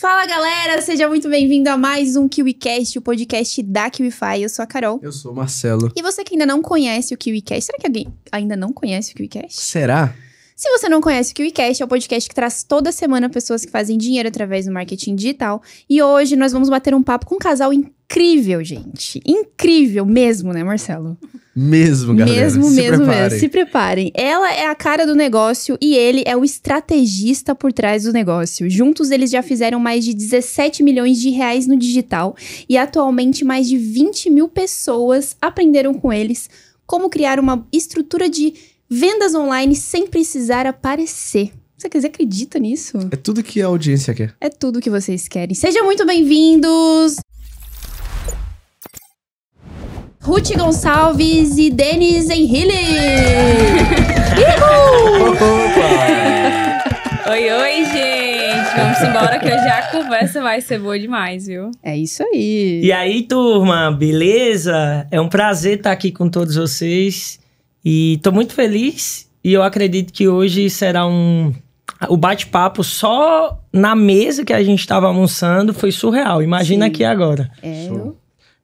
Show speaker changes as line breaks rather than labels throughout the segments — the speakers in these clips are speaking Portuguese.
Fala galera, seja muito bem-vindo a mais um KiwiCast, o podcast da KiwiFi. Eu sou a Carol. Eu
sou o Marcelo. E
você que ainda não conhece o KiwiCast, será que alguém ainda não conhece o KiwiCast? Será? Se você não conhece o KiwiCast, é o podcast que traz toda semana pessoas que fazem dinheiro através do marketing digital. E hoje nós vamos bater um papo com um casal incrível, gente. Incrível mesmo, né, Marcelo?
Mesmo, galera. Mesmo, se mesmo, preparem. mesmo. Se
preparem. Ela é a cara do negócio e ele é o estrategista por trás do negócio. Juntos, eles já fizeram mais de 17 milhões de reais no digital e atualmente mais de 20 mil pessoas aprenderam com eles como criar uma estrutura de Vendas online sem precisar aparecer. Você quer dizer, acredita nisso? É
tudo que a audiência quer.
É tudo que vocês querem. Sejam muito bem-vindos! Ruth Gonçalves e Denis Henrile!
oi, oi, gente! Vamos embora que hoje a conversa vai ser boa demais, viu? É isso aí!
E aí, turma, beleza? É um prazer estar aqui com todos vocês. E estou muito feliz e eu acredito que hoje será um o bate-papo só na mesa que a gente estava almoçando foi surreal. Imagina Sim. aqui agora. É. Show.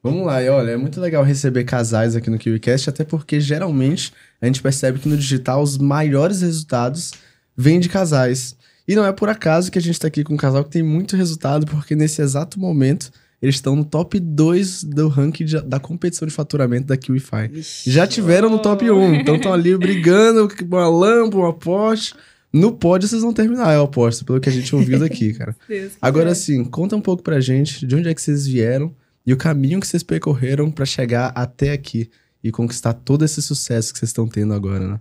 Vamos lá, e olha, é muito legal receber casais aqui no KiwiCast, até porque geralmente a gente percebe que no digital os maiores resultados vêm de casais. E não é por acaso que a gente está aqui com um casal que tem muito resultado, porque nesse exato momento eles estão no top 2 do ranking de, da competição de faturamento da QIFI. Já tiveram no top 1, então estão ali brigando com uma lâmpada, uma Porsche. No pódio vocês vão terminar, eu aposto, pelo que a gente ouviu daqui, cara. Agora sim, conta um pouco pra gente de onde é que vocês vieram e o caminho que vocês percorreram para chegar até aqui e conquistar todo esse sucesso que vocês estão tendo agora, né?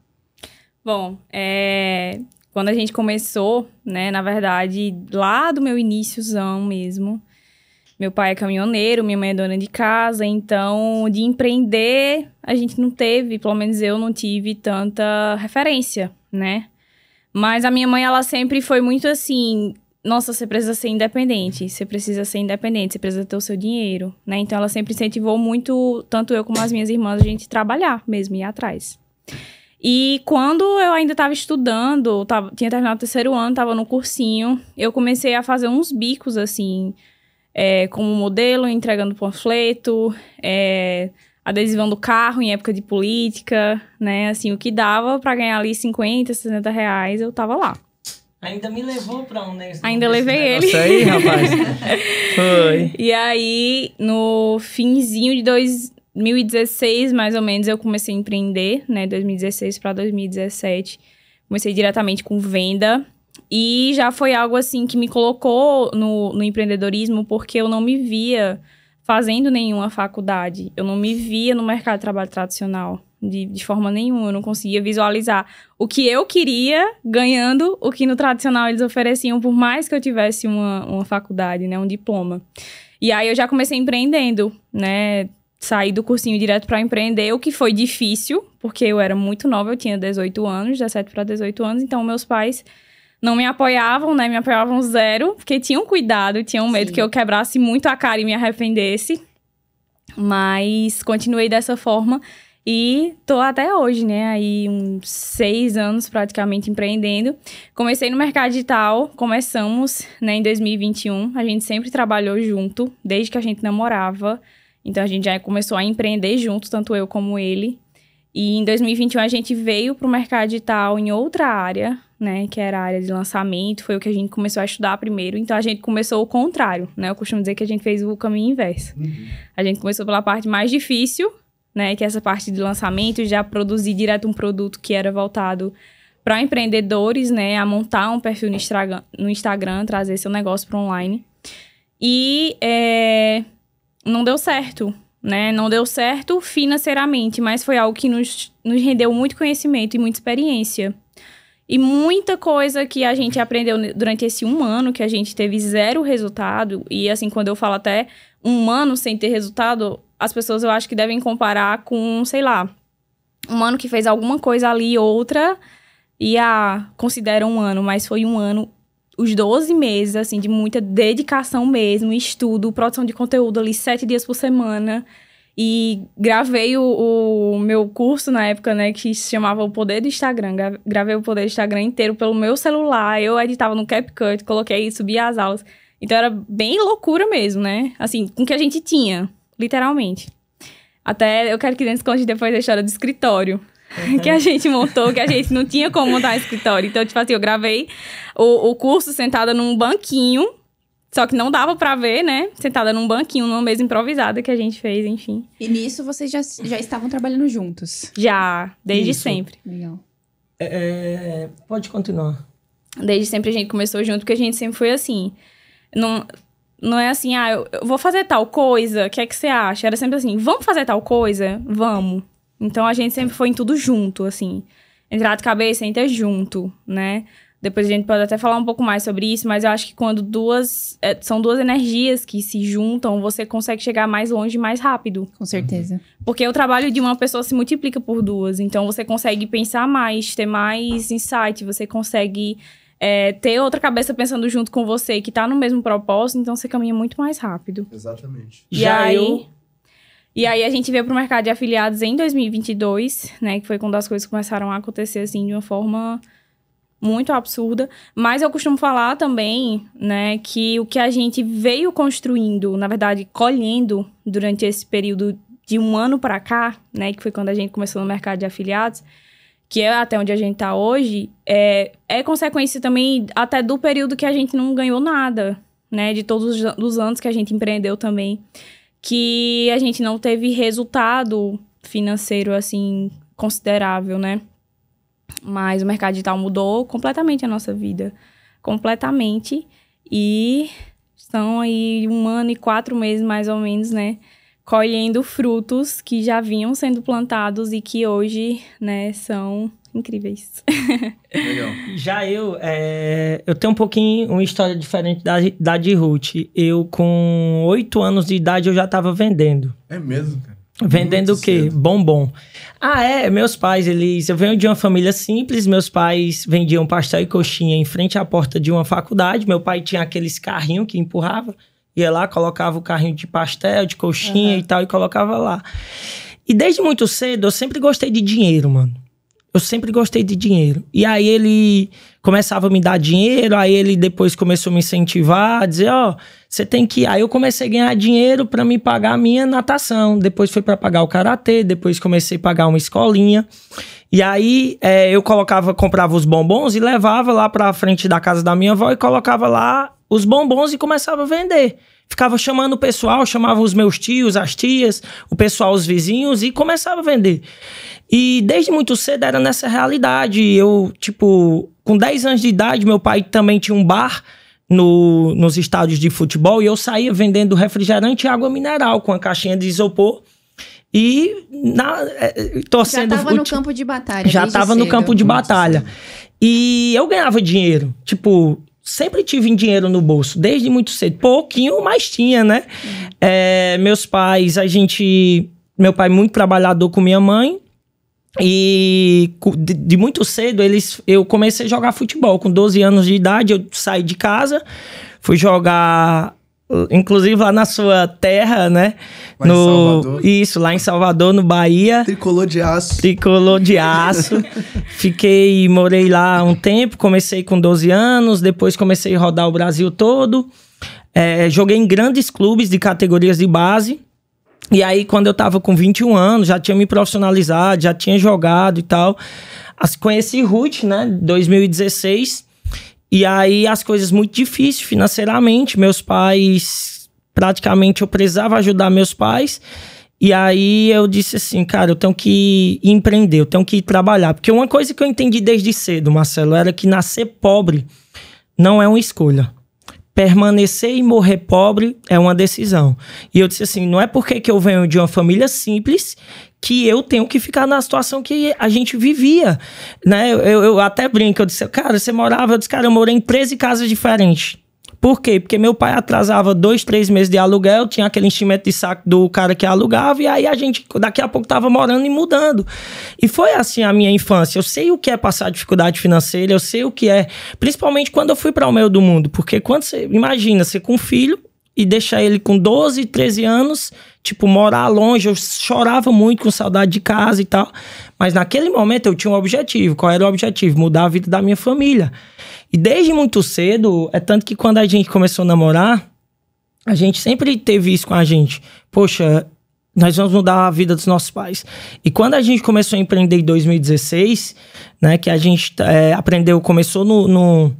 Bom, é... quando a gente começou, né, na verdade, lá do meu iníciozão mesmo, meu pai é caminhoneiro, minha mãe é dona de casa, então de empreender a gente não teve, pelo menos eu não tive tanta referência, né? Mas a minha mãe, ela sempre foi muito assim: nossa, você precisa ser independente, você precisa ser independente, você precisa ter o seu dinheiro, né? Então ela sempre incentivou muito, tanto eu como as minhas irmãs, a gente trabalhar mesmo, ir atrás. E quando eu ainda estava estudando, tava, tinha terminado o terceiro ano, estava no cursinho, eu comecei a fazer uns bicos assim é, como modelo, entregando panfleto, é, adesivando carro em época de política, né? Assim, o que dava para ganhar ali 50, 60 reais, eu tava lá. Ainda me
levou pra
um negócio. Ainda levei ele. Isso aí, rapaz.
Foi.
E aí, no finzinho de 2016, mais ou menos, eu comecei a empreender, né? 2016 para 2017. Comecei diretamente com venda e já foi algo assim que me colocou no, no empreendedorismo porque eu não me via fazendo nenhuma faculdade. Eu não me via no mercado de trabalho tradicional. De, de, forma nenhuma. Eu não conseguia visualizar o que eu queria ganhando o que no tradicional eles ofereciam, por mais que eu tivesse uma, uma faculdade, né? Um diploma. E aí eu já comecei empreendendo, né? Saí do cursinho direto para empreender, o que foi difícil, porque eu era muito nova, eu tinha 18 anos, 17 para 18 anos, então meus pais não me apoiavam, né? Me apoiavam zero, porque tinham cuidado, tinham medo Sim. que eu quebrasse muito a cara e me arrependesse. Mas continuei dessa forma e tô até hoje, né? Aí uns seis anos praticamente empreendendo. Comecei no mercado digital, começamos né, em 2021. A gente sempre trabalhou junto, desde que a gente namorava. Então a gente já começou a empreender junto, tanto eu como ele. E em 2021 a gente veio para o mercado digital em outra área, né, que era a área de lançamento, foi o que a gente começou a estudar primeiro. Então a gente começou o contrário, né? Eu costumo dizer que a gente fez o caminho inverso. Uhum. A gente começou pela parte mais difícil, né, que é essa parte de lançamento, já produzir direto um produto que era voltado para empreendedores, né, a montar um perfil no Instagram, no Instagram trazer seu negócio para online. E é, não deu certo, né? Não deu certo financeiramente, mas foi algo que nos, nos rendeu muito conhecimento e muita experiência. E muita coisa que a gente aprendeu durante esse um ano, que a gente teve zero resultado, e assim, quando eu falo até um ano sem ter resultado, as pessoas eu acho que devem comparar com, sei lá, um ano que fez alguma coisa ali, outra, e a ah, considera um ano, mas foi um ano, os 12 meses, assim, de muita dedicação mesmo, estudo, produção de conteúdo ali sete dias por semana e gravei o, o, meu curso na época, né, que se chamava O Poder do Instagram. gravei o Poder do Instagram inteiro pelo meu celular. Eu editava no CapCut, coloquei e subia as aulas. Então era bem loucura mesmo, né? Assim, com o que a gente tinha, literalmente. Até eu quero que dentro conte depois a história do escritório. Uhum. que a gente montou, que a gente não tinha como montar um escritório. Então, tipo assim, eu gravei o, o curso sentada num banquinho só que não dava para ver, né? Sentada num banquinho, numa mesa improvisada que a gente fez, enfim. E nisso vocês já, já estavam trabalhando juntos? Já, desde Isso. sempre. Legal. É, é, pode continuar. Desde sempre a gente começou junto, porque a gente sempre foi assim. Não, não é assim, ah, eu, eu vou fazer tal coisa, o que é que você acha? Era sempre assim, vamos fazer tal coisa? Vamos. Então a gente sempre foi em tudo junto, assim. Entrar de cabeça, entra é junto, né? Depois a gente pode até falar um pouco mais sobre isso, mas eu acho que quando duas. É, são duas energias que se juntam, você consegue chegar mais longe mais rápido. Com certeza. Uhum. Porque o trabalho de uma pessoa se multiplica por duas. Então você consegue pensar mais, ter mais insight, você consegue é, ter outra cabeça pensando junto com você que tá no mesmo propósito, então você caminha muito mais rápido. Exatamente. E Já aí. Eu... E aí a gente veio pro mercado de afiliados em 2022, né? Que foi quando as coisas começaram a acontecer, assim, de uma forma muito absurda, mas eu costumo falar também, né, que o que a gente veio construindo, na verdade, colhendo durante esse período de um ano para cá, né, que foi quando a gente começou no mercado de afiliados, que é até onde a gente está hoje, é, é consequência também até do período que a gente não ganhou nada, né, de todos os, os anos que a gente empreendeu também, que a gente não teve resultado financeiro assim considerável, né? Mas o mercado digital mudou completamente a nossa vida. Completamente. E estão aí um ano e quatro meses, mais ou menos, né? Colhendo frutos que já vinham sendo plantados e que hoje, né, são incríveis.
Legal. Já eu, é, eu tenho um pouquinho uma história diferente da, da de Ruth. Eu, com oito anos de idade, eu já estava vendendo. É mesmo, cara? Vendendo Muito o quê? Cedo. Bombom. Ah, é, meus pais, eles. Eu venho de uma família simples, meus pais vendiam pastel e coxinha em frente à porta de uma faculdade. Meu pai tinha aqueles carrinhos que empurrava, ia lá, colocava o carrinho de pastel, de coxinha uhum. e tal, e colocava lá. E desde muito cedo eu sempre gostei de dinheiro, mano eu sempre gostei de dinheiro. E aí ele começava a me dar dinheiro, aí ele depois começou a me incentivar, a dizer, ó, oh, você tem que. Aí eu comecei a ganhar dinheiro para me pagar a minha natação. Depois foi para pagar o karatê, depois comecei a pagar uma escolinha. E aí é, eu colocava, comprava os bombons e levava lá pra frente da casa da minha avó e colocava lá os bombons e começava a vender. Ficava chamando o pessoal, chamava os meus tios, as tias, o pessoal, os vizinhos e começava a vender. E desde muito cedo era nessa realidade. Eu, tipo, com 10 anos de idade, meu pai também tinha um bar no, nos estádios de futebol e eu saía vendendo refrigerante e água mineral com a caixinha de isopor. E na, eh, eh, torcendo. Já estava no
campo de batalha. Já estava no campo de
batalha. Cedo. E eu ganhava dinheiro. Tipo, sempre tive dinheiro no bolso, desde muito cedo. Pouquinho, mas tinha, né? É, meus pais, a gente. Meu pai, muito trabalhador com minha mãe. E de, de, muito cedo eles, eu comecei a jogar futebol. Com 12 anos de idade, eu saí de casa, fui jogar Inclusive lá na sua terra, né? Lá no... em Salvador. Isso, lá em Salvador, no Bahia. Tricolor de aço. Tricolor de aço. Fiquei, morei lá um tempo, comecei com 12 anos, depois comecei a rodar o Brasil todo. É, joguei em grandes clubes de categorias de base. E aí, quando eu tava com 21 anos, já tinha me profissionalizado, já tinha jogado e tal. As, conheci Ruth, né? 2016. E aí as coisas muito difíceis financeiramente, meus pais praticamente eu precisava ajudar meus pais. E aí eu disse assim, cara, eu tenho que empreender, eu tenho que trabalhar, porque uma coisa que eu entendi desde cedo, Marcelo, era que nascer pobre não é uma escolha. Permanecer e morrer pobre é uma decisão. E eu disse assim, não é porque que eu venho de uma família simples que eu tenho que ficar na situação que a gente vivia, né? Eu, eu até brinco, eu disse, cara, você morava, eu disse, cara, eu morei em 13 casas diferentes. Por quê? Porque meu pai atrasava dois, três meses de aluguel, tinha aquele enchimento de saco do cara que alugava, e aí a gente daqui a pouco tava morando e mudando. E foi assim a minha infância. Eu sei o que é passar dificuldade financeira, eu sei o que é. Principalmente quando eu fui para o meio do mundo, porque quando você. Imagina, você com um filho, e deixar ele com 12, 13 anos, tipo, morar longe. Eu chorava muito com saudade de casa e tal. Mas naquele momento eu tinha um objetivo. Qual era o objetivo? Mudar a vida da minha família. E desde muito cedo, é tanto que quando a gente começou a namorar, a gente sempre teve isso com a gente. Poxa, nós vamos mudar a vida dos nossos pais. E quando a gente começou a empreender em 2016, né, que a gente é, aprendeu, começou no, no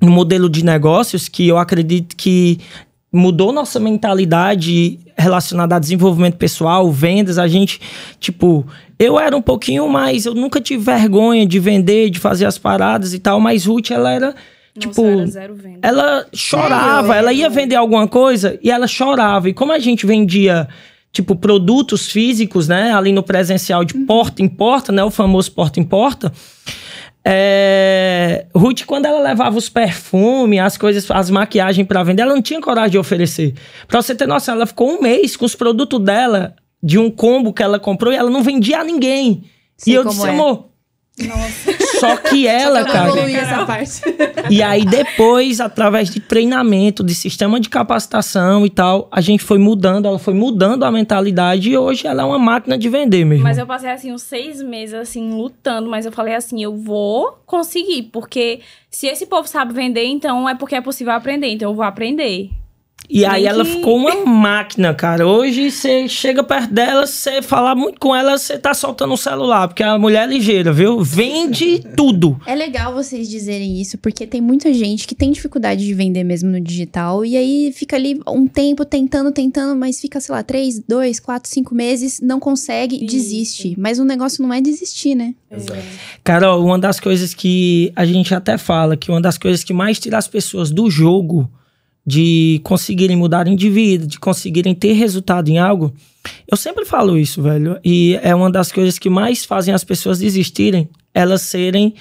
no modelo de negócios que eu acredito que mudou nossa mentalidade relacionada a desenvolvimento pessoal, vendas, a gente, tipo, eu era um pouquinho mais, eu nunca tive vergonha de vender, de fazer as paradas e tal, mas Ruth, ela era Tipo, ela chorava, ela ia vender alguma coisa e ela chorava. E como a gente vendia, tipo, produtos físicos, né? Ali no presencial de uhum. porta em porta, né? O famoso porta em porta. É, Ruth, quando ela levava os perfumes, as coisas, as maquiagens para vender, ela não tinha coragem de oferecer. Pra você ter noção, ela ficou um mês com os produtos dela, de um combo que ela comprou, e ela não vendia a ninguém. Sei e eu disse, é. amor.
Nossa. Só que ela, Só que cara. essa parte. E aí
depois, através de treinamento, de sistema de capacitação e tal, a gente foi mudando, ela foi mudando a mentalidade e hoje ela é uma máquina de vender mesmo. Mas eu
passei assim uns seis meses assim lutando, mas eu falei assim, eu vou conseguir, porque se esse povo sabe vender, então é porque é possível aprender, então eu vou aprender.
E aí ela ficou uma máquina, cara. Hoje você chega perto dela, você falar muito com ela, você tá soltando o celular, porque a mulher é ligeira, viu? Vende tudo.
É legal vocês dizerem isso, porque tem muita gente que tem dificuldade de vender mesmo no digital, e aí fica ali um tempo tentando, tentando, mas fica, sei lá, três, dois, quatro, cinco meses, não consegue, isso. desiste. Mas o negócio não é desistir, né? É. Exato.
Carol, uma das coisas que a gente até fala, que uma das coisas que mais tira as pessoas do jogo de conseguirem mudar de vida, de conseguirem ter resultado em algo. Eu sempre falo isso, velho. E é uma das coisas que mais fazem as pessoas desistirem, elas serem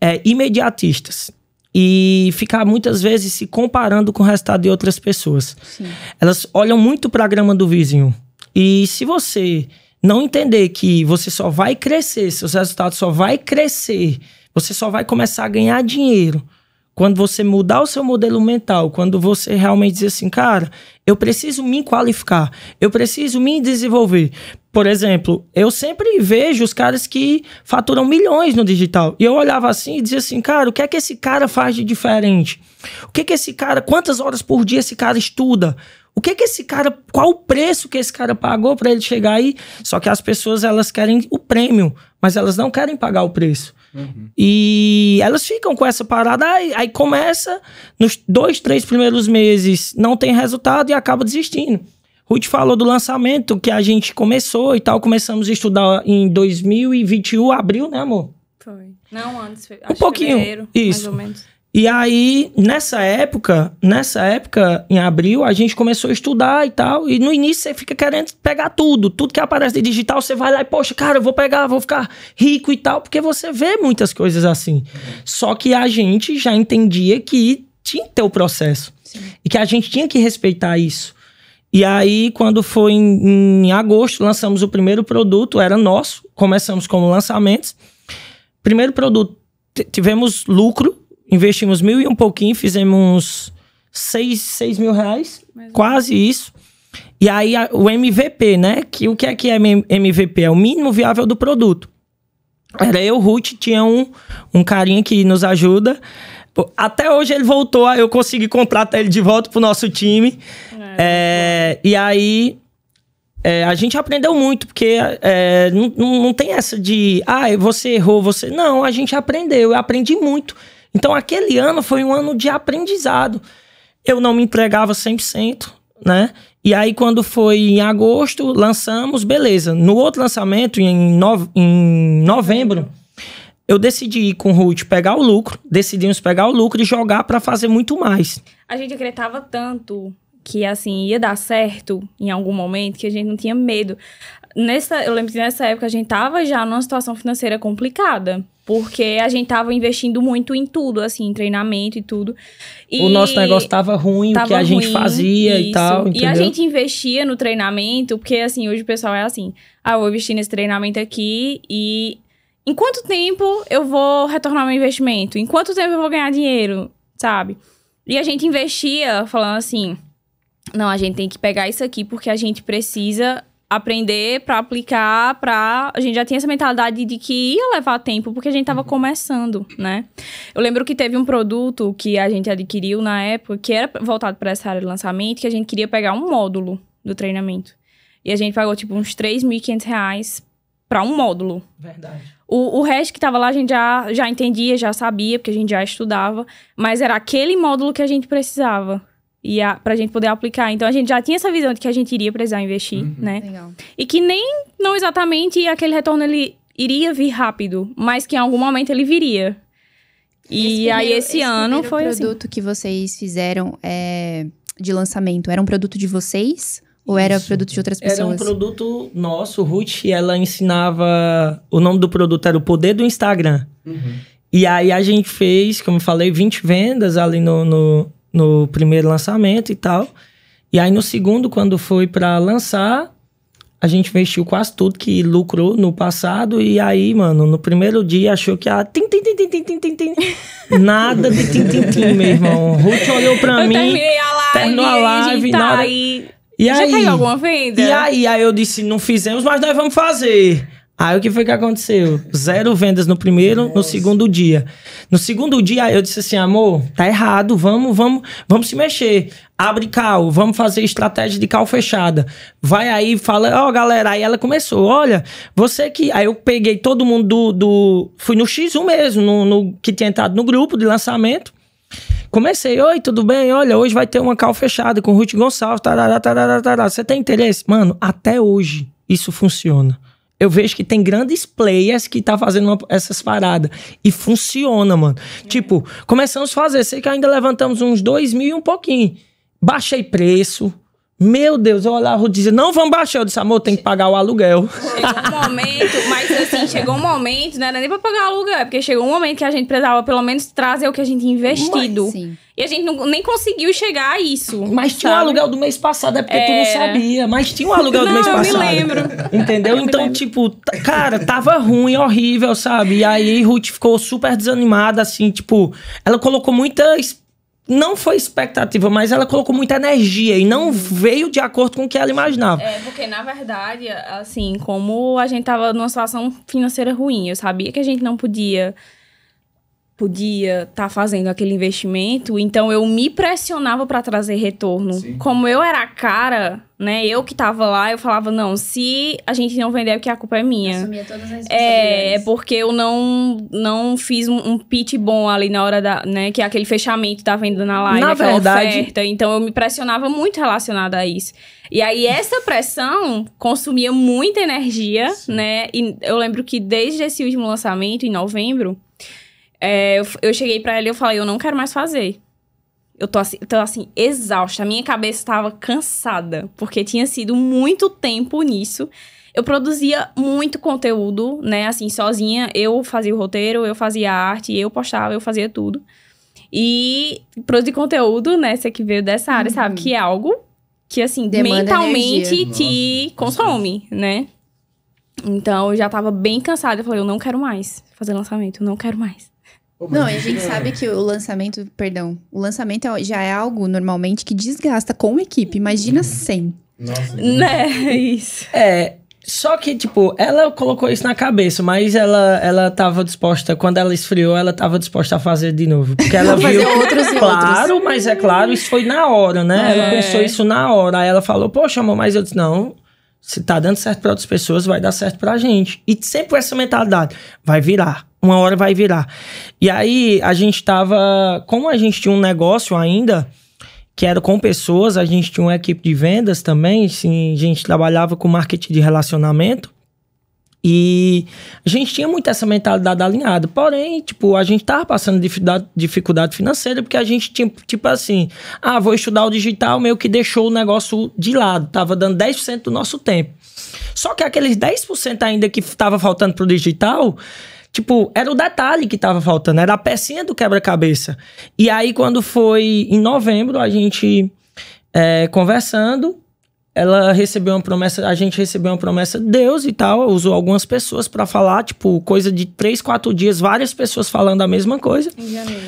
é, imediatistas e ficar muitas vezes se comparando com o resultado de outras pessoas. Sim. Elas olham muito para a grama do vizinho. E se você não entender que você só vai crescer, seus resultados só vai crescer, você só vai começar a ganhar dinheiro quando você mudar o seu modelo mental, quando você realmente dizer assim, cara, eu preciso me qualificar, eu preciso me desenvolver. Por exemplo, eu sempre vejo os caras que faturam milhões no digital. E eu olhava assim e dizia assim, cara, o que é que esse cara faz de diferente? O que é que esse cara, quantas horas por dia esse cara estuda? O que é que esse cara, qual o preço que esse cara pagou para ele chegar aí? Só que as pessoas elas querem o prêmio, mas elas não querem pagar o preço. Uhum. E elas ficam com essa parada, aí, aí, começa, nos dois, três primeiros meses, não tem resultado e acaba desistindo. Ruth falou do lançamento que a gente começou e tal, começamos a estudar em 2021, abril, né, amor?
Foi. Não, antes, um pouquinho, fevereiro, isso. mais ou menos.
E aí, nessa época, nessa época, em abril, a gente começou a estudar e tal. E no início você fica querendo pegar tudo. Tudo que aparece de digital, você vai lá e, poxa, cara, eu vou pegar, vou ficar rico e tal. Porque você vê muitas coisas assim. Só que a gente já entendia que tinha que ter o processo. Sim. E que a gente tinha que respeitar isso. E aí, quando foi em, em agosto, lançamos o primeiro produto, era nosso. Começamos como lançamentos. Primeiro produto, tivemos lucro investimos mil e um pouquinho, fizemos seis, seis mil reais, Mas... quase isso. E aí a, o MVP, né? Que o que é que é MVP? É o mínimo viável do produto. Era eu, Ruth, tinha um, um carinha que nos ajuda. Até hoje ele voltou, eu consegui contratar ele de volta pro nosso time. É, é, e aí é, a gente aprendeu muito, porque é, não, não tem essa de, ah, você errou, você. Não, a gente aprendeu, eu aprendi muito. Então aquele ano foi um ano de aprendizado. Eu não me empregava 100%, né? E aí quando foi em agosto, lançamos, beleza. No outro lançamento, em, no... em novembro, eu decidi ir com o Ruth pegar o lucro, decidimos pegar o lucro e jogar para fazer muito mais.
A gente acreditava tanto que assim ia dar certo em algum momento que a gente não tinha medo nessa, eu lembro que nessa época a gente tava já numa situação financeira complicada. Porque a gente tava investindo muito em tudo, assim, em treinamento e tudo. E o nosso negócio tava
ruim, tava o que a gente fazia isso. e tal. Entendeu? E a gente
investia no treinamento, porque assim, hoje o pessoal é assim: ah, eu vou investir nesse treinamento aqui e em quanto tempo eu vou retornar meu investimento? Em quanto tempo eu vou ganhar dinheiro? Sabe? E a gente investia falando assim: não, a gente tem que pegar isso aqui porque a gente precisa aprender, para aplicar, para a gente já tinha essa mentalidade de que ia levar tempo, porque a gente estava uhum. começando, né? Eu lembro que teve um produto que a gente adquiriu na época, que era voltado para essa área de lançamento, que a gente queria pegar um módulo do treinamento. E a gente pagou tipo uns 3.500 reais para um módulo. Verdade. O, o resto que estava lá a gente já, já entendia, já sabia, porque a gente já estudava, mas era aquele módulo que a gente precisava e a, pra gente poder aplicar. Então a gente já tinha essa visão de que a gente iria precisar investir, uhum. né? Legal. E que nem não exatamente aquele retorno ele iria vir rápido, mas que em algum momento ele viria.
E esse primeiro, aí esse, esse ano foi O assim. produto assim. que vocês fizeram é, de lançamento era um produto de vocês? Ou era Isso. produto de outras pessoas? Era um produto
nosso, Ruth, ela ensinava. O nome do produto era O Poder do Instagram. Uhum. E aí a gente fez, como eu falei, 20 vendas ali no, no no primeiro lançamento e tal. E aí no segundo, quando foi para lançar, a gente investiu quase tudo que lucrou no passado. E aí, mano, no primeiro dia achou que a. Tim, tim, tim, tim, tim, tim, tim. Nada de tim, tim, tim, meu irmão. Ruth olhou pra eu mim. Terminei a live. Terminou a live. Tá E
Já aí? caiu alguma venda? E aí,
aí eu disse: não fizemos, mas nós vamos fazer. Aí o que foi que aconteceu? Zero vendas no primeiro, Nossa. no segundo dia. No segundo dia eu disse assim, amor, tá errado, vamos, vamos, vamos se mexer. Abre cal, vamos fazer estratégia de cal fechada. Vai aí, fala, ó oh, galera, aí ela começou, olha, você que... Aí eu peguei todo mundo do... do... Fui no X1 mesmo, no, no, que tinha entrado no grupo de lançamento. Comecei, oi, tudo bem? Olha, hoje vai ter uma cal fechada com o Ruth Gonçalves, tarará, tarará, tarará. Você tem interesse? Mano, até hoje isso funciona eu vejo que tem grandes players que tá fazendo uma, essas paradas. E funciona, mano. É. Tipo, começamos a fazer, sei que ainda levantamos uns dois mil e um pouquinho. Baixei preço, meu Deus, eu olhava e dizia, não, vamos baixar. Eu disse, amor, tem que pagar o aluguel. Chegou um
momento, mas assim, chegou um momento, não era nem pra pagar o aluguel, é porque chegou um momento que a gente precisava pelo menos trazer o que a gente investido. Mas, sim. E a gente não, nem conseguiu chegar a isso. Mas sabe? tinha o um aluguel do mês passado, é porque é... tu não é. sabia. Mas tinha o um aluguel não, do mês passado. Eu me lembro.
Entendeu? Eu então, lembro. tipo, cara, tava ruim, horrível, sabe? E aí Ruth ficou super desanimada, assim, tipo, ela colocou muita não foi expectativa, mas ela colocou muita energia e não veio de acordo com o que ela imaginava. É,
porque na verdade, assim, como a gente tava numa situação financeira ruim, eu sabia que a gente não podia podia estar tá fazendo aquele investimento, então eu me pressionava para trazer retorno. Sim. Como eu era a cara, né? Eu que estava lá, eu falava não, se a gente não vender, é porque a culpa é minha. Assumia todas as é, é porque eu não não fiz um, um pitch bom ali na hora da, né, que é aquele fechamento da venda na live, na verdade, oferta. Então eu me pressionava muito relacionada a isso. E aí essa pressão consumia muita energia, Sim. né? E eu lembro que desde esse último lançamento em novembro, é, eu, eu, cheguei para ela e eu falei, eu não quero mais fazer. Eu tô assim, tô assim, exausta. A minha cabeça estava cansada, porque tinha sido muito tempo nisso. Eu produzia muito conteúdo, né? Assim, sozinha, eu fazia o roteiro, eu fazia a arte, eu postava, eu fazia tudo. E produzir conteúdo, né? Você que veio dessa área, uhum. sabe? Que é algo que, assim, Demanda mentalmente energia. te Nossa. consome, né? Então, eu já tava bem cansada. Eu falei, eu não quero mais fazer lançamento, eu não quero mais. Oh,
não, a gente é... sabe que o lançamento, perdão, o lançamento é já é algo normalmente que desgasta com a equipe. Imagina sem.
Nossa. Né, isso. É, só que, tipo, ela colocou isso na cabeça, mas ela, ela tava disposta, quando ela esfriou, ela tava disposta a fazer de novo. Porque ela viu. outros claro, outros. mas é claro, isso foi na hora, né? É. Ela pensou isso na hora. Aí ela falou, poxa, amor, mas eu disse, não, se tá dando certo para outras pessoas, vai dar certo pra gente. E sempre essa mentalidade, vai virar uma hora vai virar. E aí a gente tava. Como a gente tinha um negócio ainda, que era com pessoas, a gente tinha uma equipe de vendas também, assim, a gente trabalhava com marketing de relacionamento. E a gente tinha muito essa mentalidade alinhada. Porém, tipo, a gente tava passando dificuldade financeira porque a gente tinha, tipo assim, ah, vou estudar o digital, meio que deixou o negócio de lado. Tava dando 10% do nosso tempo. Só que aqueles 10% ainda que tava faltando pro digital, Tipo, era o detalhe que tava faltando, era a pecinha do quebra-cabeça. E aí, quando foi em novembro, a gente é, conversando, ela recebeu uma promessa, a gente recebeu uma promessa de Deus e tal, usou algumas pessoas para falar, tipo, coisa de três, quatro dias, várias pessoas falando a mesma coisa. Em janeiro.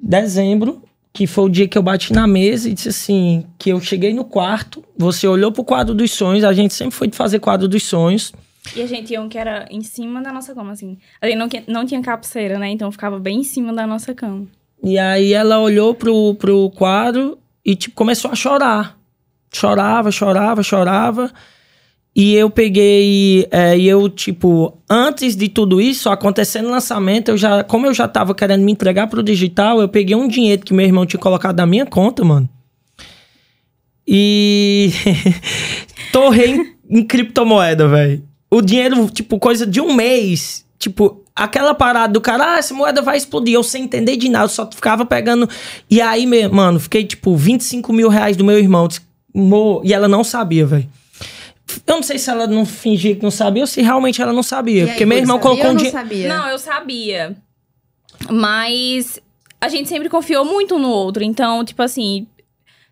Dezembro, que foi o dia que eu bati na mesa e disse assim, que eu cheguei no quarto, você olhou pro quadro dos sonhos, a gente sempre foi de fazer quadro dos sonhos.
E a gente ia um que era em cima da nossa cama, assim. Ali não, não tinha capoeira né? Então ficava bem em cima da nossa cama.
E aí ela olhou pro, pro quadro e, tipo, começou a chorar. Chorava, chorava, chorava. E eu peguei, é, e eu, tipo, antes de tudo isso, acontecendo o lançamento, eu já, como eu já tava querendo me entregar pro digital, eu peguei um dinheiro que meu irmão tinha colocado na minha conta, mano. E torrei em, em criptomoeda, velho o dinheiro, tipo, coisa de um mês. Tipo, aquela parada do cara, ah, essa moeda vai explodir. Eu sem entender de nada, só ficava pegando. E aí, mano, fiquei, tipo, 25 mil reais do meu irmão. E ela não sabia, velho. Eu não sei se ela não fingia que não sabia ou se realmente ela não sabia. Aí, porque meu irmão sabia, colocou um dinheiro. Sabia. Não, eu
sabia. Mas a gente sempre confiou muito no outro. Então, tipo assim,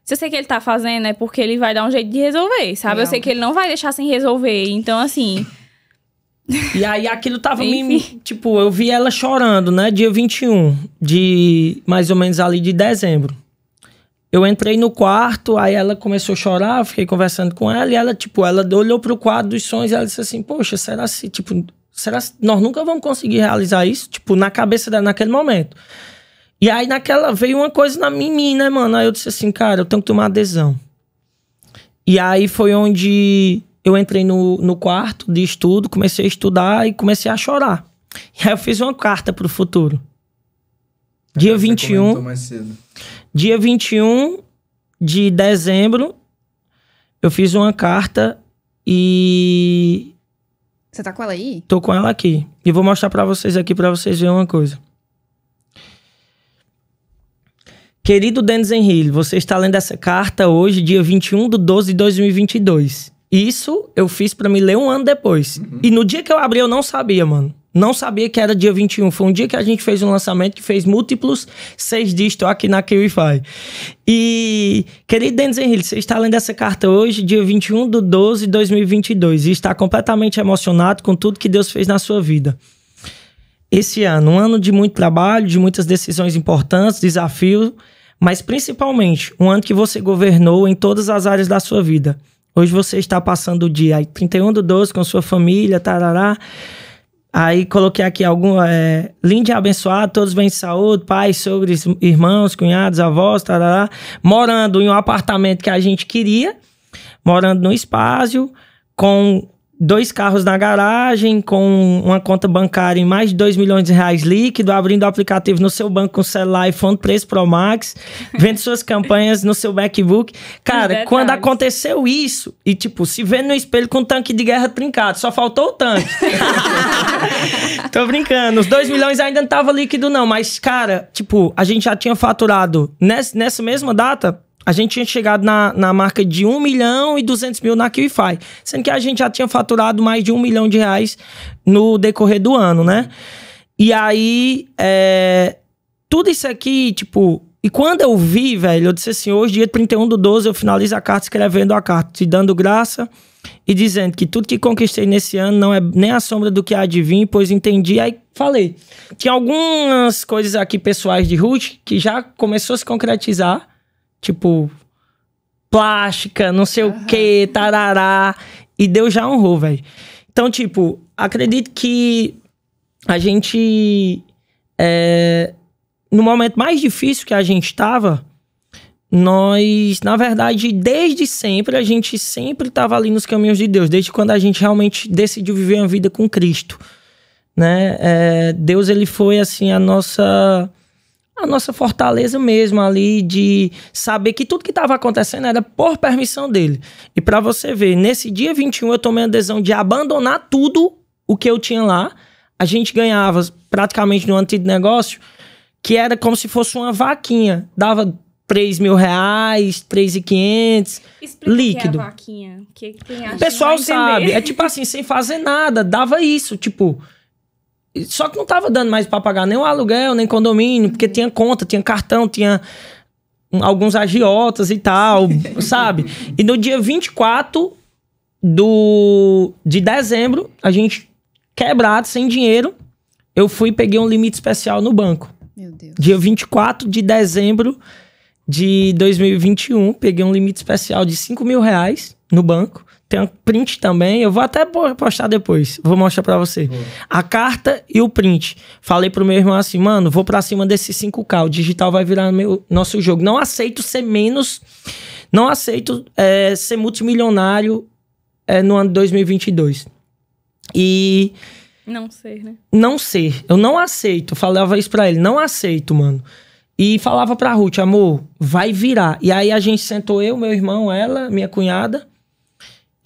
se eu sei que ele tá fazendo, é porque ele vai dar um jeito de resolver, sabe? Não. Eu sei que ele não vai deixar sem resolver. Então, assim.
E aí aquilo tava me. Tipo, eu vi ela chorando, né? Dia 21, de mais ou menos ali de dezembro. Eu entrei no quarto, aí ela começou a chorar, eu fiquei conversando com ela, e ela, tipo, ela olhou pro quadro dos sonhos e ela disse assim, poxa, será se, tipo, será se nós nunca vamos conseguir realizar isso? Tipo, na cabeça dela naquele momento. E aí naquela veio uma coisa na mim, né, mano? Aí eu disse assim, cara, eu tenho que tomar adesão. E aí foi onde eu entrei no, no quarto de estudo, comecei a estudar e comecei a chorar. E aí eu fiz uma carta pro futuro. Dia Você 21. Mais cedo. Dia 21 de dezembro, eu fiz uma carta e.
Você tá com ela aí?
Tô com ela aqui. E vou mostrar para vocês aqui para vocês verem uma coisa. Querido Denis Henrique, você está lendo essa carta hoje, dia 21 de 12 de 2022. Isso eu fiz para me ler um ano depois. Uhum. E no dia que eu abri, eu não sabia, mano. Não sabia que era dia 21. Foi um dia que a gente fez um lançamento que fez múltiplos seis dígitos aqui na QIFI. E, querido Denis Henrique, você está lendo essa carta hoje, dia 21 de 12 de 2022. E está completamente emocionado com tudo que Deus fez na sua vida esse ano, um ano de muito trabalho, de muitas decisões importantes, desafios mas principalmente um ano que você governou em todas as áreas da sua vida. Hoje você está passando o dia 31 do 12 com sua família, tarará. Aí coloquei aqui algum. É, lindo e abençoado, todos bem de saúde, pais, sogros, irmãos, cunhados, avós, tarará. Morando em um apartamento que a gente queria, morando no espaço, com dois carros na garagem, com uma conta bancária em mais de 2 milhões de reais líquido, abrindo aplicativo no seu banco com celular iPhone 3 Pro Max, vendo suas campanhas no seu MacBook. Cara, quando aconteceu isso, e tipo, se vendo no espelho com um tanque de guerra trincado, só faltou o tanque. Tô brincando, os 2 milhões ainda não tava líquido não, mas cara, tipo, a gente já tinha faturado nessa mesma data a gente tinha chegado na, na marca de 1 milhão e 200 mil na QIFI, sendo que a gente já tinha faturado mais de 1 milhão de reais no decorrer do ano, né? E aí, é, tudo isso aqui, tipo. E quando eu vi, velho, eu disse assim: hoje, dia 31 do 12, eu finalizo a carta escrevendo a carta, te dando graça e dizendo que tudo que conquistei nesse ano não é nem a sombra do que há de vir, pois entendi. Aí falei. Tinha algumas coisas aqui pessoais de Ruth que já começou a se concretizar Tipo, plástica, não sei uhum. o que, tarará. E Deus já honrou, velho. Então, tipo, acredito que a gente. É, no momento mais difícil que a gente estava, nós, na verdade, desde sempre, a gente sempre estava ali nos caminhos de Deus, desde quando a gente realmente decidiu viver uma vida com Cristo. Né? É, Deus, ele foi, assim, a nossa a nossa fortaleza mesmo ali de saber que tudo que estava acontecendo era por permissão dele. E para você ver, nesse dia 21 eu tomei a decisão de abandonar tudo o que eu tinha lá. A gente ganhava praticamente no antigo negócio que era como se fosse uma vaquinha. Dava 3 mil reais, 3,500, líquido. O que é a
vaquinha? Que quem acha o pessoal sabe. É tipo
assim, sem fazer nada, dava isso. Tipo, só que não tava dando mais para pagar nem o aluguel, nem condomínio, porque tinha conta, tinha cartão, tinha alguns agiotas e tal, sabe? E no dia 24 do, de dezembro, a gente quebrado, sem dinheiro, eu fui e peguei um limite especial no banco. Meu Deus. Dia 24 de dezembro de 2021, peguei um limite especial de 5 mil reais no banco. Tem um print também, eu vou até postar depois, vou mostrar para você. Uhum. A carta e o print. Falei pro meu irmão assim, mano, vou para cima desse 5K, o digital vai virar meu, nosso jogo. Não aceito ser menos, não aceito é, ser multimilionário é, no ano 2022. E...
Não ser, né?
Não ser. Eu não aceito, falava isso pra ele, não aceito, mano. E falava pra Ruth, amor, vai virar. E aí a gente sentou eu, meu irmão, ela, minha cunhada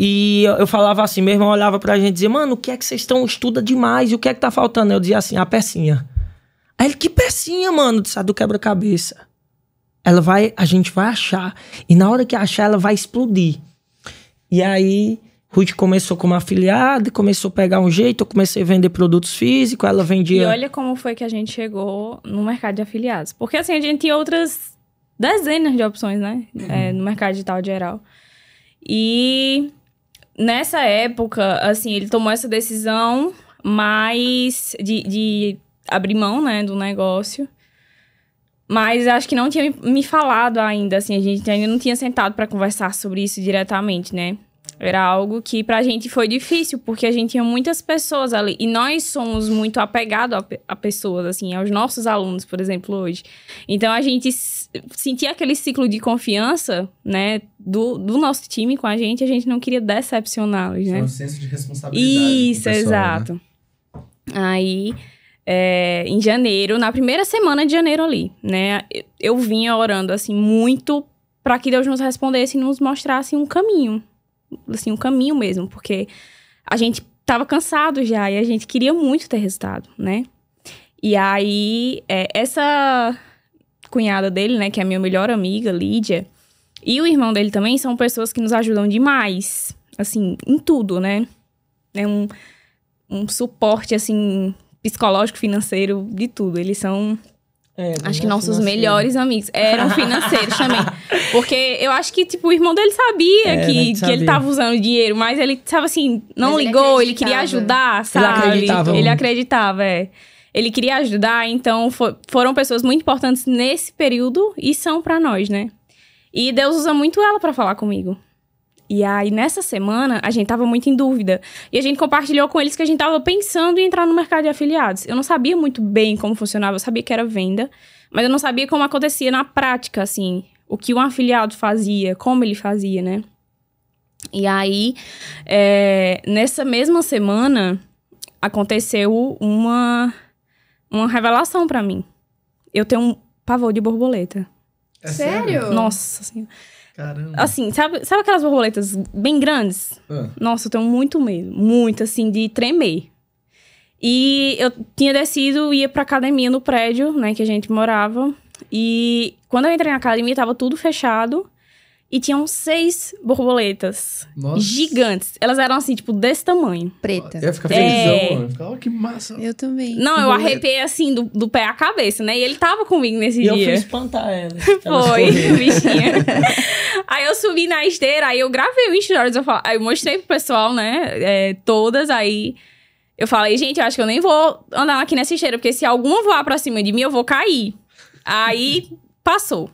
e eu, eu falava assim, meu irmão olhava pra gente e dizia, mano, o que é que vocês estão? Estuda demais, e o que é que tá faltando? Eu dizia assim, a pecinha. Aí ele, que pecinha, mano? Eu do quebra-cabeça. Ela vai, a gente vai achar. E na hora que achar, ela vai explodir. E aí, Ruth começou como afiliada, começou a pegar um jeito, eu comecei a vender produtos físicos, ela vendia. E olha
como foi que a gente chegou no mercado de afiliados. Porque assim, a gente tinha outras dezenas de opções, né? Uhum. É, no mercado digital geral. E nessa época, assim, ele tomou essa decisão mais de, de abrir mão, né, do negócio. Mas acho que não tinha me falado ainda, assim, a gente ainda não tinha sentado para conversar sobre isso diretamente, né? Era algo que pra gente foi difícil, porque a gente tinha muitas pessoas ali. E nós somos muito apegados a, a, pessoas, assim, aos nossos alunos, por exemplo, hoje. Então a gente sentia aquele ciclo de confiança, né? do, do nosso time com a gente, a gente não queria decepcioná-los, né? É um senso
de responsabilidade. Isso, pessoal, né? exato.
Né? Aí, é, em janeiro, na primeira semana de janeiro ali, né? Eu, eu vinha orando, assim, muito para que Deus nos respondesse e nos mostrasse um caminho. Assim, um caminho mesmo, porque a gente tava cansado já e a gente queria muito ter resultado, né? E aí, é, essa cunhada dele, né, que é a minha melhor amiga, Lídia, e o irmão dele também são pessoas que nos ajudam demais, assim, em tudo, né? É um, um suporte, assim, psicológico, financeiro, de tudo. Eles são é, acho que nossos financeiro. melhores amigos é, eram financeiros também. Porque eu acho que, tipo, o irmão dele sabia, é, que, né, sabia. que ele tava usando dinheiro, mas ele tava assim, não mas ligou, ele, ele, queria ajudar, sabe? Ele acreditava. Ele acreditava, é. Ele queria ajudar, então for, foram pessoas muito importantes nesse período e são para nós, né? E Deus usa muito ela para falar comigo. E aí, nessa semana, a gente tava muito em dúvida. E a gente compartilhou com eles que a gente tava pensando em entrar no mercado de afiliados. Eu não sabia muito bem como funcionava, eu sabia que era venda, mas eu não sabia como acontecia na prática, assim, o que um afiliado fazia, como ele fazia, né? E aí, é, nessa mesma semana, aconteceu uma, uma revelação para mim. Eu tenho um pavor de borboleta.
É sério? Nossa senhora.
Caramba. Assim, sabe, sabe aquelas borboletas bem grandes? Ah. Nossa, eu tenho muito medo. Muito, assim, de tremer. E eu tinha descido, ia pra academia no prédio, né, que a gente morava. E quando eu entrei na academia, tava tudo fechado. E tinham seis borboletas Nossa. gigantes. Elas eram assim, tipo, desse tamanho. Preta. Eu ia ficar felizão, é. mano. oh, que massa. Eu também. Não, eu Boleta. arrepiei assim, do, do pé à cabeça, né? E ele tava comigo nesse e dia. eu fui espantar ela. Foi, bichinha. aí eu subi na esteira, aí eu gravei o stories, eu fal... aí eu mostrei pro pessoal, né? É, todas, aí... Eu falei, gente, eu acho que eu nem vou andar aqui nessa esteira, porque se alguma voar pra cima de mim, eu vou cair. Aí, passou.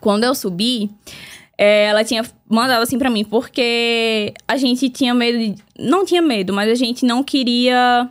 Quando eu subi, é, ela tinha mandado assim para mim, porque a gente tinha medo de, Não tinha medo, mas a gente não queria.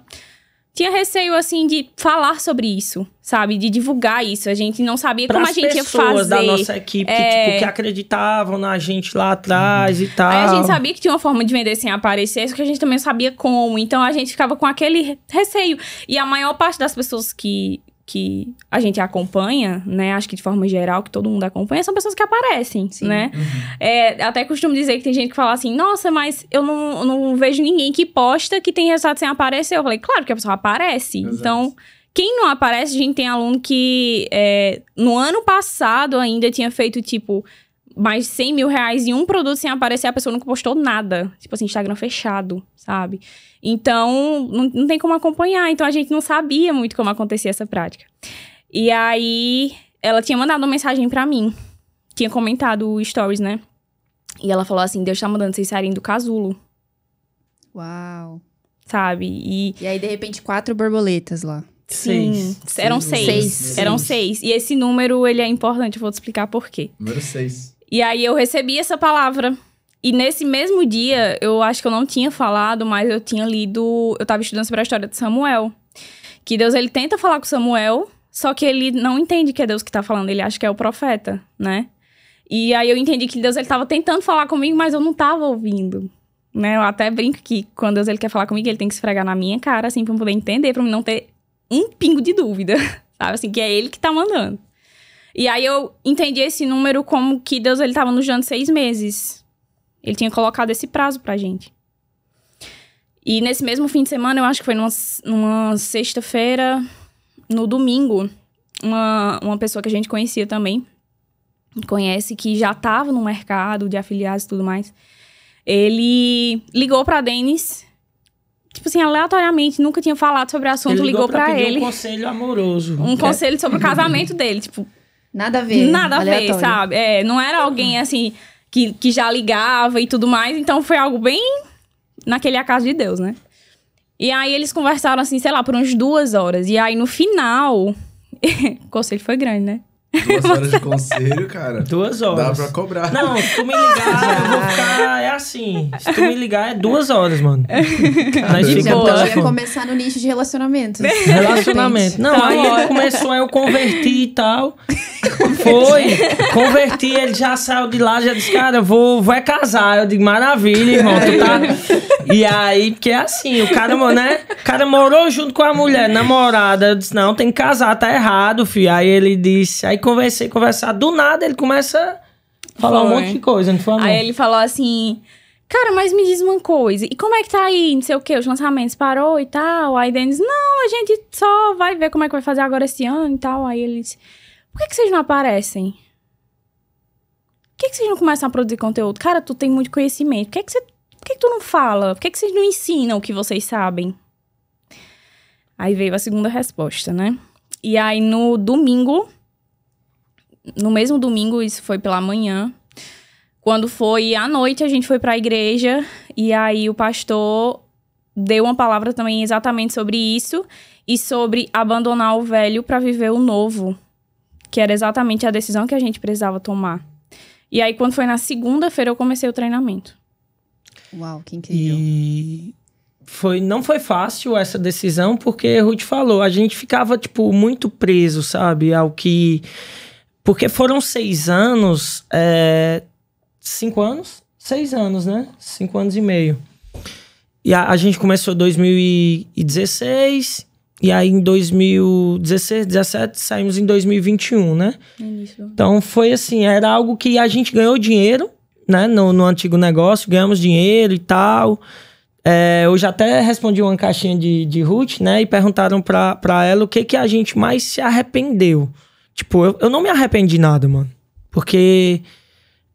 Tinha receio, assim, de falar sobre isso, sabe? De divulgar isso. A gente não sabia Pras como a gente ia fazer. pessoas da nossa equipe é... que, tipo, que
acreditavam na gente lá atrás uhum. e tal. Aí a gente sabia
que tinha uma forma de vender sem aparecer, só que a gente também não sabia como. Então a gente ficava com aquele receio. E a maior parte das pessoas que que a gente acompanha, né? Acho que de forma geral, que todo mundo acompanha, são pessoas que aparecem, Sim. né? Uhum. É, até costumo dizer que tem gente que fala assim, nossa, mas eu não, não vejo ninguém que posta que tem resultado sem aparecer. Eu falei, claro que a pessoa aparece. Exato. Então, quem não aparece, a gente tem aluno que é, no ano passado ainda tinha feito, tipo, mais de 100 mil reais em um produto sem aparecer, a pessoa nunca postou nada. Tipo assim, Instagram fechado, sabe? Então, não, não tem como acompanhar. Então, a gente não sabia muito como acontecia essa prática. E aí, ela tinha mandado uma mensagem para mim. Tinha comentado o stories, né? E ela falou assim: Deus tá mandando vocês saírem do casulo. Uau. Sabe? E, e aí, de repente, quatro borboletas lá. Sim, seis. eram seis. seis. Eram seis. E esse número, ele é importante, eu vou te explicar por quê. Número seis. E aí, eu recebi essa palavra e nesse mesmo dia, eu acho que eu não tinha falado, mas eu tinha lido. Eu estava estudando sobre a história de Samuel. Que Deus ele tenta falar com Samuel, só que ele não entende que é Deus que está falando, ele acha que é o profeta, né? E aí eu entendi que Deus ele tava tentando falar comigo, mas eu não estava ouvindo. Né? Eu até brinco que quando Deus ele quer falar comigo, ele tem que esfregar na minha cara, assim, para eu poder entender, para eu não ter um pingo de dúvida, sabe? Assim, que é ele que tá mandando. E aí eu entendi esse número como que Deus ele tava nos dando seis meses ele tinha colocado esse prazo pra gente. E nesse mesmo fim de semana, eu acho que foi numa, numa sexta-feira, no domingo, uma, uma pessoa que a gente conhecia também, conhece, que já estava no mercado de afiliados e tudo mais, ele ligou pra Denis, tipo assim, aleatoriamente, nunca tinha falado sobre o assunto, ele ligou, ligou pra, pra ele. um conselho amoroso. Um é. conselho sobre o casamento dele, tipo... Nada a ver. Nada a aleatório. ver, sabe? É, não era alguém uhum. assim que, que já ligava e tudo mais. Então foi algo bem naquele acaso de Deus, né? E aí eles conversaram assim, sei lá, por umas duas horas. E aí no final. o conselho foi grande, né?
Duas horas de conselho, cara. Duas horas. Dá pra cobrar. Não, se tu me
ligar,
eu vou ficar. É assim. Se tu me ligar, é duas horas, mano. Nós e eu ia assim.
começar no nicho de relacionamentos. Relacionamento. Não, tá. aí começou, eu converti
e tal. Foi. Converti, ele já saiu de lá, já disse, cara, vou, é casar. Eu digo, maravilha, irmão, tu tá. E aí, porque é assim, o cara, né? O cara morou junto com a mulher, namorada. Eu disse, não, tem que casar, tá errado, filho. Aí ele disse, aí conversei, conversar. Do nada ele começa a falar foi. um monte de coisa,
não foi? Amor? Aí ele falou assim. Cara, mas me diz uma coisa, e como é que tá aí, não sei o quê, os lançamentos parou e tal? Aí Denis, não, a gente só vai ver como é que vai fazer agora esse ano e tal. Aí ele disse, por que, que vocês não aparecem? Por que, que vocês não começam a produzir conteúdo? Cara, tu tem muito conhecimento, por que, que, você, por que, que tu não fala? Por que, que vocês não ensinam o que vocês sabem? Aí veio a segunda resposta, né? E aí no domingo, no mesmo domingo, isso foi pela manhã. Quando foi à noite, a gente foi para a igreja e aí o pastor deu uma palavra também exatamente sobre isso e sobre abandonar o velho para viver o novo, que era exatamente a decisão que a gente precisava tomar. E aí, quando foi na segunda-feira, eu comecei o treinamento.
Uau, que incrível. E foi,
não foi fácil essa decisão, porque Ruth falou, a gente ficava, tipo, muito preso, sabe, ao que porque foram seis anos. É, cinco anos? Seis anos, né? Cinco anos e meio. E a, a gente começou em 2016. E aí em 2016, 17, saímos em 2021, né? Isso. Então foi assim, era algo que a gente ganhou dinheiro, né? No, no antigo negócio, ganhamos dinheiro e tal. É, eu já até respondi uma caixinha de, de Ruth, né? E perguntaram pra, pra ela o que, que a gente mais se arrependeu. Tipo, eu, eu não me arrependi de nada, mano. Porque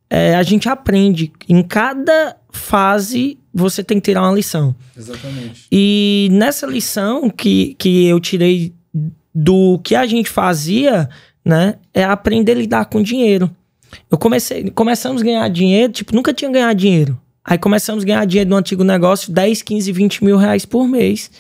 é, a gente aprende. Em cada fase, você tem que tirar uma lição. Exatamente. E nessa lição que, que eu tirei do que a gente fazia, né? É aprender a lidar com dinheiro. Eu comecei, começamos a ganhar dinheiro, tipo, nunca tinha ganhado dinheiro. Aí começamos a ganhar dinheiro no antigo negócio, 10, 15, 20 mil reais por mês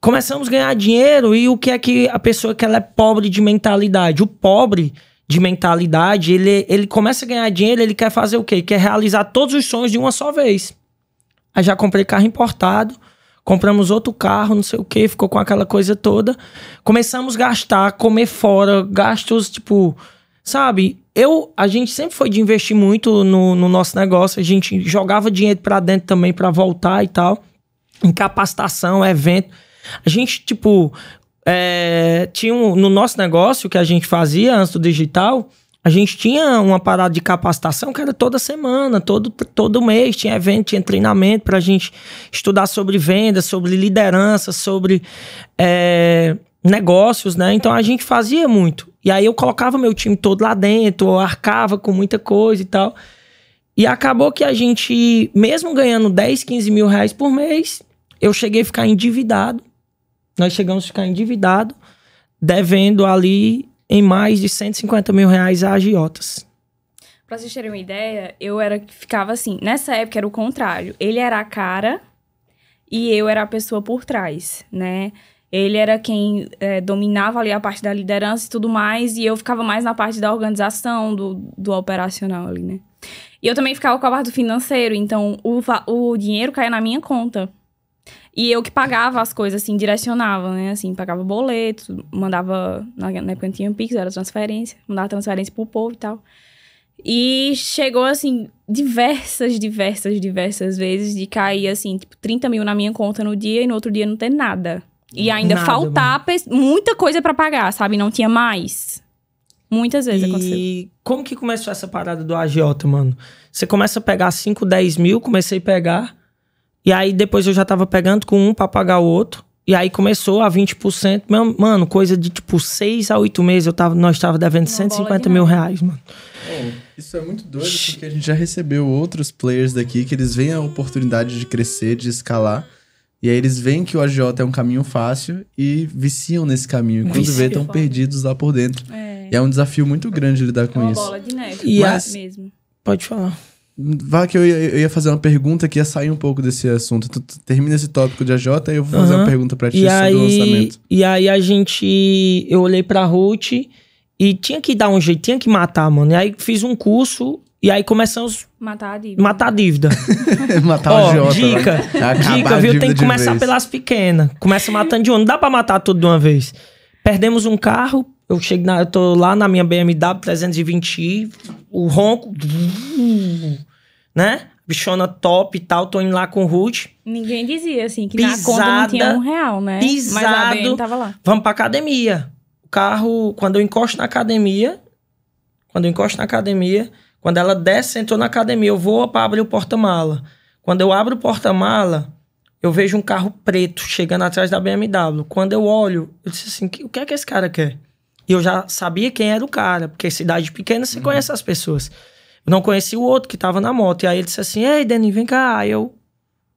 começamos a ganhar dinheiro e o que é que a pessoa que ela é pobre de mentalidade? O pobre de mentalidade, ele, ele começa a ganhar dinheiro, ele quer fazer o quê? quer realizar todos os sonhos de uma só vez. Aí já comprei carro importado, compramos outro carro, não sei o que, ficou com aquela coisa toda. Começamos a gastar, comer fora, gastos tipo, sabe? Eu, a gente sempre foi de investir muito no, no nosso negócio, a gente jogava dinheiro para dentro também para voltar e tal. Incapacitação, capacitação, evento. A gente, tipo, é, tinha um, no nosso negócio que a gente fazia antes do digital, a gente tinha uma parada de capacitação que era toda semana, todo, todo mês, tinha evento, tinha treinamento para a gente estudar sobre vendas, sobre liderança, sobre é, negócios, né? Então a gente fazia muito. E aí eu colocava meu time todo lá dentro, eu arcava com muita coisa e tal. E acabou que a gente, mesmo ganhando 10, 15 mil reais por mês, eu cheguei a ficar endividado nós chegamos a ficar endividado, devendo ali em mais de 150 mil reais a agiotas.
Pra vocês terem uma ideia, eu era ficava assim. Nessa época era o contrário. Ele era a cara e eu era a pessoa por trás, né? Ele era quem é, dominava ali a parte da liderança e tudo mais, e eu ficava mais na parte da organização, do, do operacional ali, né? E eu também ficava com a parte do financeiro, então o, o dinheiro caía na minha conta. E eu que pagava as coisas, assim, direcionava, né? Assim, pagava boleto, mandava. Na, época não tinha Pix, era transferência, mandava transferência pro povo e tal. E chegou, assim, diversas, diversas, diversas vezes de cair, assim, tipo, 30 mil na minha conta no dia e no outro dia não ter nada. E ainda nada, faltar muita coisa para pagar, sabe? Não tinha mais. Muitas vezes e aconteceu.
E como que começou essa parada do agiota, mano? Você começa a pegar 5, 10 mil, comecei a pegar. E aí depois eu já tava pegando com um pra pagar o outro. E aí começou a 20%. Meu, mano, coisa de tipo 6 a 8 meses eu tava, nós tava devendo Uma 150 de mil reais, mano.
Oh, isso é muito doido porque a gente já recebeu outros players daqui que eles veem a oportunidade de crescer, de escalar. E aí eles veem que o aj é tá um caminho fácil e viciam nesse caminho. E quando vê, estão perdidos lá por dentro. É. E é um desafio muito grande lidar com é Uma isso. Bola
de neve, e Mas, mesmo. Pode
falar.
Vá que eu ia, eu ia, fazer uma pergunta que ia sair um pouco desse assunto. Tu, tu termina esse tópico de AJ e eu vou uhum. fazer uma pergunta pra ti e sobre aí, o lançamento.
E aí a gente. Eu olhei pra Ruth e tinha que dar um jeito, tinha que matar, mano. E aí fiz um curso e aí começamos.
Matar a dívida.
Matar a dívida. matar né? a Dica. dica, viu? Tem que começar pelas pequenas. Começa matando de onde? Não dá pra matar tudo de uma vez. Perdemos um carro, eu chego na, eu tô lá na minha BMW 320, i o ronco né? Bichona top e tal, tô indo lá com o Ruth.
Ninguém dizia, assim, que pisada, na conta não tinha um real, né? Pisado, Mas a tava lá.
Vamos pra academia. O carro, quando eu encosto na academia, quando eu encosto na academia, quando ela desce, entrou na academia, eu vou pra abrir o porta-mala. Quando eu abro o porta-mala, eu vejo um carro preto chegando atrás da BMW. Quando eu olho, eu disse assim: o que é que esse cara quer? E eu já sabia quem era o cara, porque é cidade pequena você uhum. conhece as pessoas não conheci o outro que tava na moto. E aí ele disse assim: Ei, Denis, vem cá. Aí eu,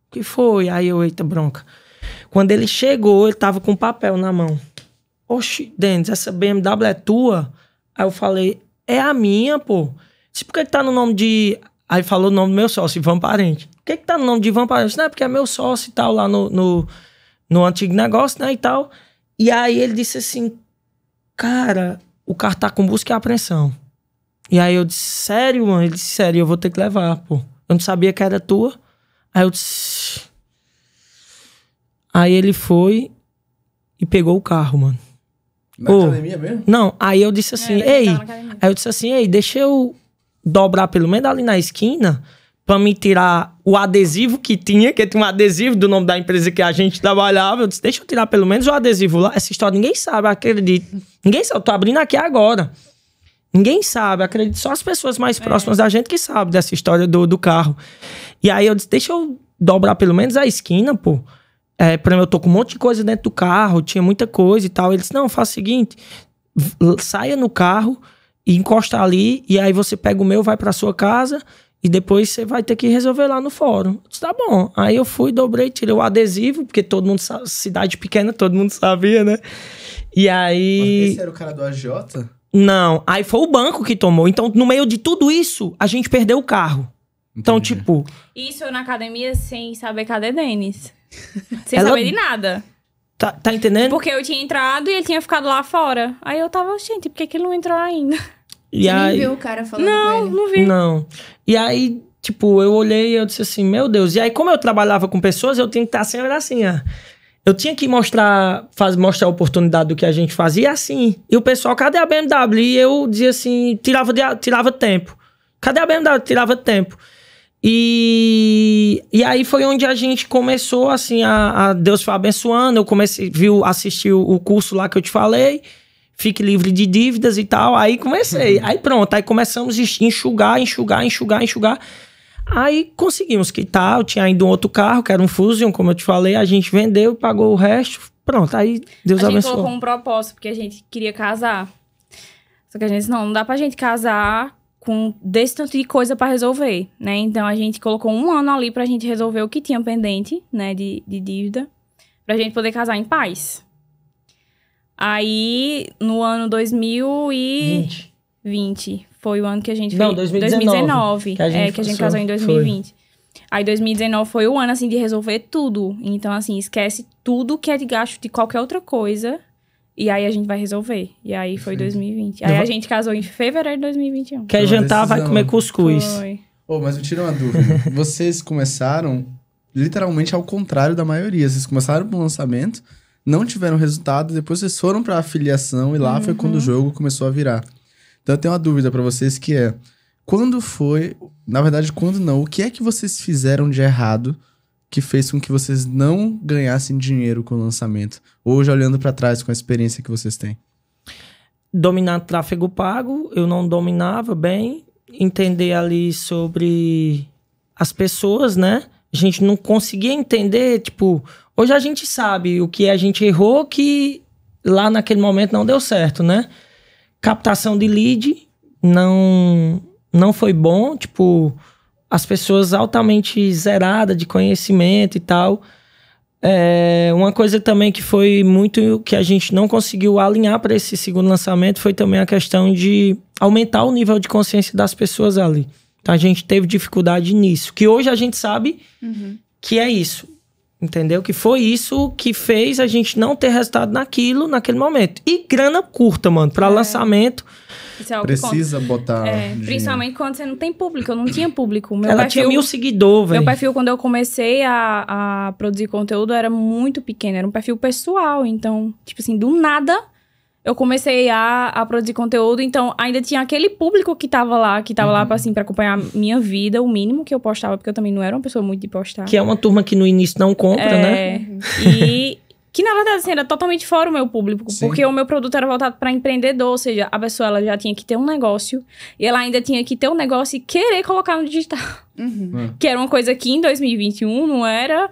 que foi? Aí eu, eita bronca. Quando ele chegou, ele tava com um papel na mão. Oxi, Denis, essa BMW é tua? Aí eu falei: É a minha, pô. Se por que tá no nome de. Aí falou o nome do meu sócio, Ivan Parente. Por que, que tá no nome de Ivan Parente? Não, é porque é meu sócio e tal, lá no, no, no antigo negócio, né? E tal. E aí ele disse assim: Cara, o carro tá com busca e apreensão. E aí eu disse, sério, mano? Ele disse, sério, eu vou ter que levar, pô. Eu não sabia que era tua. Aí eu disse. Aí ele foi e pegou o carro, mano. Na academia mesmo? Não, aí eu disse assim, é, ei. Aí eu disse assim, ei, deixa eu dobrar pelo menos ali na esquina pra me tirar o adesivo que tinha, que tinha um adesivo do nome da empresa que a gente trabalhava. Eu disse, deixa eu tirar pelo menos o adesivo lá. Essa história ninguém sabe, acredito. Ninguém sabe, eu tô abrindo aqui agora. Ninguém sabe, acredito só as pessoas mais é. próximas da gente que sabem dessa história do, do carro. E aí eu disse, deixa eu dobrar pelo menos a esquina, pô. É, por mim eu tô com um monte de coisa dentro do carro, tinha muita coisa e tal. Ele disse, não, faz o seguinte, saia no carro e encosta ali, e aí você pega o meu, vai pra sua casa e depois você vai ter que resolver lá no fórum. Eu disse, tá bom. Aí eu fui, dobrei, tirei o adesivo, porque todo mundo sabe, cidade pequena, todo mundo sabia, né? E aí... Mas esse era o cara do AJ? Não, aí foi o banco que tomou. Então, no meio de tudo isso, a gente perdeu o carro. Então, Entendi. Então, tipo.
Isso eu na academia sem saber cadê Denis. sem ela... saber de nada. Tá, tá, entendendo? Porque eu tinha entrado e ele tinha ficado lá fora. Aí eu tava, gente, por que, que ele não entrou ainda? E Você aí... nem viu o cara falando Não, não vi.
Não. E aí, tipo, eu olhei e eu disse assim, meu Deus. E aí, como eu trabalhava com pessoas, eu tinha que estar sempre assim, ó eu tinha que mostrar, faz, mostrar a oportunidade do que a gente fazia assim. E o pessoal, cadê a BMW? E eu dizia assim, tirava, de, tirava tempo. Cadê a BMW? Tirava tempo. E, e aí foi onde a gente começou, assim, a, a Deus foi abençoando. Eu comecei, viu, assistir o curso lá que eu te falei. Fique livre de dívidas e tal. Aí comecei. Uhum. Aí pronto, aí começamos a enxugar, enxugar, enxugar, enxugar. Aí conseguimos quitar, eu tinha ainda um outro carro, que era um Fusion, como eu te falei, a gente vendeu, pagou o resto, pronto, aí Deus a abençoou. A gente colocou um
propósito, porque a gente queria casar. Só que a gente disse, não, não dá pra gente casar com desse tanto de coisa para resolver, né? Então a gente colocou um ano ali pra gente resolver o que tinha pendente, né, de, de dívida, pra gente poder casar em paz. Aí, no ano 2020, 20. 20 foi o ano que a gente... Não, 2019. 2019 que a gente, é, que a gente casou em 2020. Foi. Aí 2019 foi o ano, assim, de resolver tudo. Então, assim, esquece tudo que é de gasto de qualquer outra coisa. E aí a gente vai resolver. E aí foi 2020. Aí a gente casou em fevereiro de 2021. Quer jantar, vai comer cuscuz.
Oh, mas me tira uma dúvida. Vocês começaram literalmente ao contrário da maioria. Vocês começaram pro lançamento, não tiveram resultado, depois vocês foram pra afiliação e lá uhum. foi quando uhum. o jogo começou a virar. Então eu tenho uma dúvida para vocês que é: quando foi, na verdade, quando não, o que é que vocês fizeram de errado que fez com que vocês não ganhassem dinheiro com o lançamento? Hoje, olhando para trás com a experiência que vocês têm.
Dominar tráfego pago, eu não dominava bem. Entender ali sobre as pessoas, né? A gente não conseguia entender, tipo, hoje a gente sabe o que a gente errou que lá naquele momento não deu certo, né? captação de lead não não foi bom, tipo, as pessoas altamente zeradas de conhecimento e tal. É, uma coisa também que foi muito que a gente não conseguiu alinhar para esse segundo lançamento foi também a questão de aumentar o nível de consciência das pessoas ali. Então a gente teve dificuldade nisso, que hoje a gente sabe uhum. que é isso. Entendeu? Que foi isso que fez a gente não ter resultado naquilo, naquele momento. E grana curta, mano, para é. lançamento.
É Precisa botar. É, principalmente quando você não tem público. Eu não tinha público. Meu Ela perfil, tinha
mil seguidores, velho. Meu perfil,
quando eu comecei a, a produzir conteúdo, era muito pequeno. Era um perfil pessoal. Então, tipo assim, do nada, eu comecei a, a produzir conteúdo, então ainda tinha aquele público que tava lá, que tava uhum. lá pra, uhum. assim, pra acompanhar minha vida, o mínimo que eu postava, porque eu também não era uma pessoa muito de postar. Que é
uma turma que no início não compra, é, né?
E que na verdade assim, era totalmente fora o meu público, Sim. porque o meu produto era voltado para empreendedor, ou seja, a pessoa ela já tinha que ter um negócio, e ela ainda tinha que ter um negócio e querer colocar no digital. Uhum. É. Que era uma coisa que em 2021 não era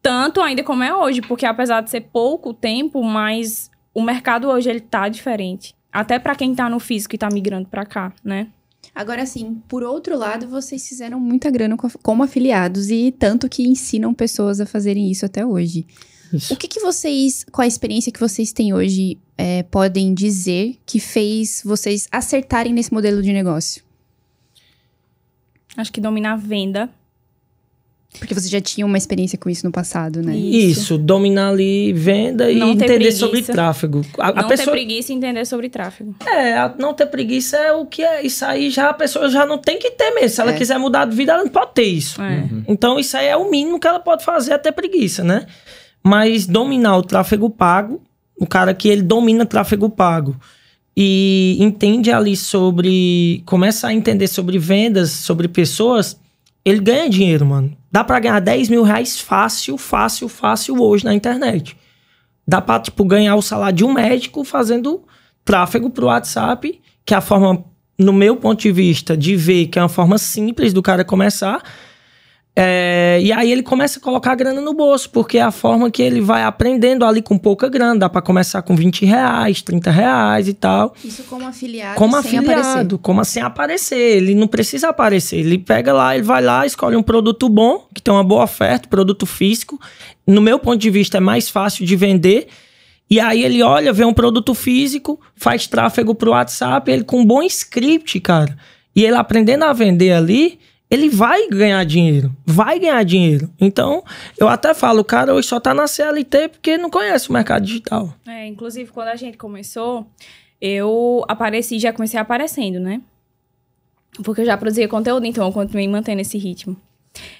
tanto ainda como é hoje, porque apesar de ser pouco tempo, mas o mercado hoje ele tá diferente, até para quem tá no físico e tá migrando para cá, né? Agora sim,
por outro lado, vocês fizeram muita grana como afiliados e tanto que ensinam pessoas a fazerem isso até hoje. Isso. O que, que vocês, com a experiência que vocês têm hoje, é, podem dizer que fez vocês acertarem nesse modelo de negócio?
Acho que dominar a venda porque você
já tinha uma experiência com isso no passado,
né? Isso,
isso dominar ali venda e entender sobre tráfego. A, não a pessoa... ter
preguiça e entender sobre tráfego.
É, a, não ter preguiça é o que é. Isso aí já a pessoa já não tem que ter mesmo. Se ela é. quiser mudar de vida, ela não pode ter isso. É. Uhum. Então isso aí é o mínimo que ela pode fazer, é ter preguiça, né? Mas dominar o tráfego pago, o cara que ele domina tráfego pago e entende ali sobre. começa a entender sobre vendas, sobre pessoas, ele ganha dinheiro, mano. Dá para ganhar 10 mil reais fácil, fácil, fácil hoje na internet. Dá pra, tipo, ganhar o salário de um médico fazendo tráfego pro WhatsApp, que é a forma, no meu ponto de vista, de ver que é uma forma simples do cara começar é, e aí ele começa a colocar a grana no bolso, porque é a forma que ele vai aprendendo ali com pouca grana. Dá para começar com 20 reais, 30 reais e tal. Isso como
afiliado, como sem afiliado, aparecer.
Como sem aparecer. Ele não precisa aparecer. Ele pega lá, ele vai lá, escolhe um produto bom, que tem uma boa oferta, produto físico. No meu ponto de vista, é mais fácil de vender. E aí ele olha, vê um produto físico, faz tráfego pro WhatsApp, ele com um bom script, cara. E ele aprendendo a vender ali ele vai ganhar dinheiro, vai ganhar dinheiro. Então, eu até falo, o cara hoje só tá na CLT
porque não conhece o mercado digital. É, inclusive, quando a gente começou, eu apareci, já comecei aparecendo, né? Porque eu já produzia conteúdo, então eu continuei mantendo esse ritmo.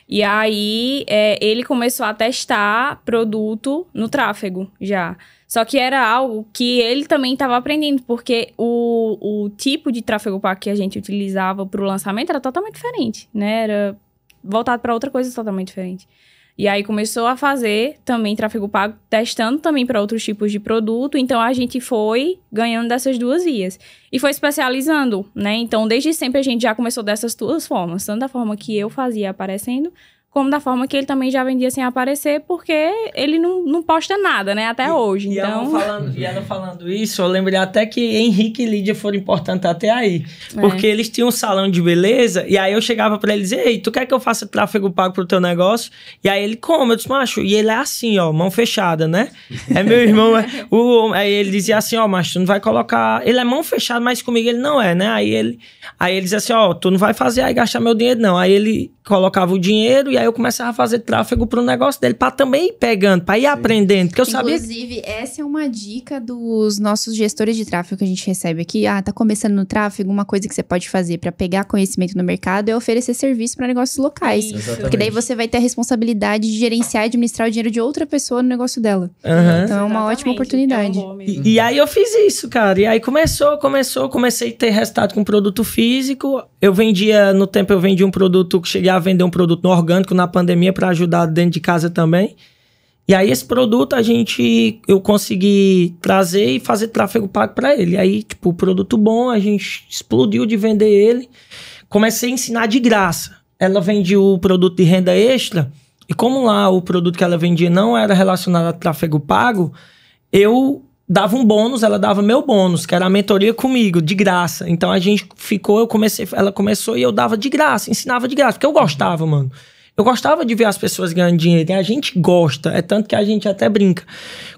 E aí, é, ele começou a testar produto no tráfego já. Só que era algo que ele também estava aprendendo, porque o, o tipo de tráfego pago que a gente utilizava para o lançamento era totalmente diferente, né? Era voltado para outra coisa totalmente diferente. E aí começou a fazer também tráfego pago, testando também para outros tipos de produto. Então a gente foi ganhando dessas duas vias. E foi especializando, né? Então desde sempre a gente já começou dessas duas formas, tanto a forma que eu fazia aparecendo, como da forma que ele também já vendia sem aparecer, porque ele não, não posta nada, né? Até e, hoje. E, então... ela falando, e ela
falando isso, eu lembrei até que Henrique e Lídia foram importantes até aí. É. Porque eles tinham um salão de beleza, e aí eu chegava para eles, ei, tu quer que eu faça tráfego pago pro teu negócio? E aí ele, como? Eu disse, macho, e ele é assim, ó, mão fechada, né? É meu irmão, é, o, aí ele dizia assim, ó, macho, tu não vai colocar... Ele é mão fechada, mas comigo ele não é, né? Aí ele, aí ele dizia assim, ó, tu não vai fazer aí gastar meu dinheiro, não. Aí ele colocava o dinheiro e aí eu começava a fazer tráfego pro negócio dele, para também ir pegando, para ir Sim. aprendendo, porque eu Inclusive, sabia...
Inclusive, essa é uma dica dos nossos gestores de tráfego que a gente recebe aqui. Ah, tá começando no tráfego, uma coisa que você pode fazer para pegar conhecimento no mercado é oferecer serviço para negócios locais. Porque daí você vai ter a responsabilidade de gerenciar e administrar o dinheiro de outra pessoa no negócio dela. Uhum. Então, é uma ótima oportunidade. É um
e, e aí eu fiz isso, cara. E aí começou, começou, comecei a ter resultado com produto físico. Eu vendia, no tempo eu vendia um produto, cheguei a vender um produto orgânico, na pandemia para ajudar dentro de casa também. E aí esse produto a gente eu consegui trazer e fazer tráfego pago para ele. aí, tipo, produto bom, a gente explodiu de vender ele. Comecei a ensinar de graça. Ela vendia o produto de renda extra, e como lá o produto que ela vendia não era relacionado a tráfego pago, eu dava um bônus, ela dava meu bônus, que era a mentoria comigo, de graça. Então a gente ficou, eu comecei, ela começou e eu dava de graça, ensinava de graça, porque eu gostava, mano. Eu gostava de ver as pessoas ganhando dinheiro e a gente gosta, é tanto que a gente até brinca.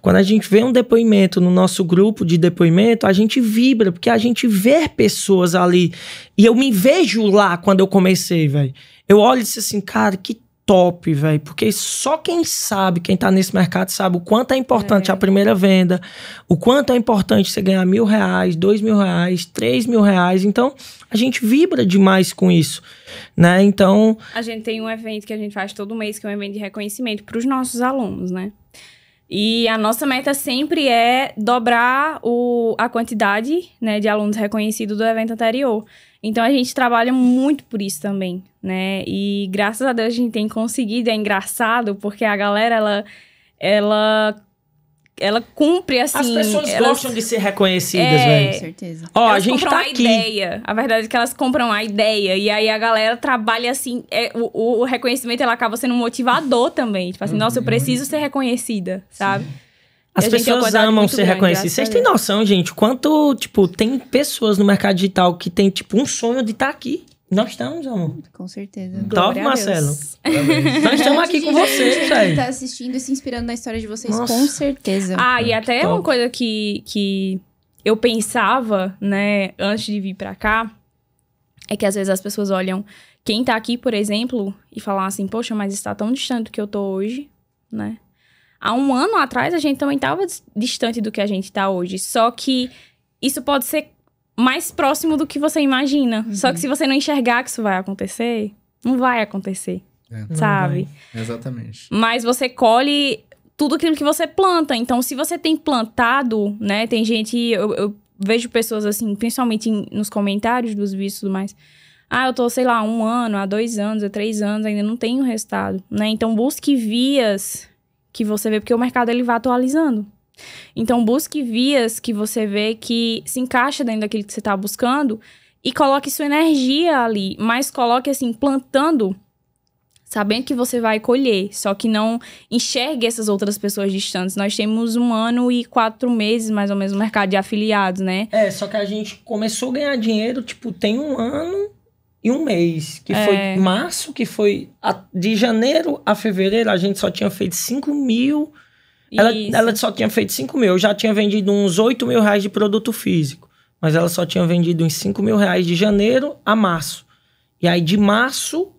Quando a gente vê um depoimento no nosso grupo de depoimento, a gente vibra, porque a gente vê pessoas ali. E eu me vejo lá quando eu comecei, velho. Eu olho e disse assim, cara, que top, velho. Porque só quem sabe, quem tá nesse mercado, sabe o quanto é importante é. a primeira venda, o quanto é importante você ganhar mil reais, dois mil reais, três mil reais. Então, a gente vibra demais com isso, né? Então.
A gente tem um evento que a gente faz todo mês, que é um evento de reconhecimento para os nossos alunos, né? E a nossa meta sempre é dobrar o, a quantidade né, de alunos reconhecidos do evento anterior. Então a gente trabalha muito por isso também, né? E graças a Deus a gente tem conseguido, é engraçado, porque a galera ela ela ela cumpre assim. As pessoas elas... gostam
de ser reconhecidas, é... velho. Né? Com certeza. Ó, elas a gente tá a aqui.
Ideia. A verdade é que elas compram a ideia. E aí a galera trabalha assim. É, o, o reconhecimento ela acaba sendo um motivador também. Tipo assim, uhum. nossa, eu preciso ser reconhecida, sabe? Sim. As pessoas amam ser reconhecidas. Vocês têm
noção, gente, quanto, tipo, tem pessoas no mercado digital que tem, tipo, um sonho de estar tá aqui. Nós estamos, amor.
Com certeza.
Top,
Marcelo. Nós estamos aqui com vocês, velho. Quem tá
assistindo e se inspirando na história de vocês, Nossa. com certeza. Ah, e até Top. uma coisa
que, que eu pensava, né, antes de vir pra cá, é que às vezes as pessoas olham quem tá aqui, por exemplo, e falam assim, poxa, mas está tão distante do que eu tô hoje, né? há um ano atrás a gente também estava distante do que a gente está hoje. Só que isso pode ser mais próximo do que você imagina. Uhum. Só que se você não enxergar que isso vai acontecer, não vai acontecer. É, sabe?
Vai. Exatamente.
Mas você colhe tudo aquilo que você planta. Então, se você tem plantado, né? Tem gente. Eu, eu vejo pessoas assim, principalmente em, nos comentários dos vídeos e tudo mais. Ah, eu tô, sei lá, um ano, há dois anos, há três anos, ainda não tenho resultado, né? Então, busque vias que você vê, porque o mercado ele vai atualizando. Então, busque vias que você vê que se encaixa dentro daquilo que você está buscando e coloque sua energia ali, mas coloque assim, plantando, sabendo que você vai colher, só que não enxergue essas outras pessoas distantes. Nós temos um ano e quatro meses, mais ou menos, no mercado de afiliados, né? É, só que a gente começou a ganhar dinheiro, tipo, tem um ano
e um mês, que é. foi março, que foi a, de janeiro a fevereiro, a gente só tinha feito 5 mil. Ela, ela, só tinha feito 5 mil. Eu já tinha vendido uns 8 mil reais de produto físico. Mas ela só tinha vendido uns 5 mil reais de janeiro a março. E aí, de março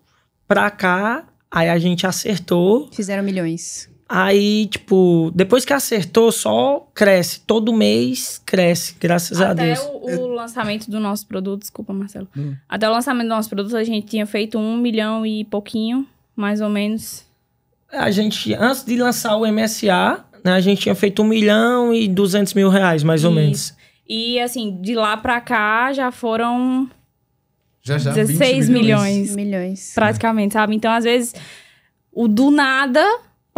pra cá, aí a gente acertou. Fizeram milhões. Aí, tipo, depois que acertou, só cresce. Todo mês cresce, graças Até a Deus. Até o, o,
lançamento do nosso produto, desculpa, Marcelo. Hum. Até o lançamento do nosso produto, a gente tinha feito um milhão e pouquinho, mais ou menos. A gente,
antes de lançar o MSA, né, a gente tinha feito um milhão e duzentos mil reais, mais Isso. ou menos.
E, assim, de lá pra cá já foram.
Já, já, 16 milhões.
milhões. Praticamente, sabe? Então, às vezes, o do nada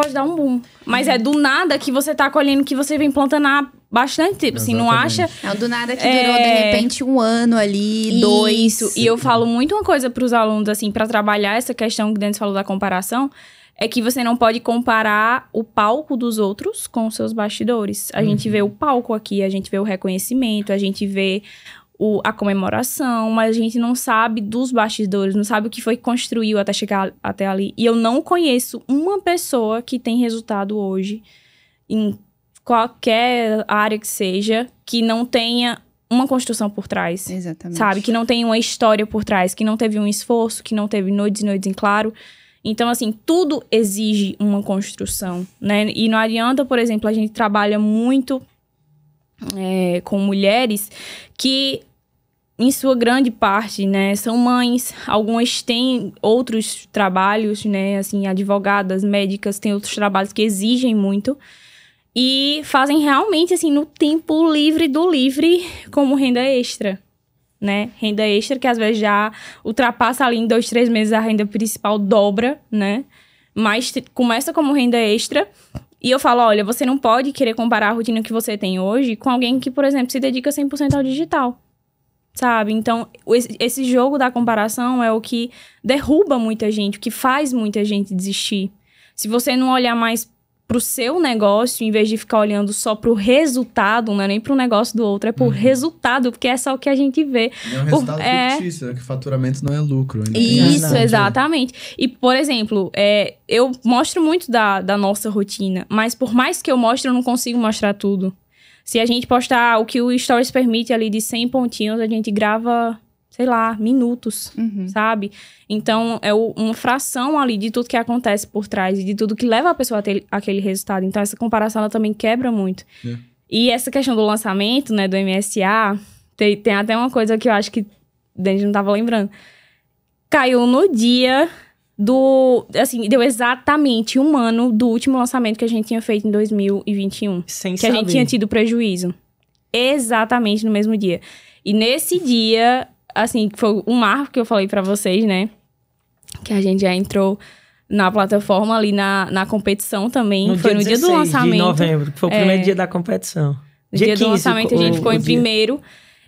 pode dar um boom. Mas é do nada que você tá colhendo que você vem plantando há bastante tempo. Assim, não acha. É do nada que durou, é... de repente, um ano ali, Isso. dois. E eu falo muito uma coisa pros alunos, assim, para trabalhar essa questão que o Denis falou da comparação. É que você não pode comparar o palco dos outros com os seus bastidores. A uhum. gente vê o palco aqui, a gente vê o reconhecimento, a gente vê o, a comemoração, mas a gente não sabe dos bastidores, não sabe o que foi que construiu até chegar até ali. E eu não conheço uma pessoa que tem resultado hoje em qualquer área que seja que não tenha uma construção por trás. Exatamente. Sabe? Que não tenha uma história por trás, que não teve um esforço, que não teve noites e noites em claro. Então, assim, tudo exige uma construção, né? E não adianta, por exemplo, a gente trabalha muito é, com mulheres que em sua grande parte, né, são mães, algumas têm outros trabalhos, né, assim, advogadas, médicas têm outros trabalhos que exigem muito e fazem realmente assim no tempo livre do livre como renda extra, né? Renda extra que às vezes já ultrapassa ali em dois, três meses a renda principal dobra, né? Mas começa como renda extra e eu falo, olha, você não pode querer comparar a rotina que você tem hoje com alguém que, por exemplo, se dedica 100% ao digital sabe? Então, esse jogo da comparação é o que derruba muita gente, o que faz muita gente desistir. Se você não olhar mais pro seu negócio, em vez de ficar olhando só pro resultado, não é nem pro negócio do outro, é pro uhum. resultado, porque é só o que a gente vê. É um resultado o, é... fictício,
é que faturamento não é lucro. Isso, é
exatamente. E, por exemplo, é, eu mostro muito da, da nossa rotina, mas por mais que eu mostre, eu não consigo mostrar tudo. Se a gente postar o que o Stories permite ali de 100 pontinhos, a gente grava, sei lá, minutos, uhum. sabe? Então, é o, uma fração ali de tudo que acontece por trás e de tudo que leva a pessoa a ter aquele resultado. Então, essa comparação, ela também quebra muito. É. E essa questão do lançamento, né, do MSA, tem, tem até uma coisa que eu acho que a gente não estava lembrando. Caiu no dia do. Assim, deu exatamente um ano do último lançamento que a gente tinha feito em 2021. Sem que saber. a gente tinha tido prejuízo. Exatamente no mesmo dia. E nesse dia, assim, foi um marco que eu falei para vocês, né? Que a gente já entrou na plataforma ali na, na competição também. No foi no dia do lançamento. De novembro, que foi o é. primeiro dia
da competição. No dia, dia 15, do lançamento o, a gente ficou em dia.
primeiro.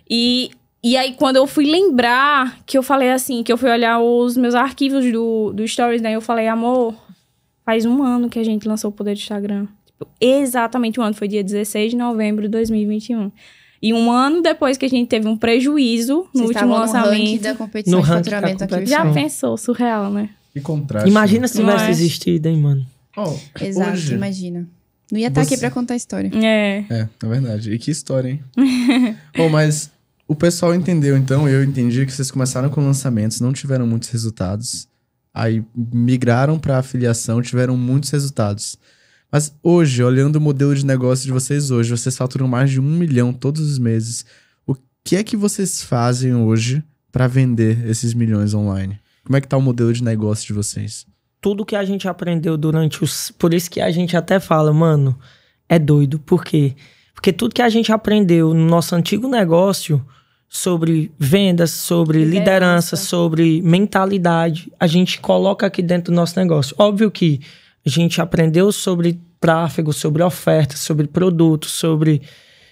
E e aí, quando eu fui lembrar que eu falei assim, que eu fui olhar os meus arquivos do, do Stories, né? eu falei, amor, faz um ano que a gente lançou o poder do Instagram. Tipo, exatamente um ano, foi dia 16 de novembro de 2021. E um ano depois que a gente teve um prejuízo no Vocês último lançamento. No ranking da competição no de faturamento da competição. Já pensou, surreal, né?
Que contraste. Imagina se tivesse é? existido, hein, mano? Oh, Exato,
hoje... imagina. Não ia estar aqui pra
contar a história. É.
É, na é verdade. E que história, hein? Bom, mas o pessoal entendeu, então eu entendi que vocês começaram com lançamentos, não tiveram muitos resultados. Aí migraram para afiliação, tiveram muitos resultados. Mas hoje, olhando o modelo de negócio de vocês hoje, vocês faturam mais de um milhão todos os meses. O que é que vocês fazem hoje para vender esses milhões online? Como é que tá o modelo de negócio de vocês?
Tudo que a gente aprendeu durante os. Por isso que a gente até fala, mano, é doido. Por quê? Porque tudo que a gente aprendeu no nosso antigo negócio sobre vendas, sobre liderança. liderança, sobre mentalidade. A gente coloca aqui dentro do nosso negócio. Óbvio que a gente aprendeu sobre tráfego, sobre oferta, sobre produto, sobre,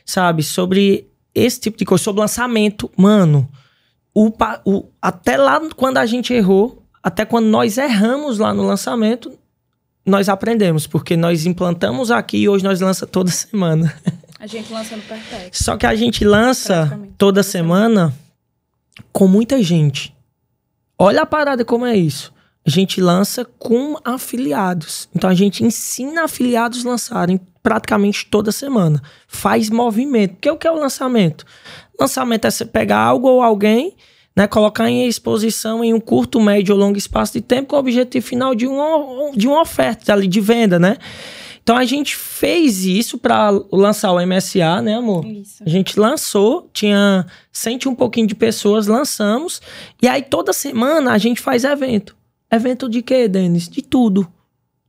sabe, sobre esse tipo de coisa, sobre lançamento. Mano, o, o, até lá quando a gente errou, até quando nós erramos lá no lançamento, nós aprendemos, porque nós implantamos aqui e hoje nós lança toda semana.
A gente lança no Perpétuo.
Só que a gente lança toda semana com muita gente. Olha a parada como é isso. A gente lança com afiliados. Então a gente ensina afiliados a lançarem praticamente toda semana. Faz movimento. Porque o que é o lançamento? Lançamento é você pegar algo ou alguém, né, colocar em exposição em um curto, médio ou longo espaço de tempo com o objetivo final de, um, de uma oferta ali de venda, né? Então a gente fez isso para lançar o MSA, né, amor? Isso. A gente lançou, tinha sente um pouquinho de pessoas, lançamos. E aí toda semana a gente faz evento. Evento de quê, Denis? De tudo.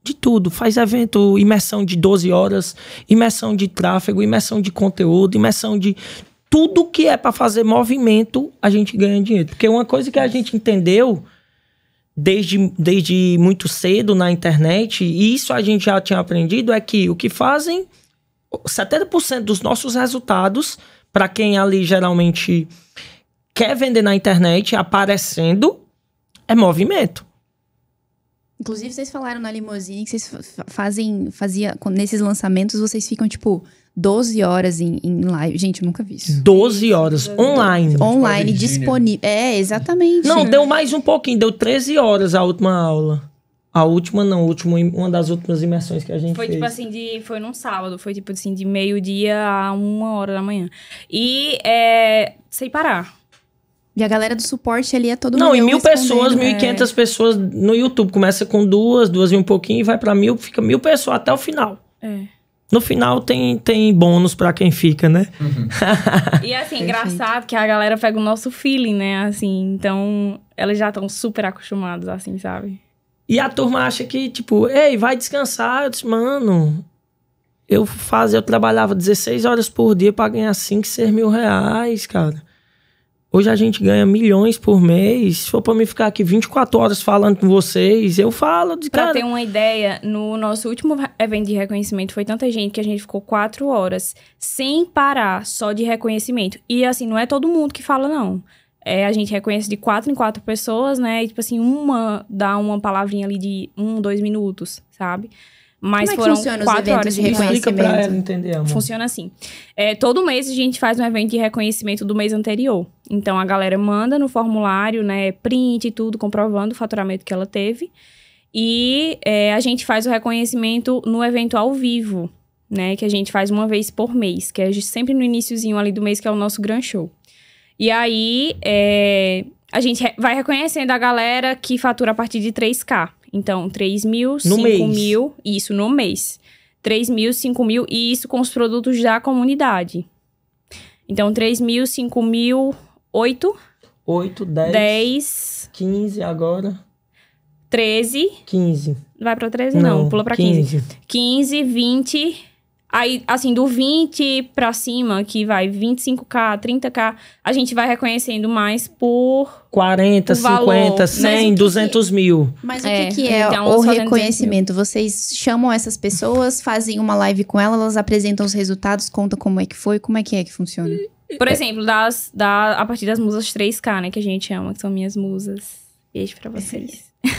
De tudo. Faz evento, imersão de 12 horas, imersão de tráfego, imersão de conteúdo, imersão de tudo que é para fazer movimento, a gente ganha dinheiro. Porque uma coisa que a gente entendeu desde, desde muito cedo na internet, e isso a gente já tinha aprendido, é que o que fazem 70% dos nossos resultados, para quem ali geralmente quer vender na internet, aparecendo, é movimento.
Inclusive, vocês falaram na limousine que vocês fazem, fazia, nesses lançamentos, vocês ficam, tipo, 12 horas em, em live. Gente, eu nunca vi isso.
12 horas online. Tipo,
online, disponível. É, exatamente. Não, deu
mais um pouquinho, deu 13 horas a última aula. A última, não, última uma das últimas imersões que a gente foi, tipo fez.
Foi tipo assim, de, foi num sábado, foi tipo assim, de meio-dia a uma hora da manhã. E é, sem parar. E a galera do suporte ali é todo mundo.
Não, e mil pessoas, mil e quinhentas é. pessoas no YouTube. Começa com duas, duas e um pouquinho, vai para mil, fica mil pessoas até o final. É. No final tem, tem bônus para quem fica, né? Uhum.
e assim, engraçado que a galera pega o nosso feeling, né? Assim, então elas já estão super acostumadas, assim, sabe?
E a turma acha que, tipo, ei, vai descansar. Eu disse, mano, eu fazia, eu trabalhava 16 horas por dia para ganhar 5, 6 mil reais, cara. Hoje a gente ganha milhões por mês. Se for pra mim ficar aqui 24 horas falando com vocês, eu falo de cara. Pra ter uma
ideia, no nosso último evento de reconhecimento foi tanta gente que a gente ficou 4 horas sem parar só de reconhecimento. E assim, não é todo mundo que fala, não. É, a gente reconhece de quatro em quatro pessoas, né? E, tipo assim, uma dá uma palavrinha ali de um, dois minutos, sabe? Mas Como é que foram quatro horas de reconhecimento. funciona assim. É, todo mês a gente faz um evento de reconhecimento do mês anterior. Então a galera manda no formulário, né, print e tudo, comprovando o faturamento que ela teve. E é, a gente faz o reconhecimento no evento ao vivo, né? Que a gente faz uma vez por mês, que é sempre no iníciozinho ali do mês, que é o nosso grand show. E aí, é, a gente vai reconhecendo a galera que fatura a partir de 3K. Então, 3 mil, 5 mês. mil, isso no mês. 3 mil, 5 mil, e isso com os produtos da comunidade. Então, 3 mil, 5 mil, 8. 8, 10. 10. 15 agora. 13. 15. Vai pra 13? Não, Não pula pra 15. 15, 20. Aí, assim, do 20 pra cima, que vai 25k, 30k, a gente vai reconhecendo mais por.
40, por 50, valor. 100, 200 né? que... mil.
Mas é, o que, que é então, o reconhecimento?
Vocês chamam essas pessoas, fazem uma live com elas, elas apresentam os resultados, contam como é que foi, como é que é que funciona?
Por exemplo, das, da, a partir das musas 3K, né, que a gente ama, que são minhas musas. Beijo pra vocês.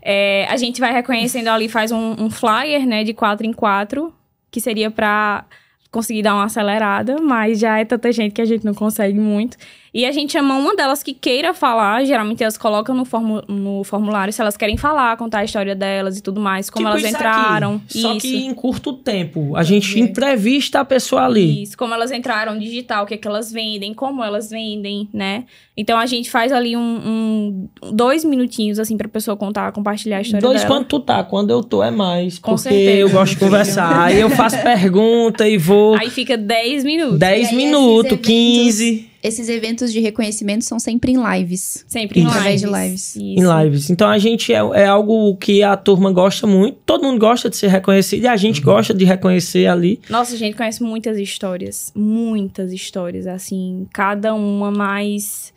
é, a gente vai reconhecendo ali, faz um, um flyer, né, de 4 em 4 que seria para conseguir dar uma acelerada, mas já é tanta gente que a gente não consegue muito. E a gente chama é uma delas que queira falar, geralmente elas colocam no, formu no formulário se elas querem falar, contar a história delas e tudo mais, como tipo elas entraram. Aqui, só isso. que em curto
tempo. A gente entrevista a pessoa ali. Isso,
como elas entraram digital, o que, é que elas vendem, como elas vendem, né? Então a gente faz ali um, um dois minutinhos, assim, pra pessoa contar, compartilhar a história dois dela. Dois
quando tu tá, quando eu tô é mais. Com porque certeza. eu gosto de conversar. aí eu faço pergunta e vou. Aí
fica dez minutos. dez minutos, 15. É esses eventos de reconhecimento são sempre em lives. Sempre em lives. de lives. Isso. Em
lives. Então a gente é, é, algo que a turma gosta muito. Todo mundo gosta de ser reconhecido e a gente uhum. gosta de reconhecer ali.
Nossa, a gente conhece muitas histórias. Muitas histórias, assim. Cada uma mais.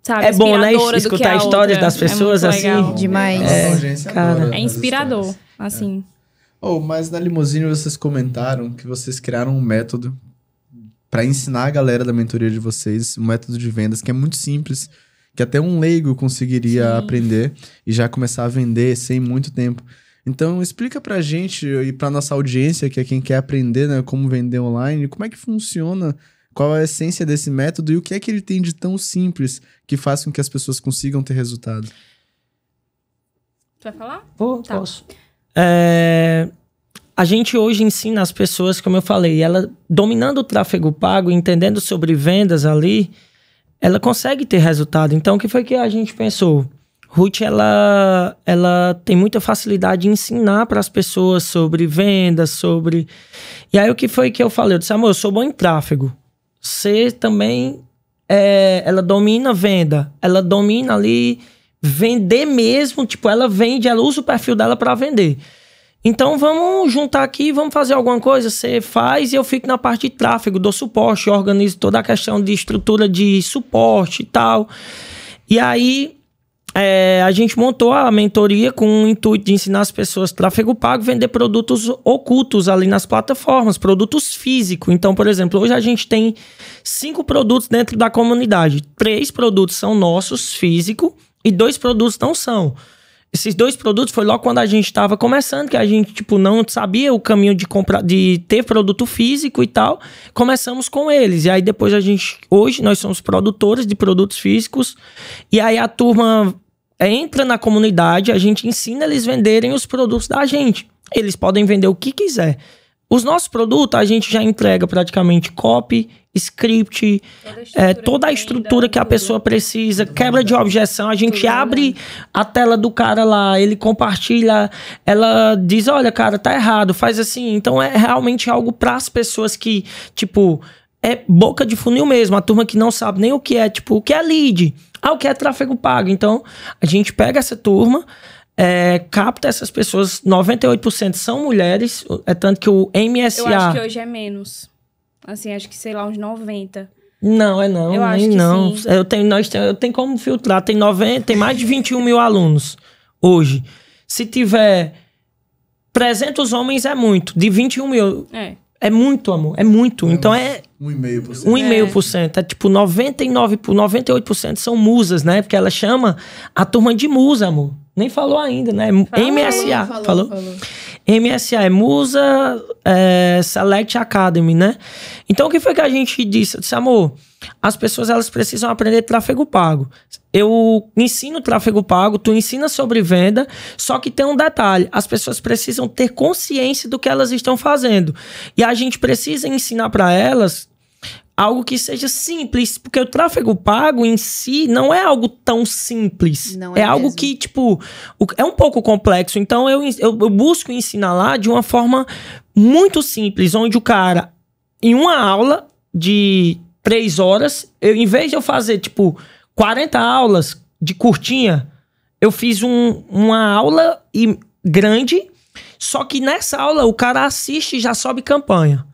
Sabe, é bom, né? Escutar a histórias outra. das é pessoas, é assim. Legal. É demais. É, é cara, é né, inspirador, assim. É.
Oh, mas na limusine vocês comentaram que vocês criaram um método para ensinar a galera da mentoria de vocês um método de vendas que é muito simples, que até um leigo conseguiria Sim. aprender e já começar a vender sem muito tempo. Então, explica pra gente e pra nossa audiência, que é quem quer aprender né, como vender online, como é que funciona, qual é a essência desse método e o que é que ele tem de tão simples que faz com que as pessoas consigam ter resultado.
Tu vai falar?
Vou, tá. posso. É a gente hoje ensina as pessoas, como eu falei, ela dominando o tráfego pago, entendendo sobre vendas ali, ela consegue ter resultado. Então, o que foi que a gente pensou? Ruth, ela, ela tem muita facilidade em ensinar para as pessoas sobre vendas, sobre. E aí, o que foi que eu falei? Eu disse, amor, eu sou bom em tráfego. Você também. É, ela domina venda. Ela domina ali vender mesmo. Tipo, ela vende, ela usa o perfil dela para vender. Então vamos juntar aqui, vamos fazer alguma coisa. Você faz e eu fico na parte de tráfego, do suporte, organizo toda a questão de estrutura de suporte e tal. E aí é, a gente montou a mentoria com o intuito de ensinar as pessoas tráfego pago, vender produtos ocultos ali nas plataformas, produtos físicos. Então, por exemplo, hoje a gente tem cinco produtos dentro da comunidade. Três produtos são nossos, físicos e dois produtos não são. Esses dois produtos foi logo quando a gente estava começando, que a gente, tipo, não sabia o caminho de comprar, de ter produto físico e tal. Começamos com eles. E aí depois a gente, hoje, nós somos produtores de produtos físicos. E aí a turma entra na comunidade, a gente ensina eles venderem os produtos da gente. Eles podem vender o que quiser. Os nossos produtos a gente já entrega praticamente copy, script, toda a é, estrutura, é, toda a estrutura que a pessoa precisa, quebra de objeção, a gente abre a tela do cara lá, ele compartilha, ela diz, olha, cara, tá errado, faz assim. Então é realmente algo para as pessoas que, tipo, é boca de funil mesmo, a turma que não sabe nem o que é, tipo, o que é lead, ah, o que é tráfego pago. Então, a gente pega essa turma, é, capta essas pessoas, 98% são mulheres, é tanto que o MSA... Eu acho que
hoje é menos. Assim, acho que, sei lá, uns 90.
Não, é não, eu nem não. Eu tenho, nós eu tenho como filtrar. Tem 90, tem mais de 21 mil alunos hoje. Se tiver 300 homens é muito. De 21 mil. É. É muito, amor. É muito. Então é,
então é. 1,5%.
1,5%. É. é tipo 99, 98% são musas, né? Porque ela chama a turma de musa, amor. Nem falou ainda, né? Falou, MSA. Falou, falou? falou. MSA é Musa é, Select Academy, né? Então o que foi que a gente disse? Eu disse, amor, as pessoas elas precisam aprender tráfego pago. Eu ensino tráfego pago, tu ensina sobre venda, só que tem um detalhe: as pessoas precisam ter consciência do que elas estão fazendo. E a gente precisa ensinar para elas algo que seja simples, porque o tráfego pago em si não é algo tão simples. Não é, é algo que, tipo, é um pouco complexo. Então eu, eu, eu busco ensinar lá de uma forma muito simples, onde o cara, em uma aula de três horas, eu, em vez de eu fazer, tipo, 40 aulas de curtinha, eu fiz um, uma aula e grande, só que nessa aula o cara assiste e já sobe campanha.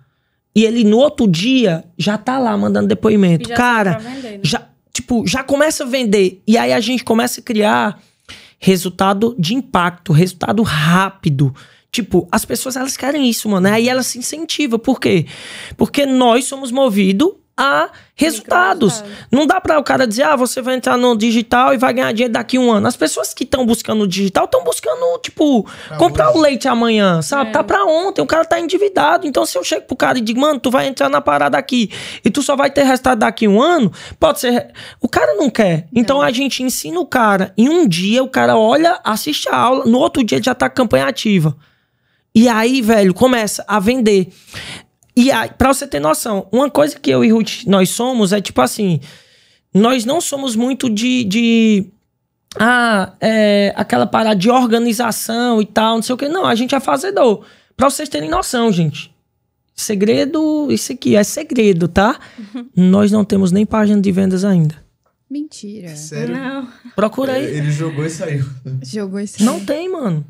E ele no outro dia já tá lá mandando depoimento. Já tá Cara, né? já, tipo, já começa a vender. E aí a gente começa a criar resultado de impacto, resultado rápido. Tipo, as pessoas elas querem isso, mano. Aí elas se incentivam. Por quê? Porque nós somos movidos a resultados. Não dá para o cara dizer, ah, você vai entrar no digital e vai ganhar dinheiro daqui a um ano. As pessoas que estão buscando o digital estão buscando, tipo, pra comprar hoje. o leite amanhã, sabe? Tá é. Tá para ontem, o cara tá endividado. Então, se eu chego pro cara e digo, mano, tu vai entrar na parada aqui e tu só vai ter resultado daqui a um ano, pode ser. O cara não quer. Então, a gente ensina o cara. Em um dia, o cara olha, assiste a aula, no outro dia já tá campanha ativa. E aí, velho, começa a vender. E aí, pra você ter noção, uma coisa que eu e Ruth nós somos é tipo assim: nós não somos muito de. de ah, é, aquela parada de organização e tal, não sei o que. Não, a gente é fazedor. Pra vocês terem noção, gente. Segredo, isso aqui é segredo, tá? Uhum. Nós não temos nem página de vendas ainda.
Mentira. Sério? Não.
Procura aí. Ele jogou e saiu.
Jogou e saiu. Não tem, mano.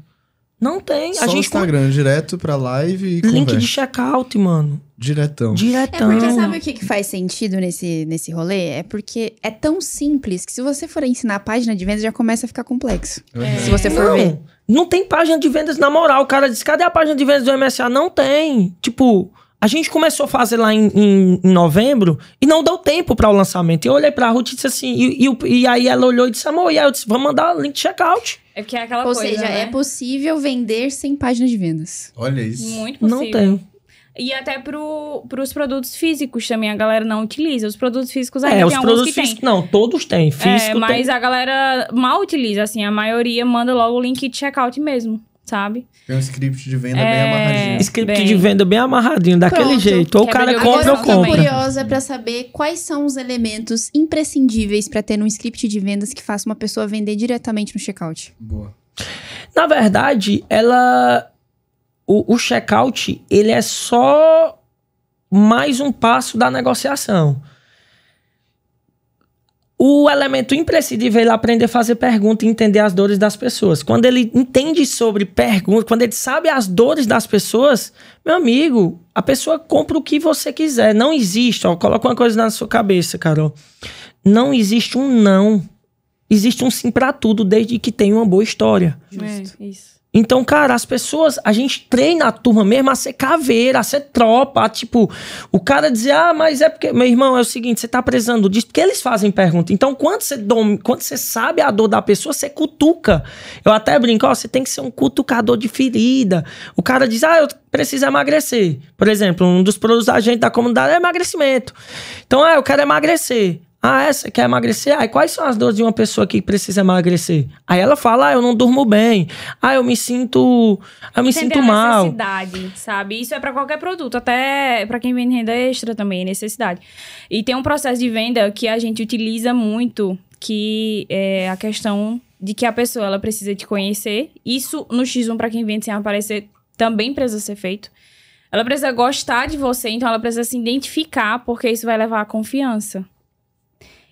Não tem. Só a gente
Instagram, direto pra live e Link conversa. de
checkout, mano.
Diretão. Diretão. É porque sabe
o que, que faz sentido nesse, nesse rolê? É porque é tão simples que se você for ensinar a página de vendas, já começa a ficar complexo.
É. Se você for não, ver.
Não tem página de vendas na moral. O cara diz, cadê a página de vendas do MSA? Não tem. Tipo, a gente começou a fazer lá em, em, novembro e não deu tempo para o lançamento. Eu olhei pra Ruth e disse assim, e, e, e aí ela olhou e disse, amor, e aí eu disse, vamos mandar link checkout.
É porque é aquela Ou coisa. Ou seja, né? é
possível
vender sem página de vendas. Olha isso. Muito
possível. Não tem.
E até para pros produtos físicos também a galera não utiliza. Os produtos físicos é, ainda é, tem os produtos físicos,
Não, todos têm. É, Físico é, mas tem. a
galera mal utiliza, assim. A maioria manda logo o link de checkout mesmo sabe?
Tem um script de venda é, bem amarradinho. Script bem... de venda bem amarradinho, daquele
Pronto. jeito. Ou o cara compra ou compra. Eu tô curiosa para saber quais são os elementos imprescindíveis para ter um script de vendas que faça uma pessoa vender diretamente no checkout.
Boa. Na verdade, ela o, o checkout, ele é só mais um passo da negociação o elemento imprescindível é ele aprender a fazer pergunta e entender as dores das pessoas. Quando ele entende sobre pergunta, quando ele sabe as dores das pessoas, meu amigo, a pessoa compra o que você quiser. Não existe, ó, coloca uma coisa na sua cabeça, Carol. Não existe um não. Existe um sim para tudo, desde que tenha uma boa história. É, Justo. É, isso. Então, cara, as pessoas, a gente treina a turma mesmo a ser caveira, a ser tropa, a, tipo, o cara dizer, ah, mas é porque, meu irmão, é o seguinte, você tá precisando disso, porque eles fazem pergunta. Então, quando você, dom... quando você sabe a dor da pessoa, você cutuca. Eu até brinco, ó, você tem que ser um cutucador de ferida. O cara diz, ah, eu preciso emagrecer. Por exemplo, um dos produtos da gente da comunidade é emagrecimento. Então, ah, eu quero emagrecer. Ah, essa é? quer emagrecer? Aí ah, quais são as dores de uma pessoa que precisa emagrecer? Aí ela fala: "Ah, eu não durmo bem. Ah, eu me sinto, eu me sinto mal".
necessidade, sabe? Isso é para qualquer produto, até para quem vende renda extra também, é necessidade. E tem um processo de venda que a gente utiliza muito, que é a questão de que a pessoa ela precisa te conhecer. Isso no X1 para quem vende sem aparecer também precisa ser feito. Ela precisa gostar de você, então ela precisa se identificar, porque isso vai levar à confiança.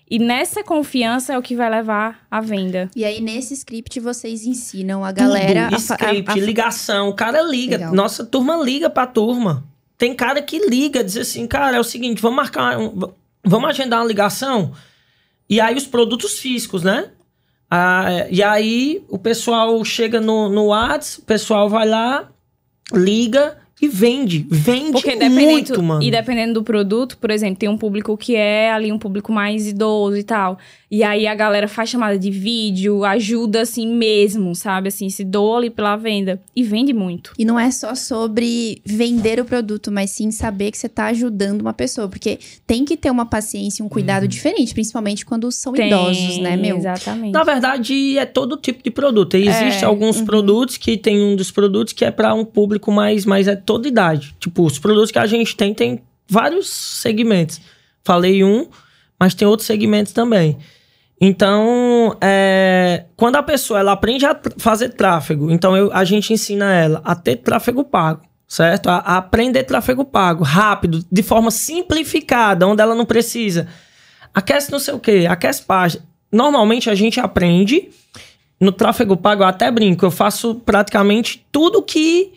E nessa confiança é o que vai levar a venda. E aí, nesse script, vocês ensinam a galera. Tudo, script, a, a, a...
ligação. O cara liga. Legal. Nossa turma liga pra turma. Tem cara que liga, diz assim, cara, é o seguinte, vamos marcar. Um, vamos agendar uma ligação. E aí os produtos físicos, né? Ah, é, e aí o pessoal chega no, no WhatsApp, o pessoal vai lá, liga e vende, vende Porque muito, mano. E
dependendo do produto, por exemplo, tem um público que é ali um público mais idoso e tal. E aí a galera faz chamada de vídeo, ajuda assim mesmo, sabe? Assim, se doa ali pela venda. E vende muito.
E não é só sobre vender o produto, mas sim saber que você tá ajudando uma pessoa. Porque tem que ter uma paciência, um cuidado hum. diferente, principalmente quando são tem, idosos, né, meu? Exatamente.
Na verdade, é todo tipo de produto. E é, existem alguns uhum. produtos que tem um dos produtos que é para um público mais, mais toda idade. Tipo, os produtos que a gente tem, tem vários segmentos. Falei um, mas tem outros segmentos também. Então, é, quando a pessoa ela aprende a fazer tráfego, então eu, a gente ensina ela a ter tráfego pago, certo? A, a aprender tráfego pago rápido, de forma simplificada, onde ela não precisa. Aquece não sei o quê, aquece página. Normalmente a gente aprende no tráfego pago, eu até brinco, eu faço praticamente tudo que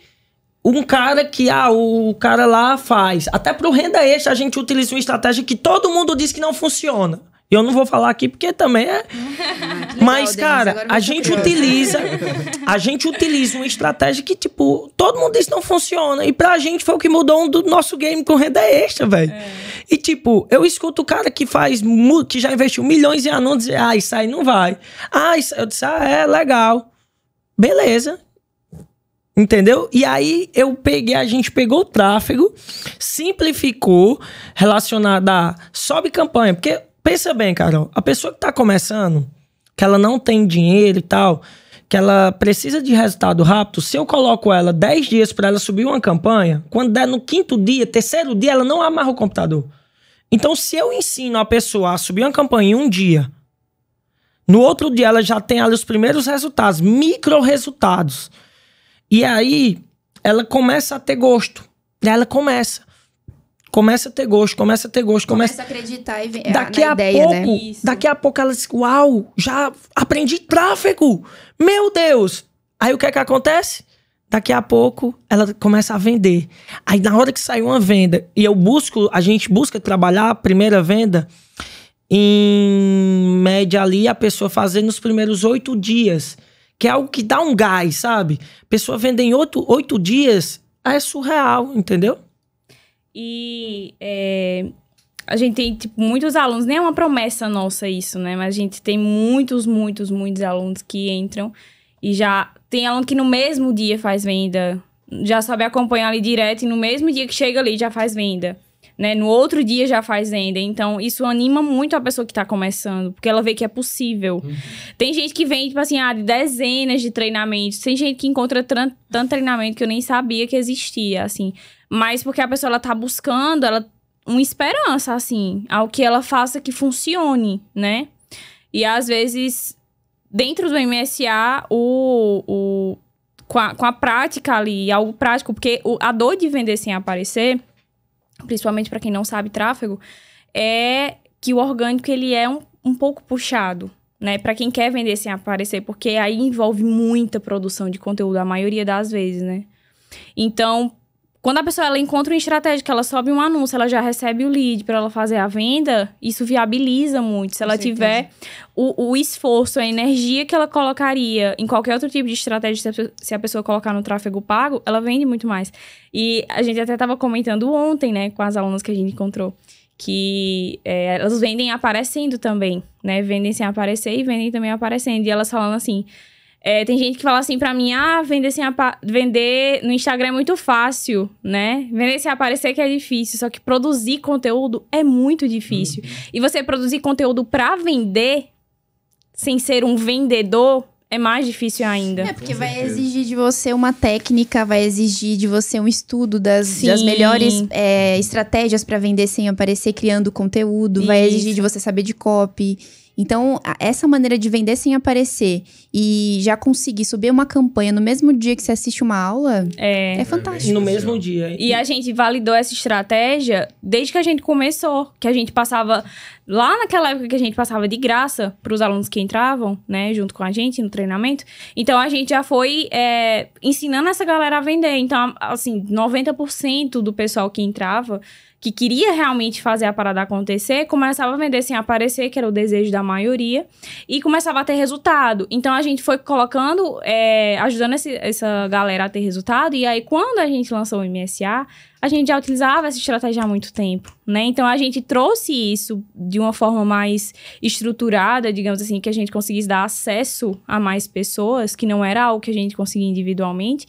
um cara que ah, o cara lá faz. Até para o renda extra a gente utiliza uma estratégia que todo mundo diz que não funciona. E eu não vou falar aqui porque também é. Mas, legal, cara, a gente curioso. utiliza. A gente utiliza uma estratégia que, tipo, todo mundo diz que não funciona. E pra gente foi o que mudou um do nosso game com renda extra, velho. É. E, tipo, eu escuto o cara que faz. que já investiu milhões em anúncios. Ah, isso aí não vai. Ah, isso, eu disse, ah, é legal. Beleza. Entendeu? E aí eu peguei, a gente pegou o tráfego, simplificou relacionado a sobe campanha. Porque, pensa bem, Carol, a pessoa que tá começando, que ela não tem dinheiro e tal, que ela precisa de resultado rápido, se eu coloco ela 10 dias para ela subir uma campanha, quando der no quinto dia, terceiro dia, ela não amarra o computador. Então, se eu ensino a pessoa a subir uma campanha em um dia, no outro dia ela já tem ali os primeiros resultados, micro resultados. E aí ela começa a ter gosto. Ela começa. Começa a ter gosto, começa a ter gosto, começa, começa a
acreditar e vender daqui a ideia, pouco, né? daqui
a pouco ela diz: "Uau, já aprendi tráfego. Meu Deus". Aí o que é que acontece? daqui a pouco ela começa a vender. Aí na hora que sai uma venda, e eu busco, a gente busca trabalhar a primeira venda, em média ali, a pessoa fazer nos primeiros oito dias que é algo que dá um gás, sabe? Pessoa vende em oito, oito dias, é surreal, entendeu?
E é, a gente tem tipo, muitos alunos, nem é uma promessa nossa isso, né? Mas a gente tem muitos, muitos, muitos alunos que entram e já tem aluno que no mesmo dia faz venda, já sabe acompanhar ali direto e no mesmo dia que chega ali já faz venda né? No outro dia já faz venda. Então, isso anima muito a pessoa que tá começando, porque ela vê que é possível. Uhum. Tem gente que vem, tipo assim, ah, dezenas de treinamentos. Tem gente que encontra tanto treinamento que eu nem sabia que existia, assim. Mas porque a pessoa, ela tá buscando, ela... Uma esperança, assim, ao que ela faça que funcione, né? E às vezes, dentro do MSA, o, o, com, a, com a prática ali, algo prático, porque o, a dor de vender sem aparecer principalmente para quem não sabe tráfego, é que o orgânico ele é um, um pouco puxado, né? Para quem quer vender sem aparecer, porque aí envolve muita produção de conteúdo, a maioria das vezes, né? Então, quando a pessoa ela encontra uma estratégia que ela sobe um anúncio, ela já recebe o lead para ela fazer a venda, isso viabiliza muito. Se ela tiver o, o, esforço, a energia que ela colocaria em qualquer outro tipo de estratégia, se a, se a pessoa colocar no tráfego pago, ela vende muito mais. E a gente até estava comentando ontem, né, com as alunas que a gente encontrou que é, elas vendem aparecendo também, né? Vendem sem aparecer e vendem também aparecendo. E elas falando assim: é, tem gente que fala assim pra mim, ah, vender, sem vender no Instagram é muito fácil, né? Vender sem aparecer que é difícil, só que produzir conteúdo é muito difícil. Uhum. E você produzir conteúdo pra vender, sem ser um vendedor, é mais difícil ainda. É, porque vai exigir
de você uma técnica, vai exigir de você um estudo das, das melhores é, estratégias para vender sem aparecer criando conteúdo, Isso. vai exigir de você saber de copy. Então, essa maneira de vender sem aparecer e já conseguir subir uma campanha no mesmo dia que você assiste uma aula é, é, é fantástico. No mesmo
dia. E a gente validou essa estratégia desde que a gente começou, que a gente passava lá naquela época que a gente passava de graça para os alunos que entravam, né, junto com a gente no treinamento. Então a gente já foi é, ensinando essa galera a vender. Então, assim, 90% do pessoal que entrava que queria realmente fazer a parada acontecer, começava a vender sem aparecer, que era o desejo da maioria, e começava a ter resultado. Então a gente foi colocando, é, ajudando esse, essa galera a ter resultado, e aí quando a gente lançou o MSA, a gente já utilizava essa estratégia há muito tempo, né? Então a gente trouxe isso de uma forma mais estruturada, digamos assim, que a gente conseguisse dar acesso a mais pessoas, que não era algo que a gente conseguia individualmente,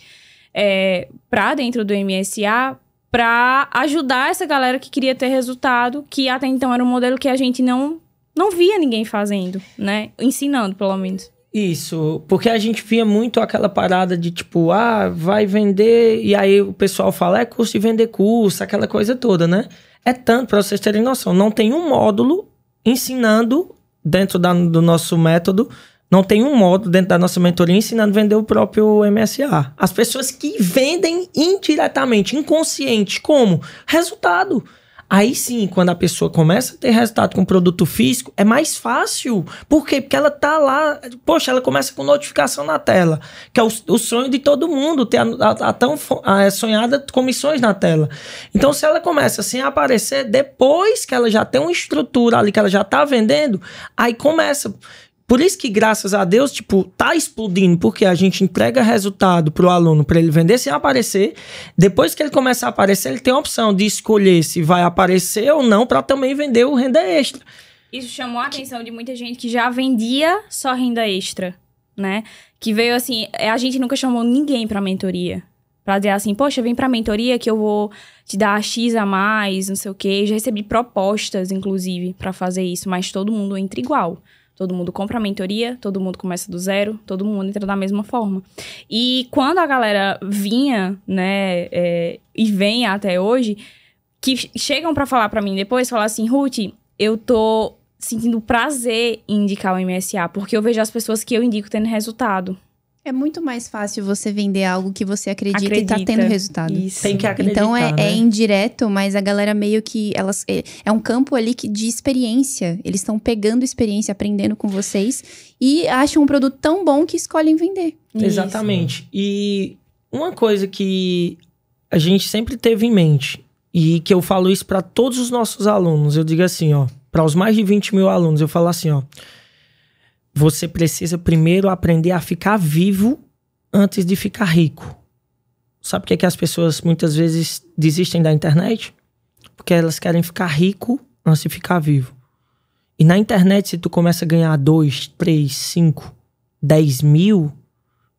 é, para dentro do MSA, para ajudar essa galera que queria ter resultado, que até então era um modelo que a gente não não via ninguém fazendo, né? Ensinando, pelo menos.
Isso, porque a gente via muito aquela parada de tipo, ah, vai vender, e aí o pessoal fala, é curso de vender curso, aquela coisa toda, né? É tanto, para vocês terem noção, não tem um módulo ensinando, dentro da, do nosso método, não tem um modo dentro da nossa mentoria ensinando a vender o próprio MSA. As pessoas que vendem indiretamente, inconsciente, como? Resultado. Aí sim, quando a pessoa começa a ter resultado com produto físico, é mais fácil. Por quê? Porque ela tá lá, poxa, ela começa com notificação na tela, que é o, o sonho de todo mundo, ter a, a, a tão a é sonhada comissões na tela. Então, se ela começa assim a aparecer, depois que ela já tem uma estrutura ali, que ela já tá vendendo, aí começa por isso que, graças a Deus, tipo, tá explodindo, porque a gente entrega resultado pro aluno para ele vender sem aparecer. Depois que ele começa a aparecer, ele tem a opção de escolher se vai aparecer ou não para também vender o renda extra.
Isso chamou a atenção de muita gente que já vendia só renda extra, né? Que veio assim, é, a gente nunca chamou ninguém para mentoria. Pra dizer assim, poxa, vem pra mentoria que eu vou te dar X a mais, não sei o quê. Já recebi propostas, inclusive, para fazer isso, mas todo mundo entra igual. Todo mundo compra a mentoria, todo mundo começa do zero, todo mundo entra da mesma forma. E quando a galera vinha, né, é, e vem até hoje, que chegam para falar para mim depois, falar assim, Ruth, eu tô sentindo prazer em indicar o MSA, porque eu vejo as pessoas que eu indico tendo resultado. É muito mais fácil
você vender algo que você acredita, acredita. e tá tendo resultado. Isso. Tem que acreditar. Então é, é né? é, indireto, mas a galera meio que. elas É, é um campo ali que, de experiência. Eles estão pegando experiência, aprendendo com vocês e acham um produto tão bom que escolhem vender. Exatamente.
Isso. E uma coisa que a gente sempre teve em mente, e que eu falo isso para todos os nossos alunos, eu digo assim, ó, para os mais de 20 mil alunos, eu falo assim, ó você precisa primeiro aprender a ficar vivo antes de ficar rico. Sabe por que, é que as pessoas muitas vezes desistem da internet? Porque elas querem ficar rico antes de ficar vivo. E na internet, se tu começa a ganhar 2, 3, 5, 10 mil,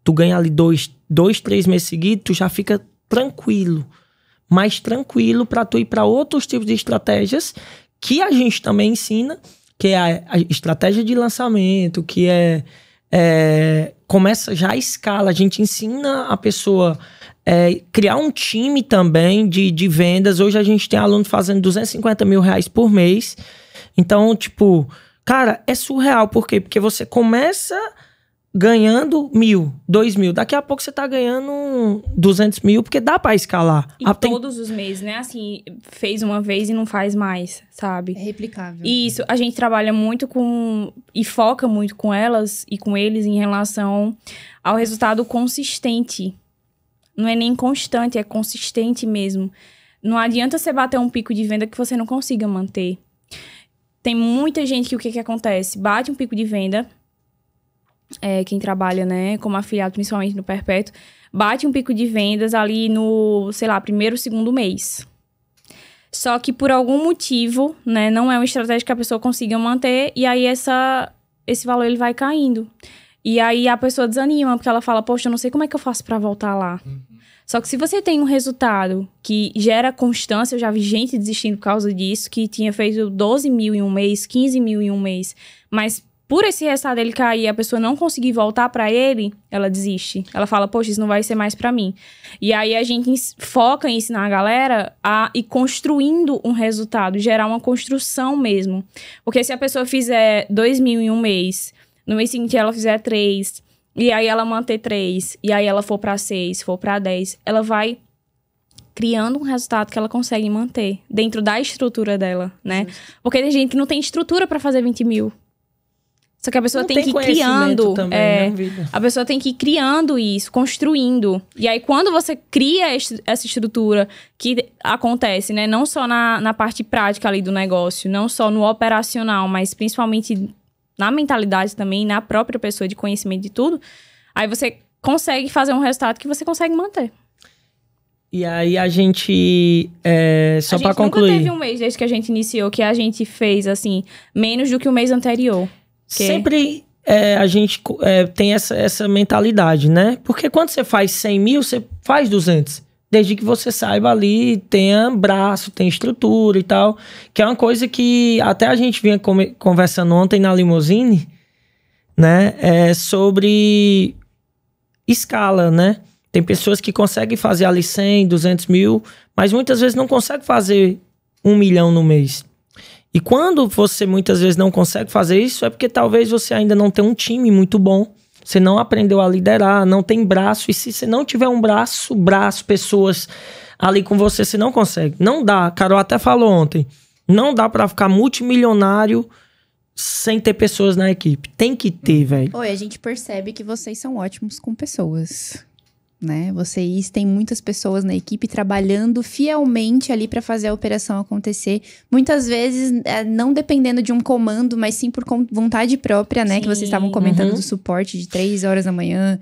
tu ganha ali 2, dois, 3 meses seguidos, tu já fica tranquilo. Mais tranquilo para tu ir para outros tipos de estratégias que a gente também ensina que é a, a estratégia de lançamento, que é, é, começa já a escala. A gente ensina a pessoa é, criar um time também de, de vendas. Hoje a gente tem aluno fazendo 250 mil reais por mês. Então, tipo, cara, é surreal. Por quê? Porque você começa ganhando mil, dois mil. Daqui a pouco você tá ganhando duzentos mil, porque dá para escalar.
E a, ah, todos os meses, né? Assim, fez uma vez e não faz mais, sabe? É replicável. E isso, a gente trabalha muito com... E foca muito com elas e com eles em relação ao resultado consistente. Não é nem constante, é consistente mesmo. Não adianta você bater um pico de venda que você não consiga manter. Tem muita gente que o que, que acontece? Bate um pico de venda é, quem trabalha, né, como afiliado, principalmente no Perpétuo, bate um pico de vendas ali no, sei lá, primeiro, segundo mês. Só que por algum motivo, né, não é uma estratégia que a pessoa consiga manter e aí essa, esse valor ele vai caindo. E aí a pessoa desanima, porque ela fala, poxa, eu não sei como é que eu faço para voltar lá. Uhum. Só que se você tem um resultado que gera constância, eu já vi gente desistindo por causa disso, que tinha feito 12 mil em um mês, 15 mil em um mês, mas por esse resultado ele cair e a pessoa não conseguir voltar para ele, ela desiste. Ela fala, poxa, isso não vai ser mais para mim. E aí a gente foca em ensinar a galera a ir construindo um resultado, gerar uma construção mesmo. Porque se a pessoa fizer dois mil em um mês, no mês seguinte ela fizer três, e aí ela manter três, e aí ela for para seis, for para dez, ela vai criando um resultado que ela consegue manter dentro da estrutura dela, né? Sim. Porque tem gente que não tem estrutura para fazer 20 mil. Só que a pessoa tem, tem, que ir criando. Também, é, né, a pessoa tem que ir criando isso, construindo. E aí, quando você cria essa estrutura que acontece, né? Não só na, na parte prática ali do negócio, não só no operacional, mas principalmente na mentalidade também, na própria pessoa de conhecimento de tudo, aí você consegue fazer um resultado que você consegue manter.
E aí a gente. É, só para concluir. Nunca teve um
mês desde que a gente iniciou que a gente fez assim, menos do que o mês anterior. Que... Sempre
é, a gente é, tem essa, essa mentalidade, né? Porque quando você faz 100 mil, você faz 200. Desde que você saiba ali, tenha braço, tenha estrutura e tal. Que é uma coisa que até a gente vinha conversando ontem na limusine, né? É sobre escala, né? Tem pessoas que conseguem fazer ali 100, 200 mil, mas muitas vezes não conseguem fazer um milhão no mês. E quando você muitas vezes não consegue fazer isso, é porque talvez você ainda não tem um time muito bom. Você não aprendeu a liderar, não tem braço. E se você não tiver um braço, braço, pessoas ali com você, você não consegue. Não dá. Carol até falou ontem. Não dá para ficar multimilionário sem ter pessoas na equipe. Tem que ter, velho.
Oi, a gente percebe que vocês são ótimos com pessoas né? Vocês têm muitas pessoas na equipe trabalhando fielmente ali para fazer a operação acontecer. Muitas vezes, é, não dependendo de um comando, mas sim por vontade própria, né? Sim, que vocês estavam comentando uhum. do suporte de três horas da manhã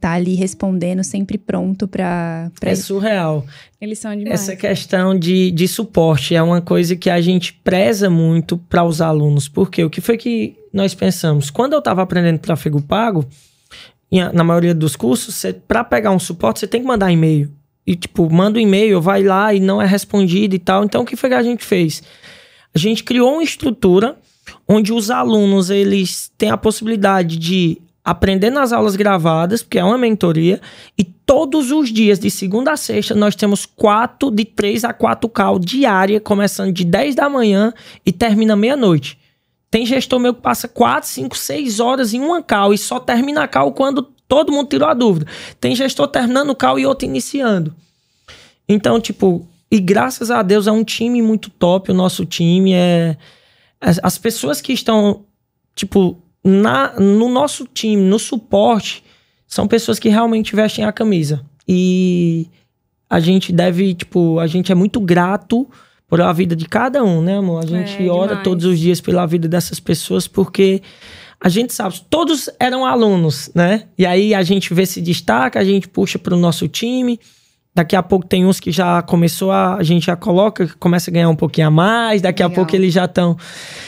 tá ali respondendo, sempre pronto para. Pra... É
surreal.
Eles são demais. Essa
questão de, de suporte é uma coisa que a gente preza muito para os alunos, porque o que foi que nós pensamos? Quando eu estava aprendendo tráfego pago, na maioria dos cursos, para pegar um suporte, você tem que mandar e-mail. E, tipo, manda um e-mail, vai lá e não é respondido e tal. Então, o que foi que a gente fez? A gente criou uma estrutura onde os alunos, eles têm a possibilidade de aprender nas aulas gravadas, porque é uma mentoria, e todos os dias, de segunda a sexta, nós temos quatro, de três a quatro cal diária, começando de 10 da manhã e termina meia-noite. Tem gestor meu que passa 4, 5, 6 horas em uma cal e só termina a cal quando todo mundo tirou a dúvida. Tem gestor terminando o cal e outro iniciando. Então, tipo, e graças a Deus é um time muito top, o nosso time é as pessoas que estão tipo na no nosso time, no suporte, são pessoas que realmente vestem a camisa. E a gente deve, tipo, a gente é muito grato por a vida de cada um, né, amor? A gente é, ora demais. todos os dias pela vida dessas pessoas porque a gente sabe, todos eram alunos, né? E aí a gente vê se destaca, a gente puxa para o nosso time. Daqui a pouco tem uns que já começou a. A gente já coloca, começa a ganhar um pouquinho a mais. Daqui Legal. a pouco eles já estão.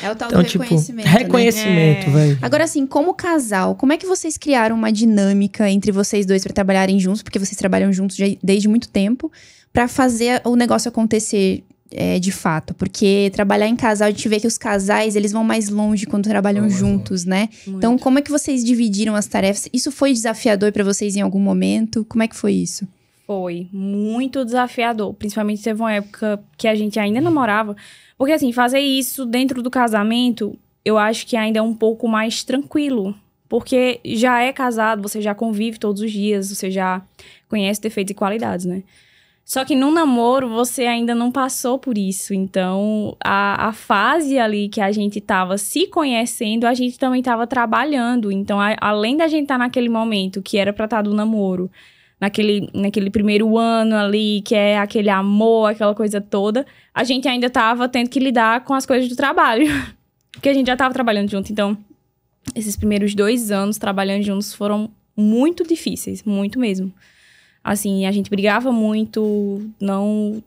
É o tal então, do tipo, reconhecimento. Né? Reconhecimento, né? velho.
Agora, assim, como casal, como é que vocês criaram uma dinâmica entre vocês dois para trabalharem juntos? Porque vocês trabalham juntos desde muito tempo. para fazer o negócio acontecer é, de fato. Porque trabalhar em casal, a gente vê que os casais, eles vão mais longe quando trabalham Muito uhum. juntos, né? Muito. Então, como é que vocês dividiram as tarefas? Isso foi desafiador para vocês em algum momento? Como é que foi isso?
Foi muito desafiador, principalmente teve uma época que a gente ainda namorava, porque assim, fazer isso dentro do casamento, eu acho que ainda é um pouco mais tranquilo, porque já é casado, você já convive todos os dias, você já conhece defeitos e qualidades, né? Só que no namoro você ainda não passou por isso. Então, a, a fase ali que a gente estava se conhecendo, a gente também estava trabalhando. Então, a, além da gente estar tá naquele momento que era pra estar tá do namoro, naquele, naquele primeiro ano ali, que é aquele amor, aquela coisa toda, a gente ainda estava tendo que lidar com as coisas do trabalho. Porque a gente já estava trabalhando junto. Então, esses primeiros dois anos trabalhando juntos foram muito difíceis, muito mesmo. Assim, a gente brigava muito, não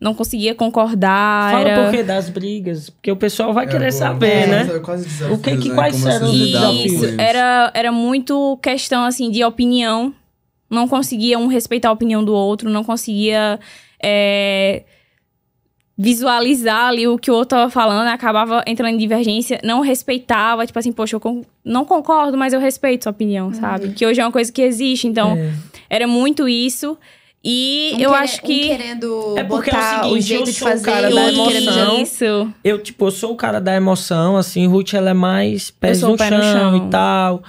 não conseguia concordar. Fala era... por que
das brigas, porque o pessoal vai é, querer saber, é, né? o que, que né? quais eram os desafios? Isso,
era, era muito questão, assim, de opinião. Não conseguia um respeitar a opinião do outro, não conseguia... É visualizar ali o que o outro estava falando, acabava entrando em divergência, não respeitava, tipo assim, poxa, eu con não concordo, mas eu respeito sua opinião, uhum. sabe? Uhum. Que hoje é uma coisa que existe, então é. era muito isso. E um eu acho que. Um querendo é porque botar é o, seguinte, o jeito eu sou de fazer o cara da emoção. Isso.
Eu, tipo, eu sou o cara da emoção, assim, Ruth, ela é mais pés no, pé chão no chão e tal.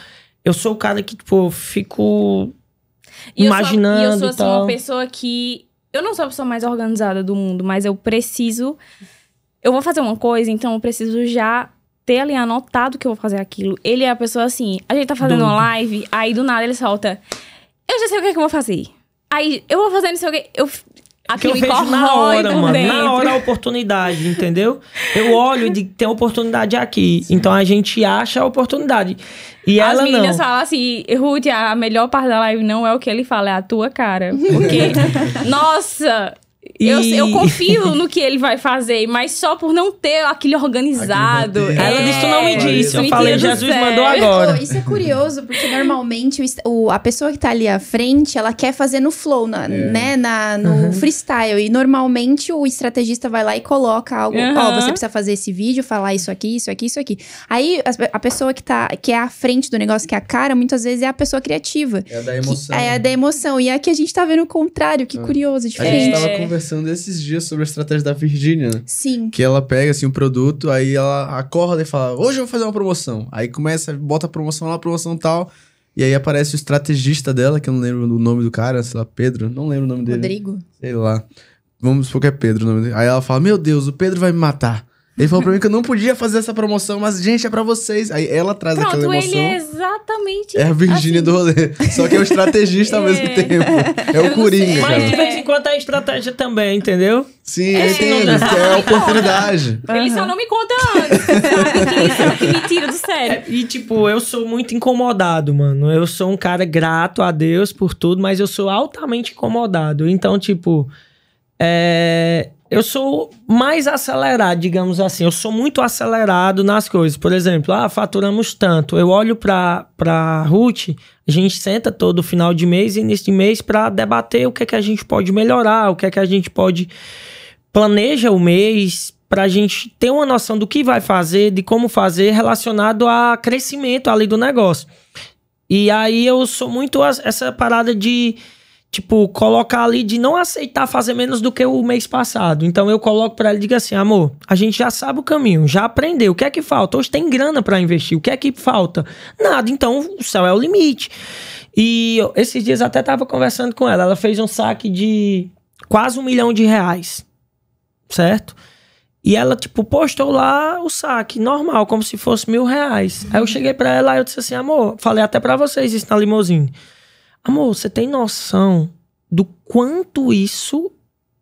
Eu sou o cara que, tipo, fico e imaginando. Eu sou, e eu sou assim, uma pessoa
que eu não sou a pessoa mais organizada do mundo, mas eu preciso. Eu vou fazer uma coisa, então eu preciso já ter ali anotado que eu vou fazer aquilo. Ele é a pessoa assim, a gente tá fazendo uma live, aí do nada ele solta. Eu já sei o que, é que eu vou fazer. Aí eu vou fazer não sei o que. Eu, que eu vejo na hora, mano. Dentro. Na hora a
oportunidade, entendeu? Eu olho de tem oportunidade aqui. Então a gente acha a
oportunidade.
E As ela meninas não. falam
assim, Ruth, a melhor parte da live não é o que ele fala, é a tua cara. Porque, nossa,
e... Eu, eu, confio
no que ele vai fazer, mas só por não ter aquele organizado. Ela é, disse: isso não me disse. Eu falei,
Jesus céu. mandou agora. Isso é
curioso, porque normalmente o, a pessoa que tá ali à frente, ela quer fazer no flow, na, é. né? Na, no uhum. freestyle. E normalmente o estrategista vai lá e coloca algo. Ó, uhum. oh, você precisa fazer esse vídeo, falar isso aqui, isso aqui, isso aqui. Aí a, a, pessoa que, tá, que é à frente do negócio, que é a cara, muitas vezes é a pessoa criativa. É a da emoção. Que, é a da emoção. E é aqui a gente tá vendo o contrário, que é. curioso, diferente. A gente tava
conversando esses dias sobre a estratégia da Virginia, né? Sim. Que ela pega, assim, um produto, aí ela acorda e fala, hoje eu vou fazer uma promoção. Aí começa, bota a promoção lá, a promoção tal... E aí aparece o estrategista dela, que eu não lembro o nome do cara, sei lá, Pedro, não lembro o nome Rodrigo. dele. Rodrigo. Sei lá. Vamos supor que é Pedro o nome dele. Aí ela fala: Meu Deus, o Pedro vai me matar. Ele falou pra mim que eu não podia fazer essa promoção, mas, gente, é pra vocês. Aí ela traz Pronto, aquela emoção. ele é
exatamente... É a Virgínia assim.
do rolê. Só que é o estrategista ao mesmo é. tempo. É o Coringa, Mas de
vez em quando é estratégia também, entendeu? Sim, é, eu entendo. É a então, oportunidade.
Ele só não me conta antes, sabe? Isso é o que me tira do sério. É,
e, tipo, eu sou muito incomodado, mano. Eu sou um cara grato a Deus por tudo, mas eu sou altamente incomodado. Então, tipo... É, eu sou mais acelerado, digamos assim. Eu sou muito acelerado nas coisas. Por exemplo, ah, faturamos tanto. Eu olho para a Ruth, a gente senta todo final de mês e início de mês para debater o que é que a gente pode melhorar, o que é que a gente pode. Planeja o mês para a gente ter uma noção do que vai fazer, de como fazer, relacionado a crescimento ali do negócio. E aí eu sou muito essa parada de tipo, colocar ali de não aceitar fazer menos do que o mês passado. Então eu coloco para ele e digo assim: amor, a gente já sabe o caminho, já aprendeu. O que é que falta? Hoje tem grana para investir. O que é que falta? Nada. Então o céu é o limite. E esses dias até tava conversando com ela. Ela fez um saque de quase um milhão de reais, certo? E ela, tipo, postou lá o saque, normal, como se fosse mil reais. Aí eu cheguei pra ela e eu disse assim, amor, falei até pra vocês isso na limousine. Amor, você tem noção do quanto isso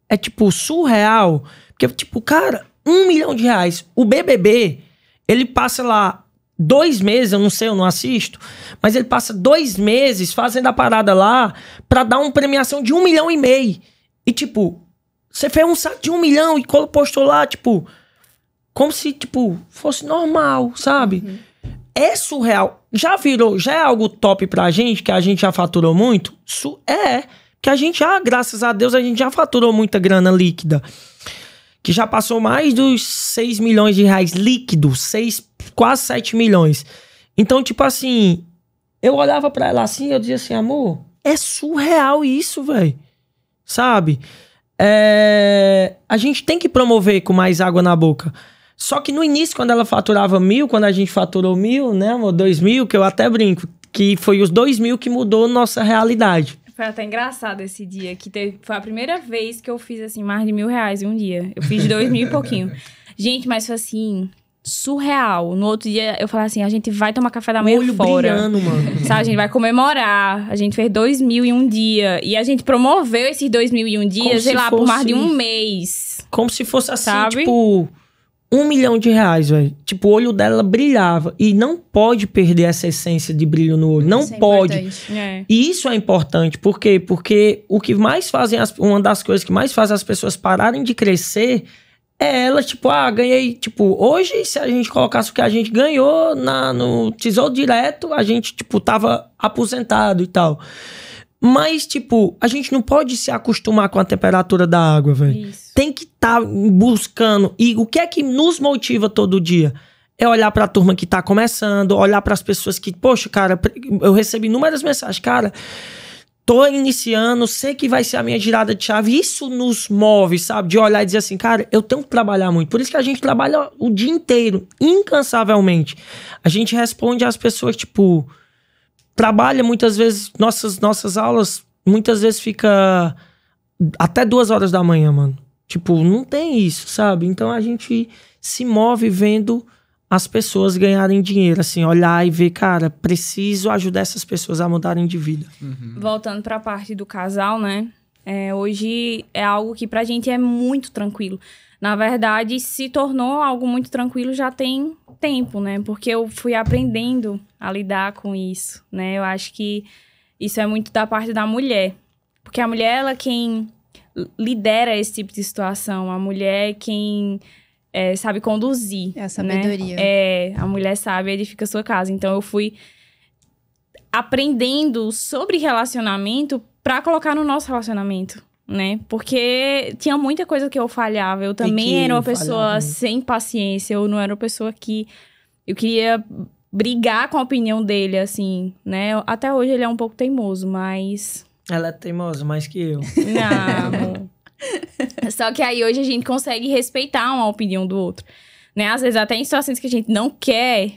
é, tipo, surreal? Porque, tipo, cara, um milhão de reais. O BBB, ele passa lá dois meses, eu não sei, eu não assisto, mas ele passa dois meses fazendo a parada lá pra dar uma premiação de um milhão e meio. E, tipo, você fez um saco de um milhão e postou lá, tipo, como se, tipo, fosse normal, sabe? Uhum é surreal. Já virou, já é algo top pra gente, que a gente já faturou muito? Isso é. Que a gente já, graças a Deus, a gente já faturou muita grana líquida. Que já passou mais dos 6 milhões de reais líquido, 6, quase 7 milhões. Então, tipo assim, eu olhava para ela assim, eu dizia assim, amor, é surreal isso, velho. Sabe? É... A gente tem que promover com mais água na boca. Só que no início, quando ela faturava mil, quando a gente faturou mil, né, ou dois mil, que eu até brinco, que foi os dois mil que mudou nossa realidade.
Foi até engraçado esse dia, que teve, foi a primeira vez que eu fiz, assim, mais de mil reais em um dia. Eu fiz dois mil e pouquinho. Gente, mas foi assim, surreal. No outro dia, eu falei assim, a gente vai tomar café da manhã Olho fora. Brilhando, mano. Sabe, a gente vai comemorar. A gente fez dois mil em um dia. E a gente promoveu esses dois mil em um dia sei lá, por mais de um mês.
Como se fosse assim, sabe? tipo um milhão de reais, velho. Tipo, o olho dela brilhava. E não pode perder essa essência de brilho no olho. Não isso é pode. É E isso é importante. Por quê? Porque o que mais fazem, as, uma das coisas que mais faz as pessoas pararem de crescer é ela, tipo, ah, ganhei. Tipo, hoje, se a gente colocasse o que a gente ganhou na, no Tesouro Direto, a gente, tipo, tava aposentado e tal. Mas, tipo, a gente não pode se acostumar com a temperatura da água, velho. Tem que estar tá buscando. E o que é que nos motiva todo dia? É olhar para a turma que tá começando, olhar para as pessoas que, poxa, cara, eu recebi inúmeras mensagens, cara, tô iniciando, sei que vai ser a minha girada de chave. Isso nos move, sabe? De olhar e dizer assim, cara, eu tenho que trabalhar muito. Por isso que a gente trabalha o dia inteiro, incansavelmente. A gente responde às pessoas, tipo, trabalha muitas vezes, nossas, nossas aulas muitas vezes fica até duas horas da manhã, mano. Tipo, não tem isso, sabe? Então a gente se move vendo as pessoas ganharem dinheiro, assim, olhar e ver, cara, preciso ajudar essas pessoas a mudarem de vida.
Uhum. Voltando para a parte do casal, né? É, hoje é algo que pra gente é muito tranquilo. Na verdade, se tornou algo muito tranquilo já tem tempo, né? Porque eu fui aprendendo a lidar com isso, né? Eu acho que isso é muito da parte da mulher. Porque a mulher, ela é quem lidera esse tipo de situação. A mulher é quem é, sabe conduzir. É a né? sabedoria. Né? É, a mulher sabe edifica a sua casa. Então, eu fui aprendendo sobre relacionamento para colocar no nosso relacionamento né? Porque tinha muita coisa que eu falhava. Eu também era uma pessoa falhava. sem paciência, eu não era uma pessoa que eu queria brigar com a opinião dele, assim, né? Até hoje ele é um pouco teimoso, mas. Ela é
teimosa mais que eu. Não.
Só que aí hoje a gente consegue respeitar uma opinião do outro. Né? Às vezes até em situações que a gente não quer,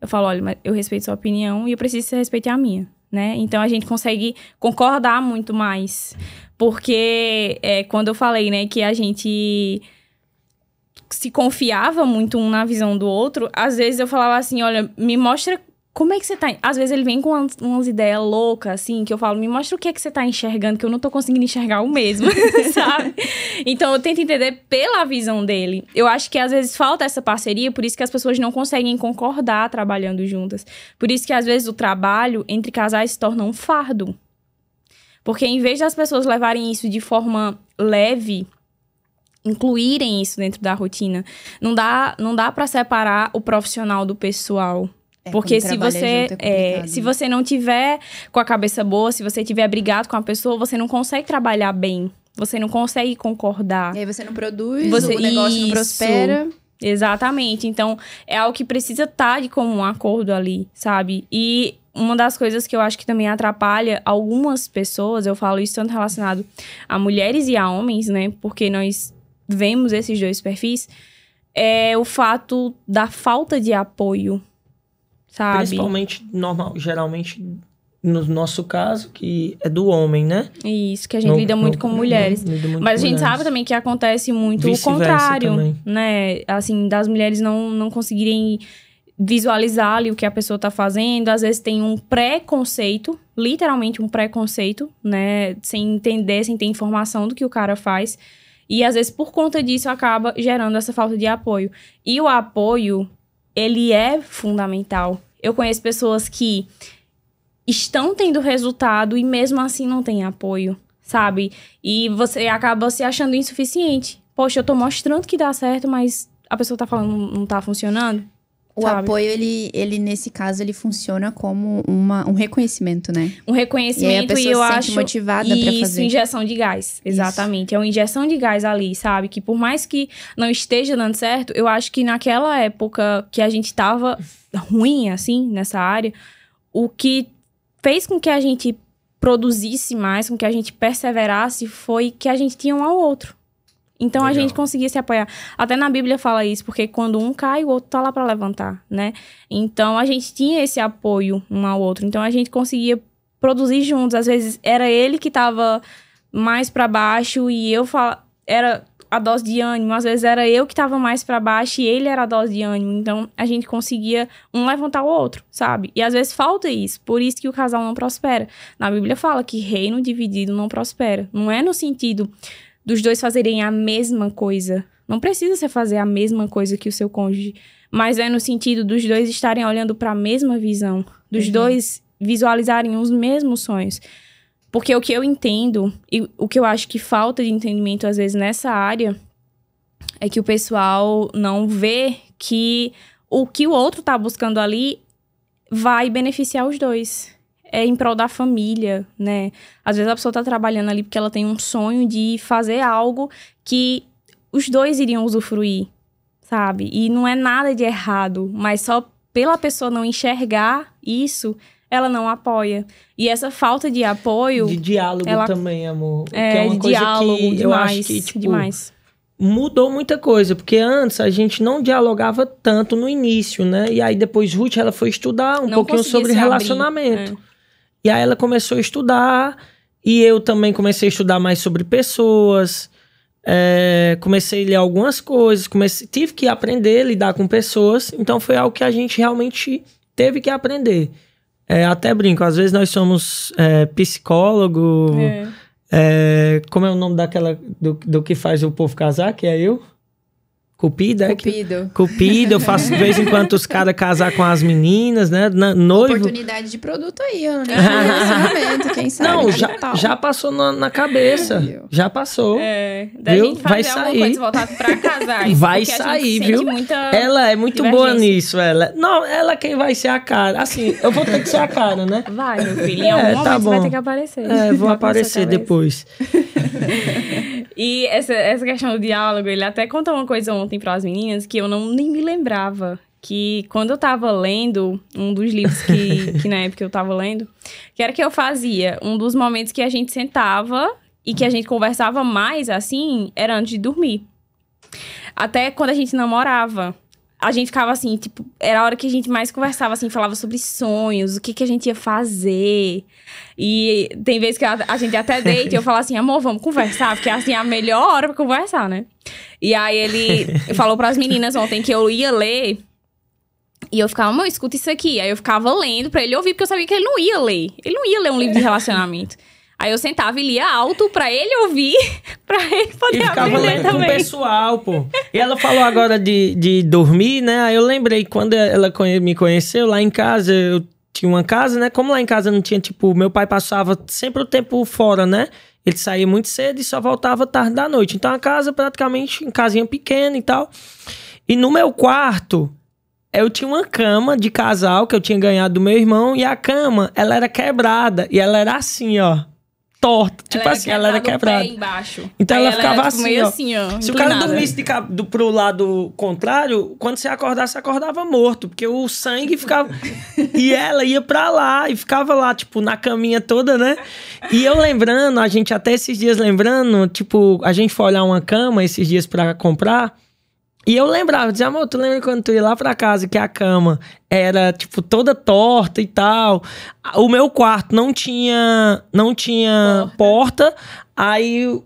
eu falo, olha, mas eu respeito sua opinião e eu preciso que você respeite a minha, né? Então a gente consegue concordar muito mais. Porque é, quando eu falei, né, que a gente se confiava muito um na visão do outro, às vezes eu falava assim, olha, me mostra como é que você tá. Às vezes ele vem com umas, umas ideias loucas, assim, que eu falo, me mostra o que é que você tá enxergando, que eu não tô conseguindo enxergar o mesmo, sabe? Então eu tento entender pela visão dele. Eu acho que às vezes falta essa parceria, por isso que as pessoas não conseguem concordar trabalhando juntas. Por isso que às vezes o trabalho entre casais se torna um fardo. Porque em vez das pessoas levarem isso de forma leve, incluírem isso dentro da rotina, não dá, não dá para separar o profissional do pessoal. É, Porque se você, é, é se né? você não tiver com a cabeça boa, se você tiver brigado com a pessoa, você não consegue trabalhar bem. Você não consegue concordar. E aí você não produz, você, o negócio isso. não prospera. Exatamente. Então, é algo que precisa estar tá de comum acordo ali, sabe? E uma das coisas que eu acho que também atrapalha algumas pessoas, eu falo isso tanto relacionado a mulheres e a homens, né? Porque nós vemos esses dois perfis, é o fato da falta de apoio, sabe? Principalmente,
normal, geralmente no nosso caso, que é do homem, né?
Isso, que a gente no, lida muito no, com mulheres. muito Mas com a gente mulheres. sabe também que acontece muito o contrário, também. né? Assim, das mulheres não, não conseguirem visualizar ali o que a pessoa está fazendo. Às vezes tem um preconceito, literalmente um preconceito, né? Sem entender, sem ter informação do que o cara faz. E às vezes por conta disso acaba gerando essa falta de apoio. E o apoio, ele é fundamental. Eu conheço pessoas que estão tendo resultado e mesmo assim não tem apoio, sabe? E você acaba se achando insuficiente. Poxa, eu tô mostrando que dá certo, mas a pessoa tá falando não tá funcionando. O sabe? apoio, ele, ele,
nesse caso, ele funciona como uma, um reconhecimento, né?
Um reconhecimento e, e eu se acho. motivada isso, pra fazer. injeção de gás. Exatamente. Isso. É uma injeção de gás ali, sabe? Que por mais que não esteja dando certo, eu acho que naquela época que a gente tava ruim, assim, nessa área, o que fez com que a gente produzisse mais, com que a gente perseverasse, foi que a gente tinha um ao outro. Então Legal. a gente conseguia se apoiar. Até na Bíblia fala isso, porque quando um cai, o outro tá lá para levantar, né? Então a gente tinha esse apoio um ao outro. Então a gente conseguia produzir juntos. Às vezes era ele que tava mais para baixo e eu fal... era a dose de ânimo. Às vezes era eu que estava mais para baixo e ele era a dose de ânimo. Então a gente conseguia um levantar o outro, sabe? E às vezes falta isso. Por isso que o casal não prospera. Na Bíblia fala que reino dividido não prospera. Não é no sentido dos dois fazerem a mesma coisa. Não precisa você fazer a mesma coisa que o seu cônjuge, mas é no sentido dos dois estarem olhando para a mesma visão, dos uhum. dois visualizarem os mesmos sonhos. Porque o que eu entendo e o que eu acho que falta de entendimento às vezes nessa área é que o pessoal não vê que o que o outro tá buscando ali vai beneficiar os dois. É em prol da família, né? Às vezes a pessoa tá trabalhando ali porque ela tem um sonho de fazer algo que os dois iriam usufruir, sabe? E não é nada de errado, mas só pela pessoa não enxergar isso, ela não apoia. E essa falta de apoio. De diálogo ela... também,
amor. É, que é, é uma coisa diálogo, que demais, eu acho que, tipo, demais. Mudou muita coisa, porque antes a gente não dialogava tanto no início, né? E aí depois Ruth ela foi estudar um não pouquinho sobre relacionamento. Abrir, é. E aí ela começou a estudar, e eu também comecei a estudar mais sobre pessoas. É, comecei a ler algumas coisas, comecei, tive que aprender a lidar com pessoas, então foi algo que a gente realmente teve que aprender. É, até brinco, às vezes nós somos é, psicólogo. É. é. como é o nome daquela do, do que faz o povo casar, que é eu? Cupido, é Cupido. Cupido, eu faço de vez em quando os caras casar com as meninas, né? Na, noivo.
Oportunidade de produto aí, eu não nem quem sabe. Não, já,
já passou na, na cabeça. Já passou. É. Daí viu? vai sair.
pra
casar. vai sair, viu? Ela é muito boa nisso,
ela. Não, ela é quem vai ser a cara. Assim, eu vou ter que ser a cara, né? Vai, meu filho. Em é, algum é, tá bom. vai ter que
aparecer. É, vou aparecer
depois.
e essa, essa questão do diálogo, ele até conta uma coisa, ontem ontem para as meninas que eu não nem me lembrava que quando eu estava lendo um dos livros que, que na época eu estava lendo, que era que eu fazia um dos momentos que a gente sentava e que a gente conversava mais assim, era antes de dormir. Até quando a gente namorava a gente ficava assim, tipo, era a hora que a gente mais conversava, assim, falava sobre sonhos, o que, que a gente ia fazer. E tem vezes que a, a gente até deita e eu falo assim, amor, vamos conversar, porque assim é a melhor hora pra conversar, né? E aí ele falou para as meninas ontem que eu ia ler. E eu ficava, amor, escuta isso aqui. Aí eu ficava lendo pra ele ouvir, porque eu sabia que ele não ia ler. Ele não ia ler um livro de relacionamento. Aí eu sentava e lia alto pra ele ouvir, pra ele poder e ficava lendo com o
pessoal, pô. E ela falou agora de, de dormir, né? Aí eu lembrei, quando ela me conheceu lá em casa, eu tinha uma casa, né? Como lá em casa não tinha, tipo, meu pai passava sempre o tempo fora, né? Ele saía muito cedo e só voltava tarde da noite. Então a casa praticamente, em casinha pequena e tal. E no meu quarto, eu tinha uma cama de casal que eu tinha ganhado do meu irmão e a cama, ela era quebrada e ela era assim, ó torta. Tipo ela assim, ela era quebrada.
Embaixo. Então ela, ela, ficava era, tipo, assim, ó. assim, ó. Se o cara dormisse
de, do, pro lado contrário, quando você acordasse, você acordava morto, porque o sangue ficava. e ela ia pra lá e ficava lá, tipo, na caminha toda, né? E eu lembrando, a gente até esses dias lembrando, tipo, a gente foi olhar uma cama esses dias pra comprar. E eu lembrava, dizia, amor, tu lembra quando tu ia lá pra casa que a cama era, tipo, toda torta e tal? O meu quarto não tinha, não tinha porta. porta. Aí,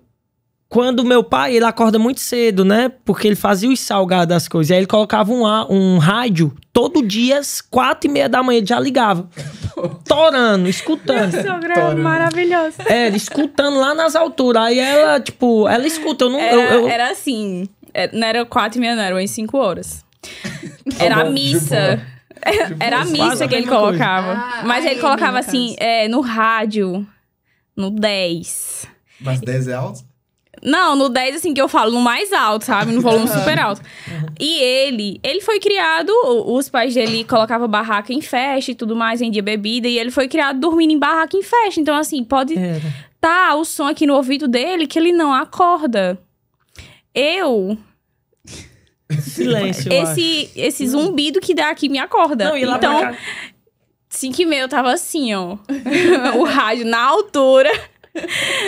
quando meu pai, ele acorda muito cedo, né? Porque ele fazia os salgados das coisas. Aí ele colocava um, um rádio todo dia, às quatro e meia da manhã, ele já ligava. Torando, escutando. Meu sogro é
maravilhoso. É,
escutando lá nas alturas. Aí ela, tipo, ela escuta. Eu não, era, eu, eu... era
assim. É, não era quatro e meia, não, eram em cinco horas. Era a tá missa. Era a missa que ele colocava. Ah, Mas ele colocava assim, é, no rádio, no 10.
Mas 10 é alto?
Não, no 10, assim, que eu falo no mais alto, sabe? No volume super alto. E ele, ele foi criado, os pais dele colocavam barraca em festa e tudo mais, vendia bebida, e ele foi criado dormindo em barraca em festa. Então, assim, pode Era. tá o som aqui no ouvido dele que ele não acorda. Eu. Silêncio. Esse, esse zumbido que dá aqui me acorda. Não, e lá então, pra cá. 5 e meia eu tava assim, ó. o rádio na altura.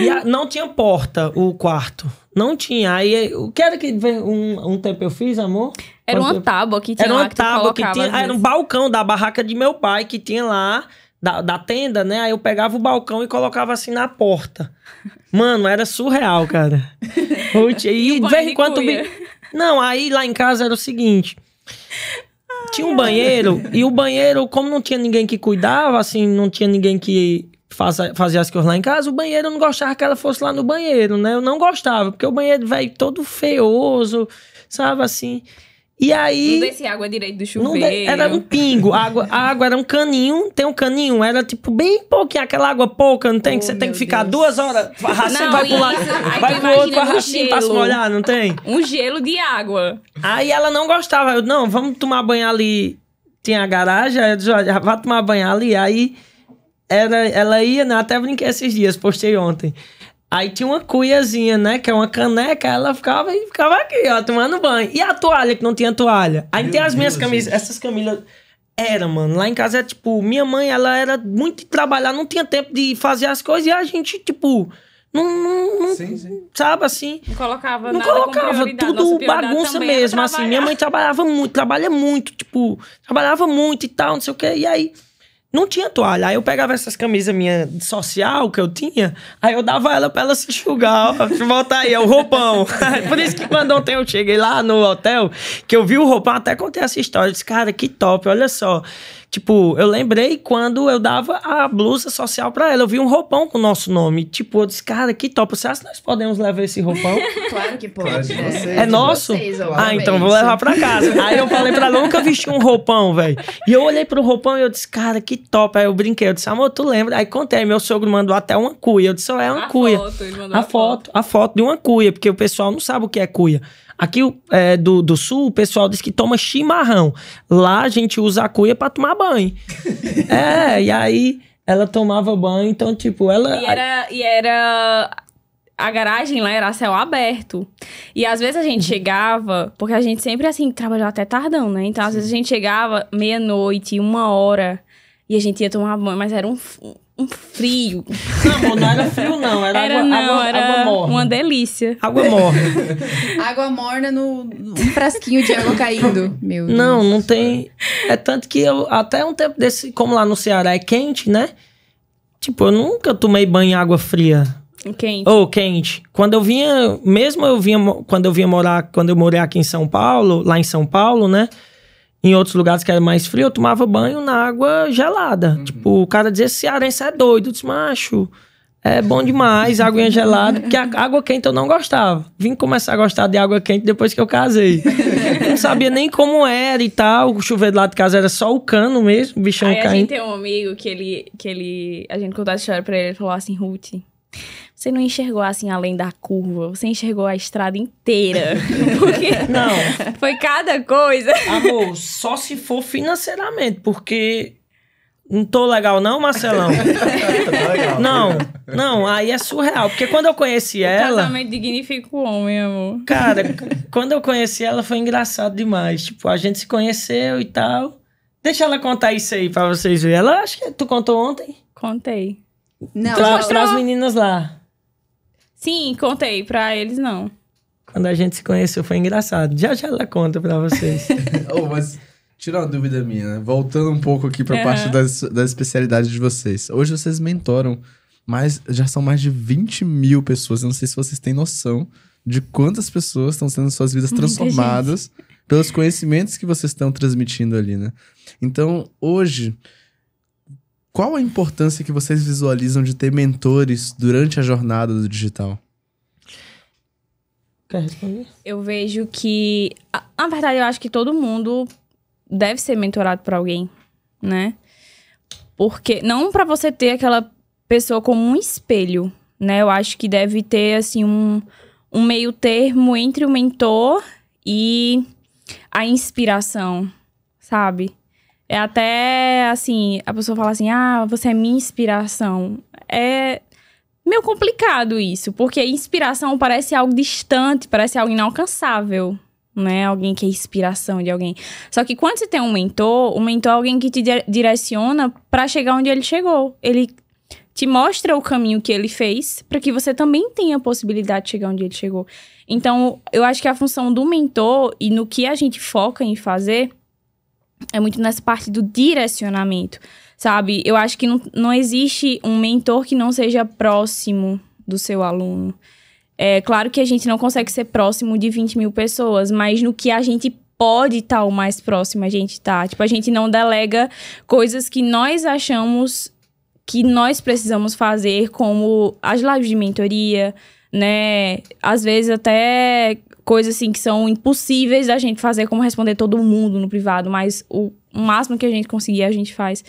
E a, não tinha porta o quarto. Não tinha. Aí o que era que um, um tempo eu fiz, amor? Era uma tábua que tinha. Era uma tábua que, que tinha. Ah, era um balcão da barraca de meu pai que tinha lá da, da, tenda, né? Aí eu pegava o balcão e colocava assim na porta. Mano, era surreal, cara. e, de vez em quando. Não, aí lá em casa era o seguinte. Tinha um banheiro, e o banheiro, como não tinha ninguém que cuidava, assim, não tinha ninguém que fazia, fazia as coisas lá em casa, o banheiro eu não gostava que ela fosse lá no banheiro, né? Eu não gostava, porque o banheiro, velho, todo feioso, sabe assim. E aí. Não
desse água direito do chuveiro. De... Era um
pingo. A água, a água era um caninho, tem um caninho. Era tipo bem pouquinho, aquela água pouca, não tem? Oh, que você tem que ficar Deus. duas horas. Arrastando, vai pro lado, vai pro outro, arrastando pra se molhar, não tem?
Um gelo de
água. Aí ela não gostava. Eu, não, vamos tomar banho ali. Tinha a garagem, aí eu disse, olha, vai tomar banho ali. Aí era, ela ia, né? Até brinquei esses dias, postei ontem. Aí tinha uma cuiazinha, né? Que é uma caneca, ela ficava e ficava aqui, ó, tomando banho. E a toalha, que não tinha toalha. Aí Meu tem as minhas Deus camisas, Deus. essas camisas. Era, mano. Lá em casa é tipo, minha mãe, ela era muito de trabalhar, não tinha tempo de fazer as coisas e a gente, tipo. Não, não, sim, sim. sabe assim. Não colocava não nada colocava tudo bagunça mesmo, assim. Minha mãe trabalhava muito, trabalha muito, tipo, trabalhava muito e tal, não sei o quê. E aí não tinha toalha. Aí eu pegava essas camisas minha social que eu tinha, aí eu dava ela pra ela se enxugar, voltar aí, é o roupão. Por isso que quando ontem eu cheguei lá no hotel, que eu vi o roupão, até contei essa história. Eu disse, cara, que top, olha só. Tipo, eu lembrei quando eu dava a blusa social pra ela. Eu vi um roupão com o nosso nome. Tipo, eu disse, cara, que top. Você acha que nós podemos levar esse roupão?
claro que pode. Claro, é. Vocês, é né? nosso? Vocês, ah, então vou levar pra casa. Aí eu falei pra ela, nunca
vesti um roupão, velho. E eu olhei pro roupão e eu disse, cara, que top. Aí eu brinquei. Eu disse, amor, tu lembra? Aí contei. Meu sogro mandou até uma cuia. Eu disse, oh, é uma a cuia. Foto, a, a foto, foto, a foto de uma cuia. Porque o pessoal não sabe o que é cuia. Aqui é, do, do sul, o pessoal diz que toma chimarrão. Lá a gente usa a cuia pra tomar banho.
é, e aí
ela tomava banho, então, tipo, ela. E era.
E era... A garagem lá era céu aberto. E às vezes a gente uhum. chegava, porque a gente sempre assim trabalhava até tardão, né? Então às Sim. vezes a gente chegava meia-noite, uma hora, e a gente ia tomar banho, mas era um, um frio.
Não, não era frio, não. Era, era água, não, água, era água morna. Uma
delícia. Água
morna. água
morna no,
no frasquinho de água caindo. Meu Deus. Não,
não tem. É tanto que eu, até um tempo desse, como lá no Ceará é quente, né? Tipo, eu nunca tomei banho em água fria. Quente. Ou oh, quente. Quando eu vinha, mesmo eu vinha, quando eu vinha morar, quando eu morei aqui em São Paulo, lá em São Paulo, né? Em outros lugares que era mais frio, eu tomava banho na água gelada. Uhum. Tipo, o cara dizia, cearense é doido. Eu disse, macho, é bom demais, água gelada, porque a água quente eu não gostava. Vim começar a gostar de água quente depois que eu casei. não sabia nem como era e tal. O chuveiro lá de casa era só o cano mesmo, o bichão Aí caindo. a gente tem
um amigo que ele, que ele... A gente contou essa história pra ele, ele falou assim, Ruth você não enxergou assim além da curva, você enxergou a estrada inteira. Porque
não. Foi cada coisa. Amor, só se for financeiramente, porque não tô legal não, Marcelão. Tá legal. Não, não, aí é surreal, porque quando eu conheci o ela, casamento
dignifica o homem, amor. Cara,
quando eu conheci ela foi engraçado demais, tipo, a gente se conheceu e tal. Deixa ela contar isso aí para vocês verem. Ela acho que tu contou ontem?
Contei. Não, pra, pra as meninas lá. Sim, contei. Pra eles, não.
Quando a gente se conheceu foi engraçado. Já já ela conta pra vocês. oh,
mas tira uma dúvida minha, né? Voltando um pouco aqui pra uhum. parte das, das especialidades de vocês. Hoje vocês mentoram, mas já são mais de 20 mil pessoas. Eu não sei se vocês têm noção de quantas pessoas estão sendo suas vidas transformadas pelos conhecimentos que vocês estão transmitindo ali, né? Então, hoje, qual a importância que vocês visualizam de ter mentores durante a jornada do digital?
Quer responder? Eu vejo que. Na verdade, eu acho que todo mundo deve ser mentorado por alguém, né? Porque. Não para você ter aquela pessoa como um espelho, né? Eu acho que deve ter, assim, um, um meio termo entre o mentor e a inspiração, sabe? É até assim, a pessoa fala assim: "Ah, você é minha inspiração". É meio complicado isso, porque inspiração parece algo distante, parece algo inalcançável, né? Alguém que é inspiração de alguém. Só que quando você tem um mentor, o um mentor é alguém que te direciona para chegar onde ele chegou. Ele te mostra o caminho que ele fez para que você também tenha a possibilidade de chegar onde ele chegou. Então, eu acho que a função do mentor e no que a gente foca em fazer é muito nessa parte do direcionamento, sabe? Eu acho que não, não existe um mentor que não seja próximo do seu aluno. É claro que a gente não consegue ser próximo de 20 mil pessoas, mas no que a gente pode estar tá o mais próximo a gente tá. Tipo, a gente não delega coisas que nós achamos que nós precisamos fazer, como as lives de mentoria, né? Às vezes até coisas assim que são impossíveis da gente fazer, como responder todo mundo no privado, mas o máximo que a gente conseguir a gente faz.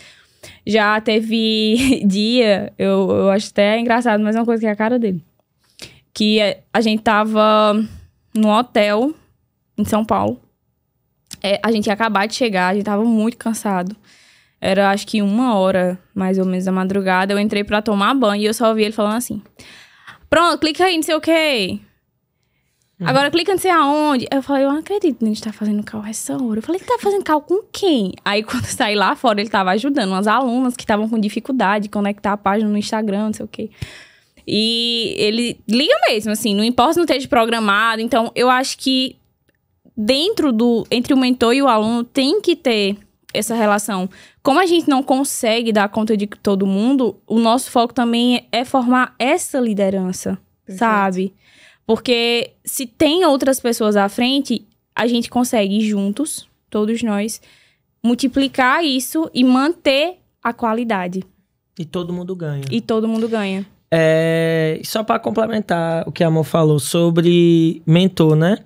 Já teve dia, eu, eu acho até engraçado, mas é uma coisa que é a cara dele. Que a gente tava num hotel em São Paulo. É, a gente ia acabar de chegar, a gente tava muito cansado. Era acho que uma hora, mais ou menos, da madrugada. Eu entrei para tomar banho e eu só ouvi ele falando assim: Pronto, clica aí, não sei o quê. Uhum. Agora clica não sei aonde. Eu falei, eu não acredito que a gente tá fazendo cal essa é hora. Eu falei, tá fazendo cal com quem? Aí quando eu saí lá fora, ele tava ajudando umas alunas que estavam com dificuldade de conectar a página no Instagram, não sei o quê. E ele liga mesmo, assim, não importa se não esteja programado. Então, eu acho que dentro do. Entre o mentor e o aluno tem que ter essa relação. Como a gente não consegue dar conta de todo mundo, o nosso foco também é formar essa liderança, Perfeito. sabe? Porque se tem outras pessoas à frente, a gente consegue juntos, todos nós, multiplicar isso e manter a qualidade. E todo mundo ganha. E todo mundo ganha.
É, só para complementar o que a Amor falou sobre mentor, né?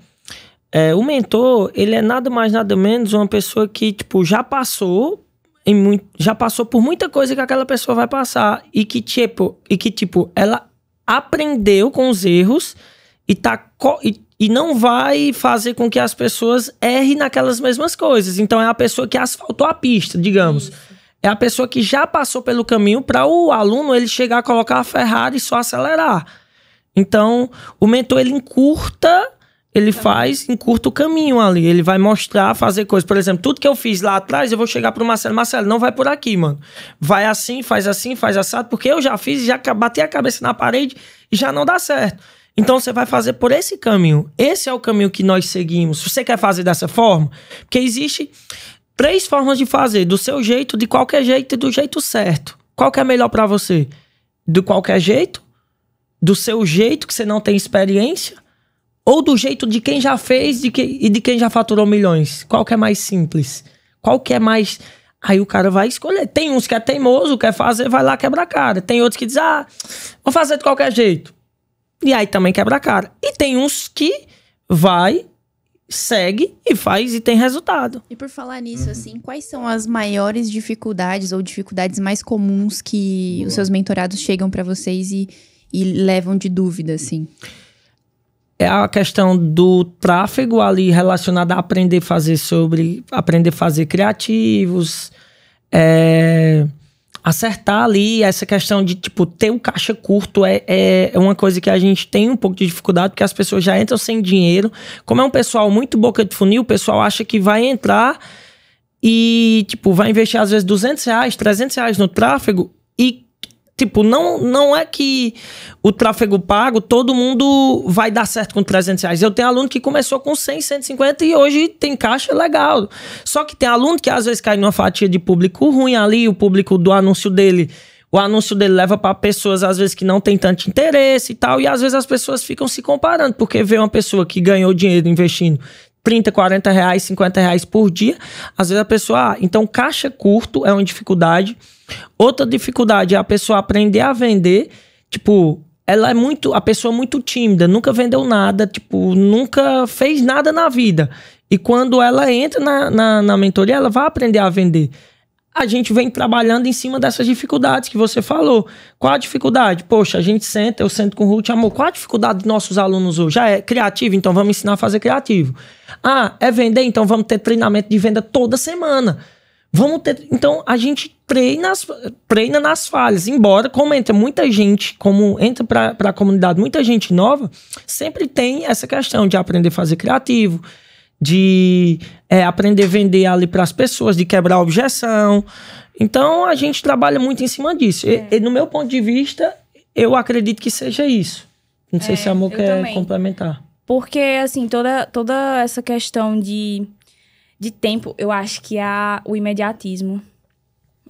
É, o mentor, ele é nada mais nada menos uma pessoa que, tipo, já passou em muito, já passou por muita coisa que aquela pessoa vai passar e que tipo, e que tipo, ela aprendeu com os erros e, tá e, e não vai fazer com que as pessoas errem naquelas mesmas coisas. Então é a pessoa que asfaltou a pista, digamos. Isso. É a pessoa que já passou pelo caminho para o aluno ele chegar a colocar a Ferrari e só acelerar. Então, o mentor ele encurta, ele faz, encurta o caminho ali. Ele vai mostrar, fazer coisas. Por exemplo, tudo que eu fiz lá atrás, eu vou chegar pro Marcelo, Marcelo, não vai por aqui, mano. Vai assim, faz assim, faz assado, porque eu já fiz, já bati a cabeça na parede e já não dá certo. Então você vai fazer por esse caminho. Esse é o caminho que nós seguimos. Você quer fazer dessa forma? Porque existe três formas de fazer, do seu jeito, de qualquer jeito e do jeito certo. Qual que é melhor para você? Do qualquer jeito? Do seu jeito que você não tem experiência? Ou do jeito de quem já fez de que, e de quem já faturou milhões? Qual que é mais simples? Qual que é mais Aí o cara vai escolher. Tem uns que é teimoso, quer fazer, vai lá quebra a cara. Tem outros que diz, ah, vou fazer de qualquer jeito. E aí também quebra a cara. E
tem uns que
vai, segue e faz e tem resultado.
E por falar nisso, uhum. assim, quais são as maiores dificuldades ou dificuldades mais comuns que os seus mentorados chegam para vocês e, e levam de dúvida, assim?
É a questão do tráfego ali relacionada a aprender a fazer sobre. aprender a fazer criativos. É acertar ali essa questão de, tipo, ter um caixa curto é, é, é uma coisa que a gente tem um pouco de dificuldade, porque as pessoas já entram sem dinheiro. Como é um pessoal muito boca de funil, o pessoal acha que vai entrar e, tipo, vai investir às vezes 200 reais, 300 reais no tráfego e Tipo, não, não é que o tráfego pago, todo mundo vai dar certo com 300 reais. Eu tenho aluno que começou com 100, 150 e hoje tem caixa legal. Só que tem aluno que às vezes cai numa fatia de público ruim ali, o público do anúncio dele. O anúncio dele leva para pessoas, às vezes, que não tem tanto interesse e tal. E às vezes as pessoas ficam se comparando, porque vê uma pessoa que ganhou dinheiro investindo 30, 40 reais, 50 reais por dia. Às vezes a pessoa. Ah, então, caixa curto é uma dificuldade. Outra dificuldade é a pessoa aprender a vender. Tipo, ela é muito. A pessoa é muito tímida, nunca vendeu nada, tipo, nunca fez nada na vida. E quando ela entra na, na, na mentoria, ela vai aprender a vender a gente vem trabalhando em cima dessas dificuldades que você falou. Qual a dificuldade? Poxa, a gente senta, eu sento com o Ruth, amor, qual a dificuldade dos nossos alunos hoje? Já ah, é criativo? Então vamos ensinar a fazer criativo. Ah, é vender? Então vamos ter treinamento de venda toda semana. Vamos ter. Então a gente treina nas, treina nas falhas. Embora, como entra muita gente, como entra para a comunidade muita gente nova, sempre tem essa questão de aprender a fazer criativo, de é, aprender a vender ali para as pessoas, de quebrar a objeção. Então a gente trabalha muito em cima disso. É. E, e, no meu ponto de vista, eu acredito que seja isso. Não sei se é, a Amor quer também. complementar.
Porque, assim, toda, toda essa questão de, de tempo, eu acho que há é o imediatismo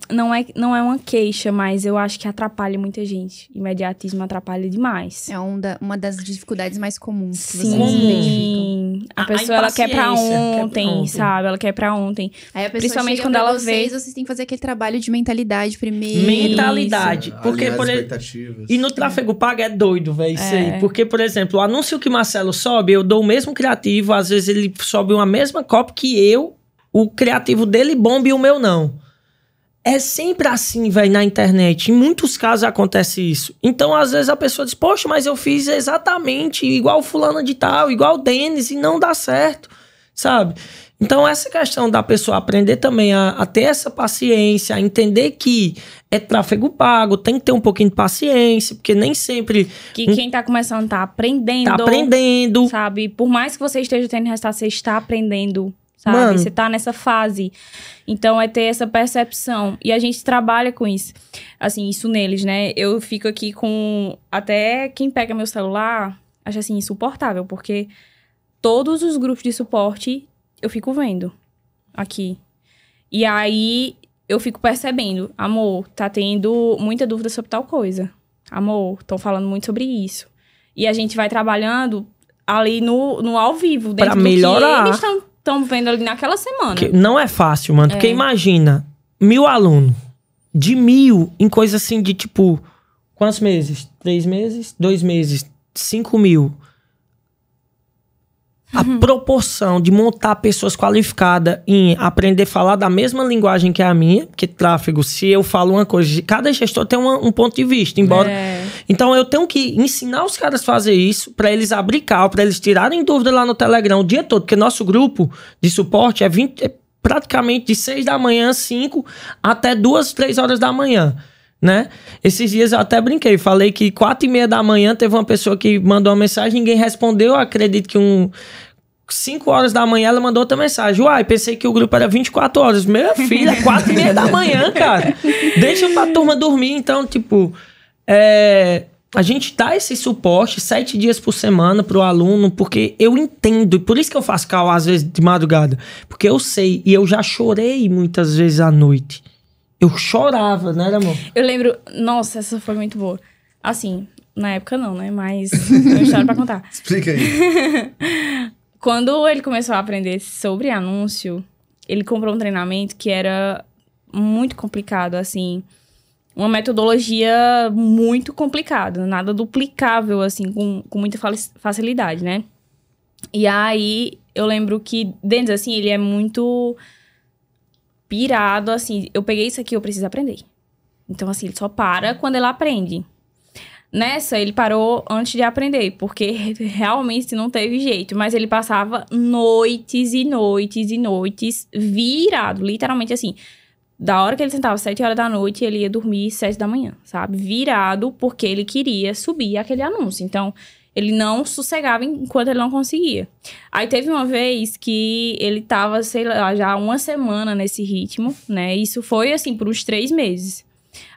não é, não é uma queixa, mas eu acho que atrapalha muita gente. Imediatismo atrapalha demais. É um da, uma das dificuldades mais comuns que Sim. vocês A, a pessoa, a ela quer pra ontem, quer sabe? Ela quer pra ontem.
Aí a pessoa Principalmente quando ela vocês, vê... Vocês têm que fazer aquele trabalho de mentalidade primeiro. Mentalidade. Isso.
Porque, por exemplo... E no tráfego pago é doido, velho, isso é. aí. Porque, por exemplo, o anúncio que o Marcelo sobe, eu dou o mesmo criativo, às vezes ele sobe uma mesma copy que eu, o criativo dele bomba e o meu não. É sempre assim, velho, na internet. Em muitos casos acontece isso. Então, às vezes a pessoa diz: Poxa, mas eu fiz exatamente igual Fulana de Tal, igual Denis, e não dá certo, sabe? Então, essa questão da pessoa aprender também a, a, ter essa paciência, a entender que é tráfego pago, tem que ter um pouquinho de paciência, porque nem sempre. Que
quem tá começando tá aprendendo. Tá aprendendo. Sabe? Por mais que você esteja tendo resultado, você está aprendendo sabe? Mano. Você tá nessa fase. Então é ter essa percepção. E a gente trabalha com isso. Assim, isso neles, né? Eu fico aqui com. Até quem pega meu celular acha assim insuportável, porque todos os grupos de suporte eu fico vendo aqui. E aí eu fico percebendo, amor, tá tendo muita dúvida sobre tal coisa. Amor, estão falando muito sobre isso. E a gente vai trabalhando ali no, no ao vivo, dentro pra melhorar. do que eles estão estão vendo ali naquela semana. Que
não é fácil, mano. É. Porque imagina, mil alunos. De mil em coisa assim de tipo. Quantos meses? Três meses? Dois meses? Cinco mil. A uhum. proporção de montar pessoas qualificadas em aprender a falar da mesma linguagem que a minha, que tráfego, se eu falo uma coisa, cada gestor tem uma, um ponto de vista, embora. É. Então eu tenho que ensinar os caras a fazer isso, para eles abrir cal, para eles tirarem dúvida lá no Telegram o dia todo, porque nosso grupo de suporte é, 20, é praticamente de 6 da manhã, 5 até 2, 3 horas da manhã né? Esses dias eu até brinquei, falei que quatro e meia da manhã teve uma pessoa que mandou uma mensagem, ninguém respondeu, acredito que um... 5 horas da manhã ela mandou outra mensagem. Uai, pensei que o grupo era 24 horas. Meu filho, é 4 e meia da manhã, cara. Deixa pra turma dormir. Então, tipo, é, a gente dá esse suporte sete dias por semana pro aluno, porque eu entendo, e por isso que eu faço cal às vezes de madrugada, porque eu sei, e eu já chorei muitas vezes à noite. Eu chorava, né, amor?
Eu lembro. Nossa, essa foi muito boa. Assim, na época não, né? Mas eu uma história pra contar. Explica aí. Quando ele começou a aprender sobre anúncio, ele comprou um treinamento que era muito complicado, assim. Uma metodologia muito complicada, nada duplicável, assim, com, com muita facilidade, né? E aí eu lembro que, dentro assim, ele é muito pirado, assim, eu peguei isso aqui, eu preciso aprender. Então, assim, ele só para quando ele aprende. Nessa, ele parou antes de aprender, porque realmente não teve jeito. Mas ele passava noites e noites e noites virado, literalmente assim. Da hora que ele sentava, sete horas da noite, ele ia dormir sete da manhã, sabe? Virado, porque ele queria subir aquele anúncio. Então, ele não sossegava enquanto ele não conseguia. Aí teve uma vez que ele tava, sei lá, já uma semana nesse ritmo, né? Isso foi assim por uns três meses.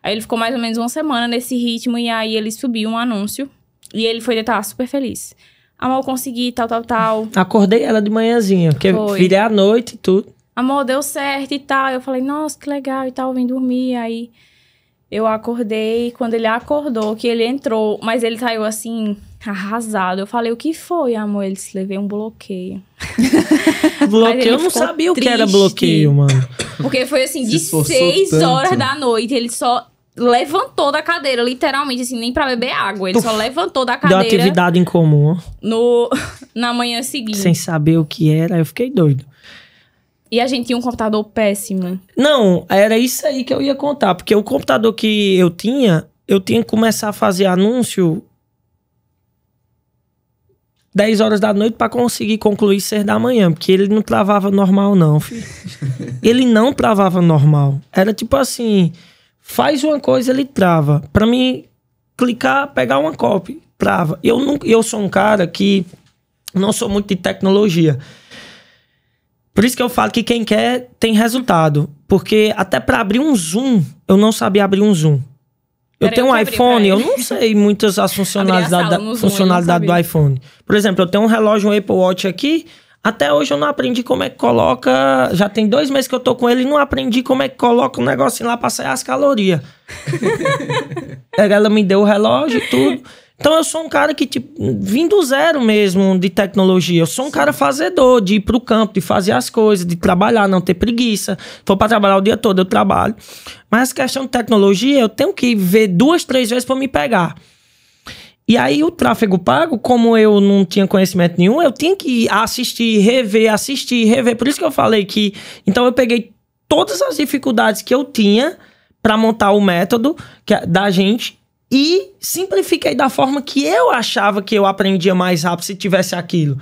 Aí ele ficou mais ou menos uma semana nesse ritmo e aí ele subiu um anúncio e ele foi deitar super feliz. Amor, consegui, tal, tal, tal.
Acordei ela de manhãzinha, porque foi. virei à noite e tudo.
Amor, deu certo e tal. Eu falei, nossa, que legal e tal, vim dormir. Aí eu acordei. Quando ele acordou, que ele entrou, mas ele saiu assim, Arrasado. Eu falei, o que foi, amor? Ele se levei um bloqueio.
bloqueio? Eu não sabia triste, o que era bloqueio, mano.
Porque foi assim, de seis tanto. horas da noite, ele só levantou da cadeira, literalmente, assim, nem para beber água. Ele Uf, só levantou da cadeira. Deu atividade em comum. No, na manhã seguinte. Sem
saber o que era, eu fiquei doido.
E a gente tinha um computador péssimo. Não, era isso aí que eu ia
contar. Porque o computador que eu tinha, eu tinha que começar a fazer anúncio 10 horas da noite para conseguir concluir 6 da manhã, porque ele não travava normal, não, filho. ele não travava normal. Era tipo assim: faz uma coisa, ele trava. Para mim, clicar, pegar uma copy, trava. Eu, nunca eu sou um cara que não sou muito de tecnologia. Por isso que eu falo que quem quer tem resultado. Porque até para abrir um zoom, eu não sabia abrir um zoom eu tenho um iPhone, eu não sei muitas as funcionalidades, da, funcionalidade do iPhone. Por exemplo, eu tenho um relógio, um Apple Watch aqui. Até hoje eu não aprendi como é que coloca. Já tem dois meses que eu tô com ele e não aprendi como é que coloca o um negocinho lá pra sair as calorias. Ela me deu o relógio e tudo. Então eu sou um cara que, tipo, vim do zero mesmo de tecnologia. Eu sou um cara fazedor, de ir pro campo, de fazer as coisas, de trabalhar, não ter preguiça. Tô para trabalhar o dia todo, eu trabalho. Mas questão de tecnologia, eu tenho que ver duas, três vezes para me pegar. E aí o tráfego pago, como eu não tinha conhecimento nenhum, eu tinha que assistir, rever, assistir, rever. Por isso que eu falei que. Então eu peguei todas as dificuldades que eu tinha para montar o método que, é da gente e simplifiquei da forma que eu achava que eu aprendia mais rápido se tivesse aquilo.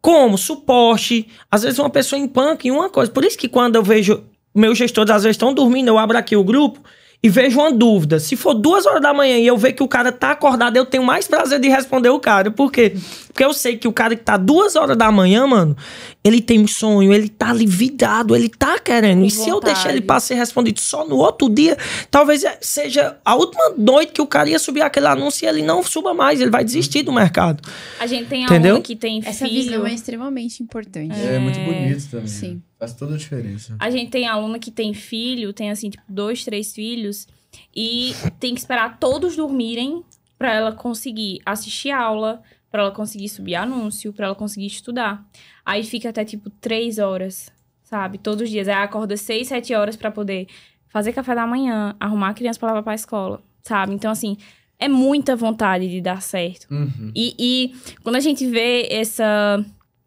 Como? Suporte. Às vezes uma pessoa empanca em uma coisa. Por isso que quando eu vejo meus gestores às vezes estão dormindo, eu abro aqui o grupo e vejo uma dúvida. Se for duas horas da manhã e eu ver que o cara tá acordado, eu tenho mais prazer de responder o cara, porque porque eu sei que o cara que tá duas horas da manhã, mano, ele tem um sonho, ele tá ali vidado, ele tá querendo. Com e vontade. se eu deixar ele passar respondido só no outro dia, talvez é, seja a última noite que o cara ia subir aquele anúncio e ele não suba mais, ele vai desistir do mercado.
A gente tem
Entendeu? que tem filho. Essa visão é extremamente importante. É, é muito bonito também. Sim. Faz toda
a diferença.
A
gente tem aluna que tem filho, tem assim, tipo, dois, três filhos, e tem que esperar todos dormirem para ela conseguir assistir a aula, para ela conseguir subir anúncio, para ela conseguir estudar. Aí fica até tipo três horas, sabe? Todos os dias. Aí acorda seis, sete horas para poder fazer café da manhã, arrumar a criança para levar para escola, sabe? Então assim, é muita vontade de dar certo. Uhum. E, e, quando a gente vê essa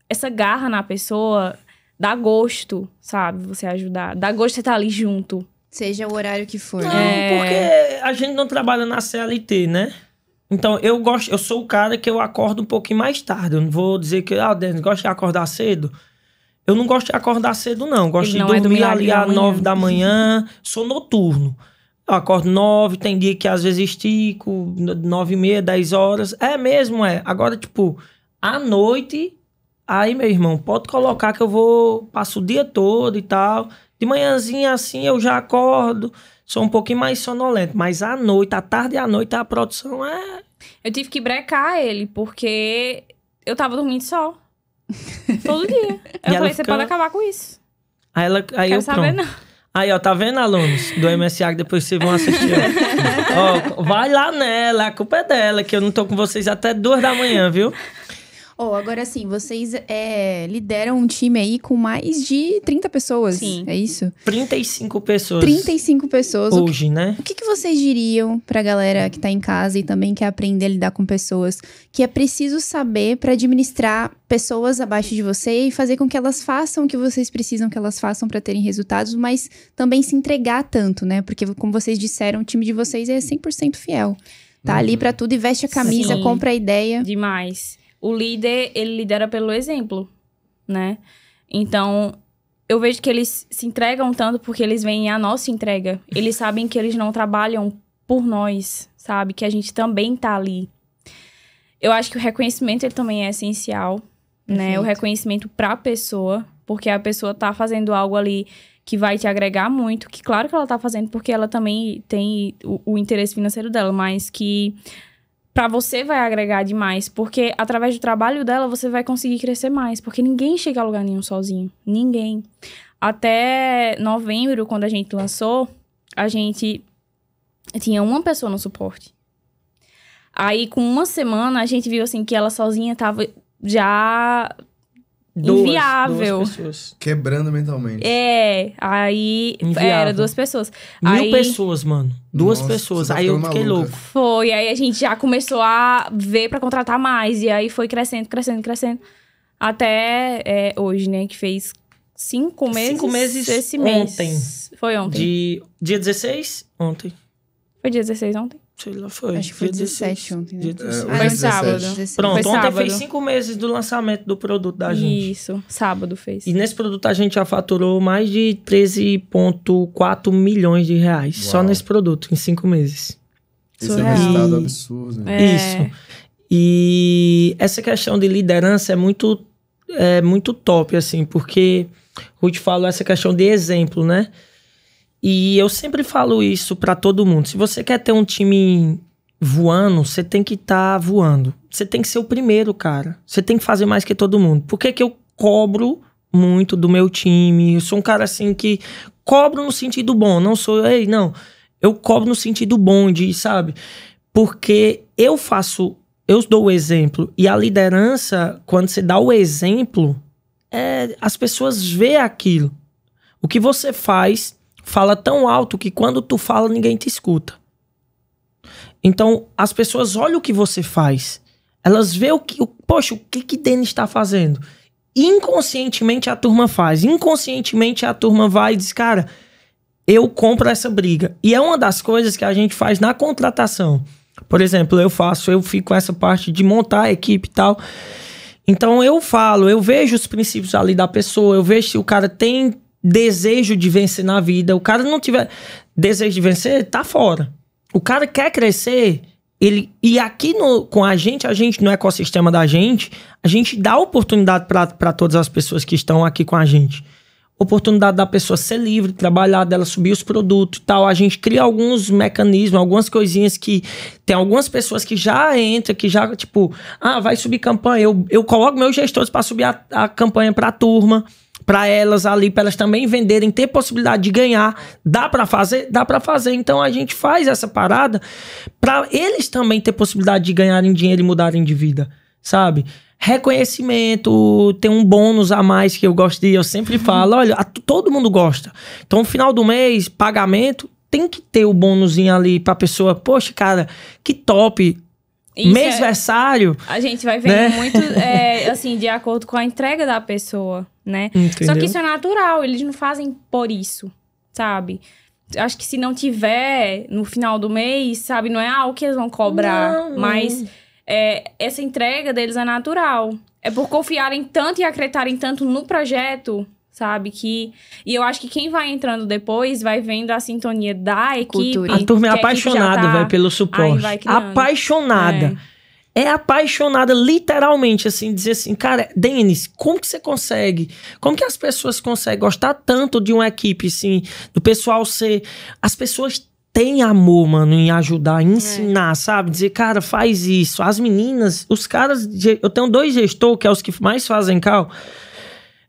essa garra na pessoa, dá gosto, sabe? Você ajudar, dá gosto você estar ali junto. Seja o horário que for. Não, é... porque
a gente não trabalha na CLT, né? Então, eu gosto, eu sou o cara que eu acordo um pouquinho mais tarde. Eu não vou dizer que, ah, Denis, gosta de acordar cedo. Eu não gosto de acordar cedo, não. Gosto não é de dormir é ali às nove da manhã. Sou noturno. Eu acordo nove, tem dia que às vezes estico, nove e meia, dez horas. É mesmo, é. Agora, tipo, à noite, aí, meu irmão, pode colocar que eu vou, passo o dia todo e tal. De manhãzinha assim eu já acordo sou um pouquinho mais sonolento, mas à noite, à tarde e à noite a produção
é. Eu tive que brecar ele, porque eu tava dormindo só. Todo dia. Eu falei, você fica... pode acabar com isso.
Aí ela. Aí Quero eu saber, pronto. não. Aí, ó, tá vendo, alunos do MSA que depois vocês vão assistir? ó, vai lá nela, a culpa é dela, que eu não tô com vocês até duas da manhã, viu?
Oh, agora sim, vocês é, lideram um time aí com mais de 30 pessoas. Sim. É isso?
35 pessoas.
35 pessoas. Hoje, o que, né? O que, que vocês diriam pra galera que tá em casa e também quer aprender a lidar com pessoas? Que é preciso saber para administrar pessoas abaixo de você e fazer com que elas façam o que vocês precisam que elas façam para terem resultados, mas também se entregar tanto, né? Porque, como vocês disseram, o time de vocês é 100% fiel. Tá uhum. ali para tudo e veste a camisa, Sim. compra
a ideia. Demais o líder, ele lidera pelo exemplo, né? Então, eu vejo que eles se entregam tanto porque eles veem a nossa entrega. Eles sabem que eles não trabalham por nós, sabe? Que a gente também tá ali. Eu acho que o reconhecimento ele também é essencial, Perfeito. né? O reconhecimento para a pessoa, porque a pessoa tá fazendo algo ali que vai te agregar muito, que claro que ela tá fazendo porque ela também tem o, o interesse financeiro dela, mas que para você vai agregar demais, porque através do trabalho dela você vai conseguir crescer mais, porque ninguém chega a lugar nenhum sozinho, ninguém. Até novembro, quando a gente lançou, a gente tinha uma pessoa no suporte. Aí com uma semana a gente viu assim que ela sozinha tava já Duas, inviável. Duas
pessoas. Quebrando mentalmente.
É, aí é, inviável. era duas pessoas. Mil aí... pessoas,
mano. Duas Nossa, pessoas. Tá aí eu fiquei maluca. louco.
Foi, aí a gente já começou a ver para contratar mais. E aí foi crescendo, crescendo, crescendo. Até é, hoje, né? Que fez cinco meses. Cinco meses esse mês. ontem. Foi ontem.
De, dia 16? Ontem.
Foi dia 16 ontem? Sei lá, foi. Acho que foi dia 17 16, ontem, né? Dia 16. É, ah, foi é sábado. 17. Pronto, foi ontem sábado. fez cinco
meses do lançamento do produto da gente. Isso, sábado fez. E nesse produto a gente já faturou mais de 13,4 milhões de reais. Uau. Só nesse produto, em cinco meses. Isso é um resultado absurdo. Né? É. Isso. E essa questão de liderança é muito, é muito top, assim, porque o te falou essa questão de exemplo, né? E eu sempre falo isso para todo mundo. Se você quer ter um time voando, você tem que estar tá voando. Você tem que ser o primeiro, cara. Você tem que fazer mais que todo mundo. Por que, que eu cobro muito do meu time? Eu sou um cara assim que cobro no sentido bom. Não sou, ei, não. Eu cobro no sentido bom de, sabe? Porque eu faço, eu dou o exemplo. E a liderança, quando você dá o exemplo, é, as pessoas vê aquilo. O que você faz fala tão alto que quando tu fala ninguém te escuta. Então as pessoas olham o que você faz, elas vê o que, o, poxa, o que que Denis está fazendo? Inconscientemente a turma faz, inconscientemente a turma vai e diz, cara, eu compro essa briga. E é uma das coisas que a gente faz na contratação. Por exemplo, eu faço, eu fico com essa parte de montar a equipe e tal. Então eu falo, eu vejo os princípios ali da pessoa, eu vejo se o cara tem desejo de vencer na vida, o cara não tiver desejo de vencer, tá fora. O cara quer crescer, ele e aqui no, com a gente, a gente no ecossistema da gente, a gente dá oportunidade para todas as pessoas que estão aqui com a gente. Oportunidade da pessoa ser livre, trabalhar dela, subir os produtos e tal. A gente cria alguns mecanismos, algumas coisinhas que. Tem algumas pessoas que já entram, que já, tipo, ah, vai subir campanha. Eu, eu coloco meus gestores para subir a, a campanha para a turma para elas ali, para elas também venderem, ter possibilidade de ganhar. Dá para fazer? Dá para fazer. Então a gente faz essa parada para eles também ter possibilidade de ganharem dinheiro e mudarem de vida, sabe? reconhecimento, tem um bônus a mais que eu gosto de, eu sempre uhum. falo, olha, a, todo mundo gosta. Então, no final do mês, pagamento, tem que ter o bônus ali pra pessoa, poxa, cara, que top mês É, a gente vai vendo né? muito, é, assim,
de acordo com a entrega da pessoa, né? Entendeu? Só que isso é natural, eles não fazem por isso, sabe? Acho que se não tiver no final do mês, sabe? Não é algo que eles vão cobrar, não. mas é, essa entrega deles é natural. É por confiarem tanto e acreditarem tanto no projeto sabe? Que e eu acho que quem vai entrando depois vai vendo a sintonia da equipe. Cultura. A turma é apaixonada, tá... pelo suporte. apaixonada. É. é.
apaixonada literalmente assim, dizer assim, cara, Denis, como que você consegue? Como que as pessoas conseguem gostar tanto de uma equipe assim, do pessoal ser as pessoas tem amor, mano, em ajudar, em é. ensinar, é. sabe? Dizer, cara, faz isso. As meninas, os caras. Eu tenho dois gestores, que é os que mais fazem cal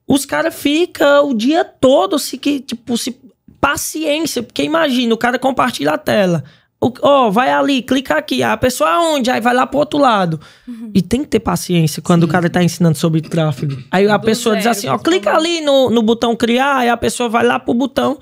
os caras ficam o dia todo, se, que, tipo, se, paciência, porque imagina, o cara compartilha a tela. Ó, oh, vai ali, clica aqui. A pessoa aonde? Aí vai lá pro outro lado. Uhum. E tem que ter paciência quando Sim. o cara tá ensinando sobre tráfego. Aí a Do pessoa zero, diz assim, ó, oh, clica ali no, no botão criar, aí a pessoa vai lá pro botão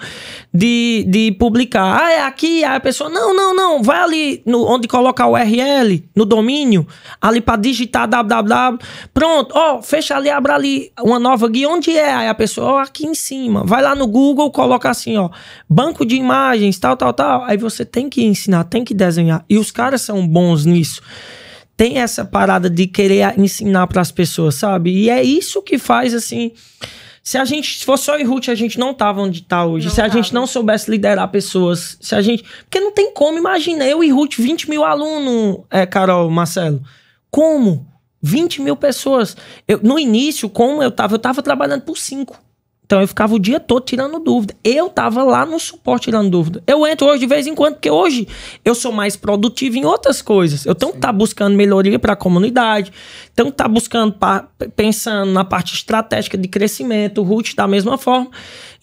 de, de publicar. Ah, é aqui. Aí a pessoa, não, não, não, vai ali no, onde coloca o URL, no domínio, ali pra digitar www. Pronto, ó, oh, fecha ali, abre ali uma nova guia. Onde é? Aí a pessoa, ó, aqui em cima. Vai lá no Google, coloca assim, ó, banco de imagens, tal, tal, tal. Aí você tem que ensinar ensinar, tem que desenhar. E os caras são bons nisso. Tem essa parada de querer ensinar para as pessoas, sabe? E é isso que faz assim. Se a gente fosse só e Ruth, a gente não tava onde tá hoje. Não se a tava. gente não soubesse liderar pessoas, se a gente. Porque não tem como, imagina, eu e Ruth, 20 mil alunos, é, Carol, Marcelo. Como? 20 mil pessoas. Eu, no início, como eu tava? Eu tava trabalhando por cinco então eu ficava o dia todo tirando dúvida. Eu tava lá no suporte tirando dúvida. Eu entro hoje de vez em quando, porque hoje eu sou mais produtivo em outras coisas. Eu tenho que estar tá buscando melhoria para a comunidade, tenho que estar tá buscando, pra, pensando na parte estratégica de crescimento, root da mesma forma.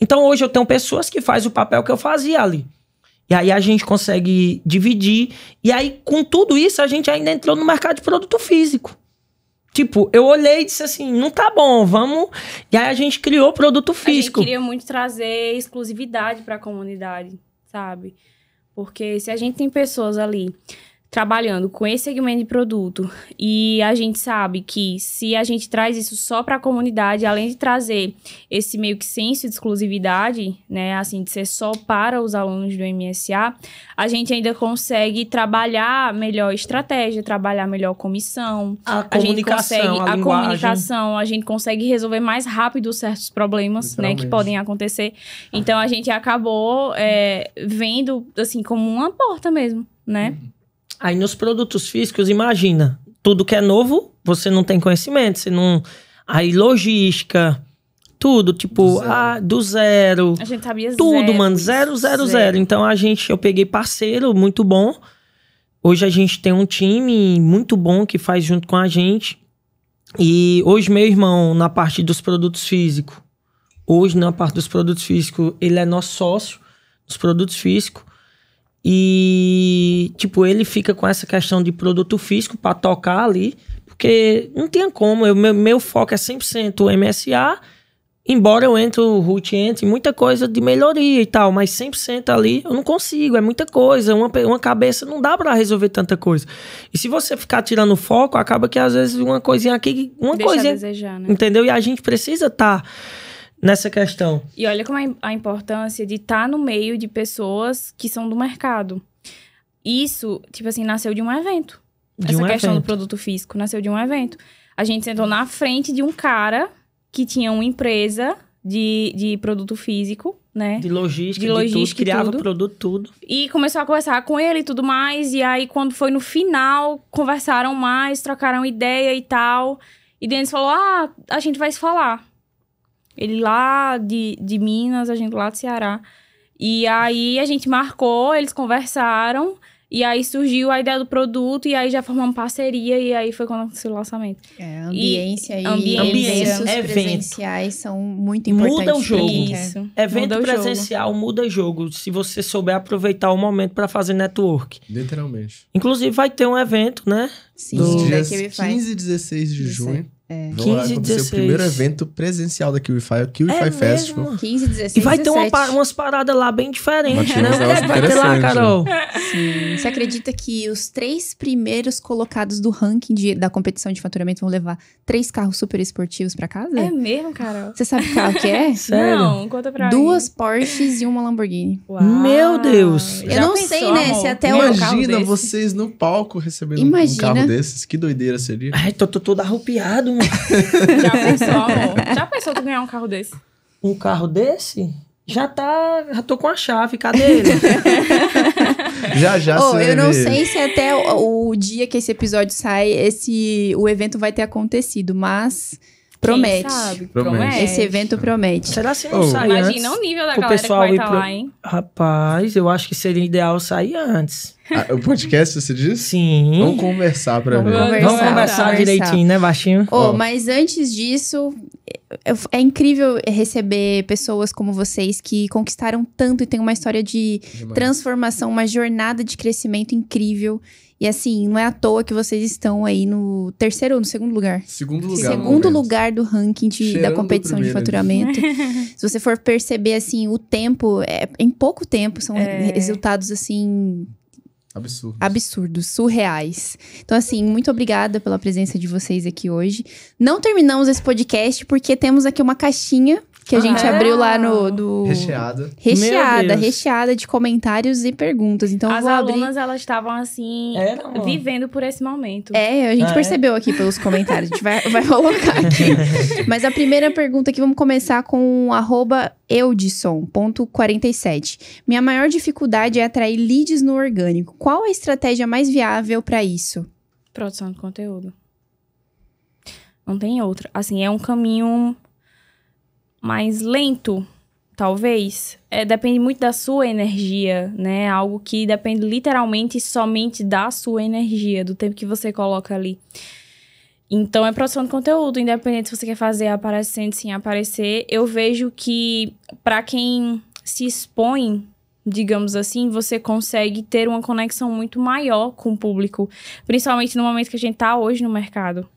Então hoje eu tenho pessoas que fazem o papel que eu fazia ali. E aí a gente consegue dividir. E aí, com tudo isso, a gente ainda entrou no mercado de produto físico. Tipo, eu olhei e disse assim, não tá bom, vamos. E aí a gente criou
o produto físico. A gente queria muito trazer exclusividade para a comunidade, sabe? Porque se a gente tem pessoas ali trabalhando com esse segmento de produto e a gente sabe que se a gente traz isso só para a comunidade, além de trazer esse meio que senso de exclusividade, né, assim, de ser só para os alunos do MSA, a gente ainda consegue trabalhar melhor estratégia, trabalhar melhor comissão, a, a gente consegue a, a comunicação, a gente consegue resolver mais rápido certos problemas, né, que podem acontecer. Então a gente acabou é, vendo assim como uma porta mesmo, né? Uhum.
Aí nos produtos físicos, imagina, tudo que é novo, você não tem conhecimento, você não. Aí logística, tudo, tipo, do zero. Ah, do zero a gente
sabia zero Tudo, mano, zero, zero, zero, zero.
Então a gente, eu peguei parceiro muito bom. Hoje a gente tem um time muito bom que faz junto com a gente. E hoje, meu irmão, na parte dos produtos físicos, hoje na parte dos produtos físicos, ele é nosso sócio dos produtos físicos. E, tipo, ele fica com essa questão de produto físico para tocar ali, porque não tem como. Eu, meu, meu foco é 100% MSA, embora eu entre o root entre muita coisa de melhoria e tal, mas 100% ali eu não consigo, é muita coisa. Uma, uma cabeça não dá para resolver tanta coisa. E se você ficar tirando foco, acaba que às vezes uma coisinha aqui, uma Deixa coisinha. Desejar, né? Entendeu? E a gente precisa estar. Tá nessa questão.
E olha como é a importância de estar tá no meio de pessoas que são do mercado. Isso, tipo assim, nasceu de um evento. De Essa um questão evento. do produto físico nasceu de um evento. A gente sentou na frente de um cara que tinha uma empresa de, de produto físico, né? De
logística, de logística de tudo, criava tudo. produto, tudo.
E começou a conversar com ele e tudo mais. E aí, quando foi no final, conversaram mais, trocaram ideia e tal. E Denis falou: Ah, a gente vai se falar. Ele lá de, de Minas, a gente lá do Ceará. E aí a gente marcou, eles conversaram. E aí surgiu a ideia do produto, e aí já formamos parceria, e aí foi quando aconteceu o lançamento. É, ambiência e, e ambiência, eventos evento. presenciais são muito
importantes. Muda o jogo. Isso, evento muda presencial
jogo. muda jogo, se você souber aproveitar o momento para fazer network. Literalmente. Inclusive vai ter um evento, né? Sim, do... dias 15 e 16 de junho. É. 15 e 16. o primeiro
evento presencial da KiwiFi, o KiwiFi
é Fest.
15, 16, E vai 17. ter uma, umas paradas lá bem diferentes, né? vai ter lá, né? Carol. Sim. Você acredita que os três primeiros colocados do ranking de, da competição de faturamento vão levar três carros super esportivos pra casa? É
mesmo, Carol?
Você sabe que carro que é? Sério? Não, conta pra Duas mim. Porsches e uma Lamborghini. Uau. Meu Deus! Eu Já não pensou, sei, né, se até
Imagina um vocês no palco recebendo Imagina. um carro desses. Que doideira
seria. Ai, tô, tô todo arrupiado, Já
pensou, amor? Já pensou tu ganhar um carro desse?
Um carro desse? Já tá. Já tô com a chave, cadê ele?
já, já, oh, Eu não sei se
até o, o, dia que esse episódio sai, esse, o evento vai ter acontecido, mas. Promete. Sabe, promete. promete. Esse evento promete. Será que você não oh, sai Imagina antes, o nível da galera pessoal que vai estar tá lá, hein?
Rapaz, eu acho que seria ideal sair antes. Ah, o podcast, você disse? Sim. Vamos conversar pra ver. Vamos conversar direitinho, né, baixinho? Oh, oh, Mas
antes disso, é incrível receber pessoas como vocês que conquistaram tanto e tem uma história de Demais. transformação, uma jornada de crescimento incrível. E assim, não é à toa que vocês estão aí no terceiro ou no segundo lugar? Segundo lugar. Segundo lugar do ranking de, da competição de faturamento. Se você for perceber, assim, o tempo, é, em pouco tempo, são é. resultados, assim, Absurdos. Absurdos, surreais. Então, assim, muito obrigada pela presença de vocês aqui hoje. Não terminamos esse podcast porque temos aqui uma caixinha que a gente ah, é? abriu lá no. Do...
Recheado.
Recheada, recheada de comentários e perguntas. Então, As alunas,
abrir... elas estavam assim, é, Era, vivendo por esse momento. É, a gente ah, é? percebeu
é? aqui pelos comentários. a gente vai, vai colocar aqui. Mas a primeira pergunta aqui, vamos começar com arroba eudisson.47. Minha maior dificuldade é atrair leads no orgânico. Qual a estratégia mais viável para isso?
Produção de conteúdo. Não tem outra. Assim, é um caminho mais lento, talvez. É, depende muito da sua energia, né? Algo que depende literalmente somente da sua energia, do tempo que você coloca ali. Então, é produção de conteúdo, independente se você quer fazer aparecendo, sem aparecer. Eu vejo que, para quem se expõe, digamos assim, você consegue ter uma conexão muito maior com o público. Principalmente no momento que a gente tá hoje no mercado.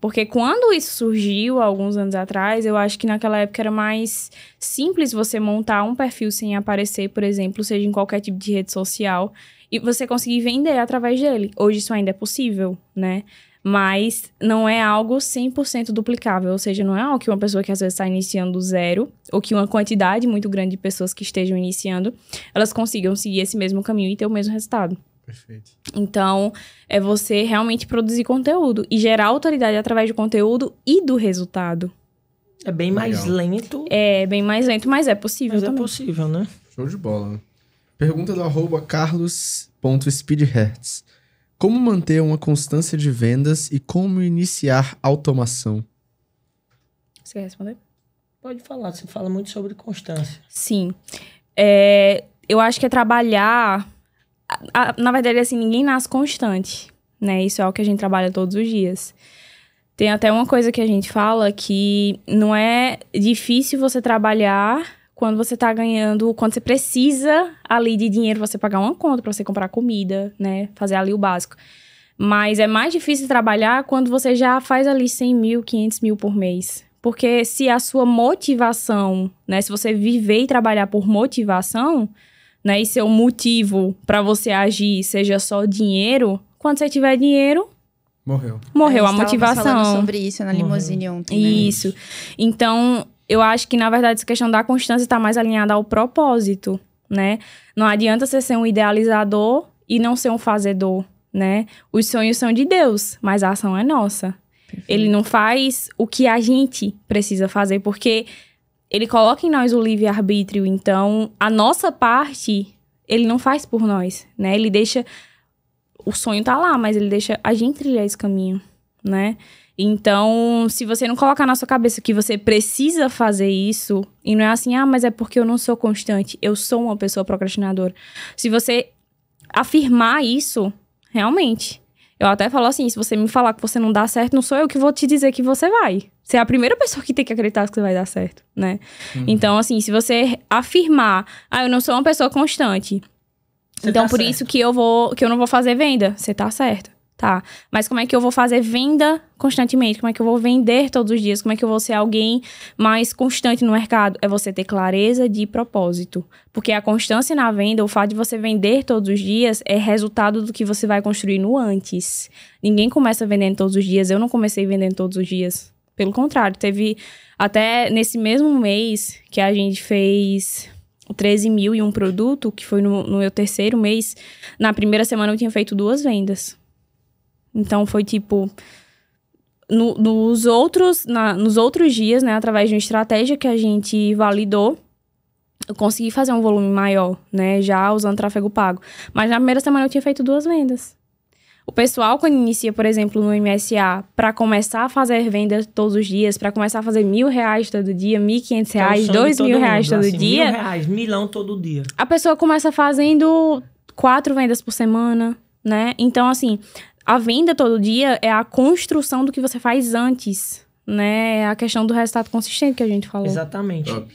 Porque quando isso surgiu, alguns anos atrás, eu acho que naquela época era mais simples você montar um perfil sem aparecer, por exemplo, seja em qualquer tipo de rede social, e você conseguir vender através dele. Hoje isso ainda é possível, né? Mas não é algo 100% duplicável, ou seja, não é algo que uma pessoa que às vezes está iniciando zero, ou que uma quantidade muito grande de pessoas que estejam iniciando, elas consigam seguir esse mesmo caminho e ter o mesmo resultado. Perfeito. Então, é você realmente produzir conteúdo e gerar autoridade através do conteúdo e do resultado. É bem mais lento. É, bem mais lento, mas é possível mas é também. é possível, né?
Show de bola. Pergunta do arroba carlos.speedhertz. Como manter uma constância de vendas e como iniciar automação?
Você quer responder? Pode falar, você fala muito sobre constância. Sim. É, eu acho que é trabalhar a, na verdade, assim, ninguém nasce constante, né? Isso é o que a gente trabalha todos os dias. Tem até uma coisa que a gente fala que não é difícil você trabalhar quando você tá ganhando, quando você precisa ali de dinheiro você pagar uma conta para você comprar comida, né? Fazer ali o básico. Mas é mais difícil trabalhar quando você já faz ali 100 mil, 500 mil por mês. Porque se a sua motivação, né? Se você viver e trabalhar por motivação, né, e seu motivo para você agir seja só dinheiro, quando você tiver dinheiro, morreu. Morreu a, a motivação. sobre isso na limusine ontem. Né? Isso. Então, eu acho que na verdade essa questão da constância está mais alinhada ao propósito, né? Não adianta você ser um idealizador e não ser um fazedor, né? Os sonhos são de Deus, mas a ação é nossa. Perfeito. Ele não faz o que a gente precisa fazer, porque ele coloca em nós o livre-arbítrio, então a nossa parte ele não faz por nós, né? Ele deixa o sonho tá lá, mas ele deixa a gente trilhar esse caminho, né? Então, se você não colocar na sua cabeça que você precisa fazer isso, e não é assim, ah, mas é porque eu não sou constante, eu sou uma pessoa procrastinadora. Se você afirmar isso, realmente. Eu até falo assim, se você me falar que você não dá certo, não sou eu que vou te dizer que você vai. Você é a primeira pessoa que tem que acreditar que vai dar certo, né? Uhum. Então, assim, se você afirmar, ah, eu não sou uma pessoa constante. então, tá por certo. isso que eu vou, que eu não vou fazer venda. Você tá certo. Tá. Mas como é que eu vou fazer venda constantemente? Como é que eu vou vender todos os dias? Como é que eu vou ser alguém mais constante no mercado? É você ter clareza de propósito. Porque a constância na venda, o fato de você vender todos os dias, é resultado do que você vai construir no antes. Ninguém começa vendendo todos os dias. Eu não comecei vendendo todos os dias. Pelo contrário, teve até nesse mesmo mês que a gente fez 13 mil e um produto, que foi no, no meu terceiro mês, na primeira semana eu tinha feito duas vendas. Então foi tipo. No, nos, outros, na, nos outros dias, né, através de uma estratégia que a gente validou, eu consegui fazer um volume maior, né, já usando tráfego pago. Mas na primeira semana eu tinha feito duas vendas. O pessoal, quando inicia, por exemplo, no MSA, para começar a fazer vendas todos os dias, para começar a fazer mil reais todo dia, mil quinhentos tá reais, dois mil reais todo assim, dia. Mil reais,
milão todo dia.
A pessoa começa fazendo quatro vendas por semana, né? Então, assim, a venda todo dia é a construção do que você faz antes, né? É a questão do resultado consistente que a gente falou. Exatamente. Top.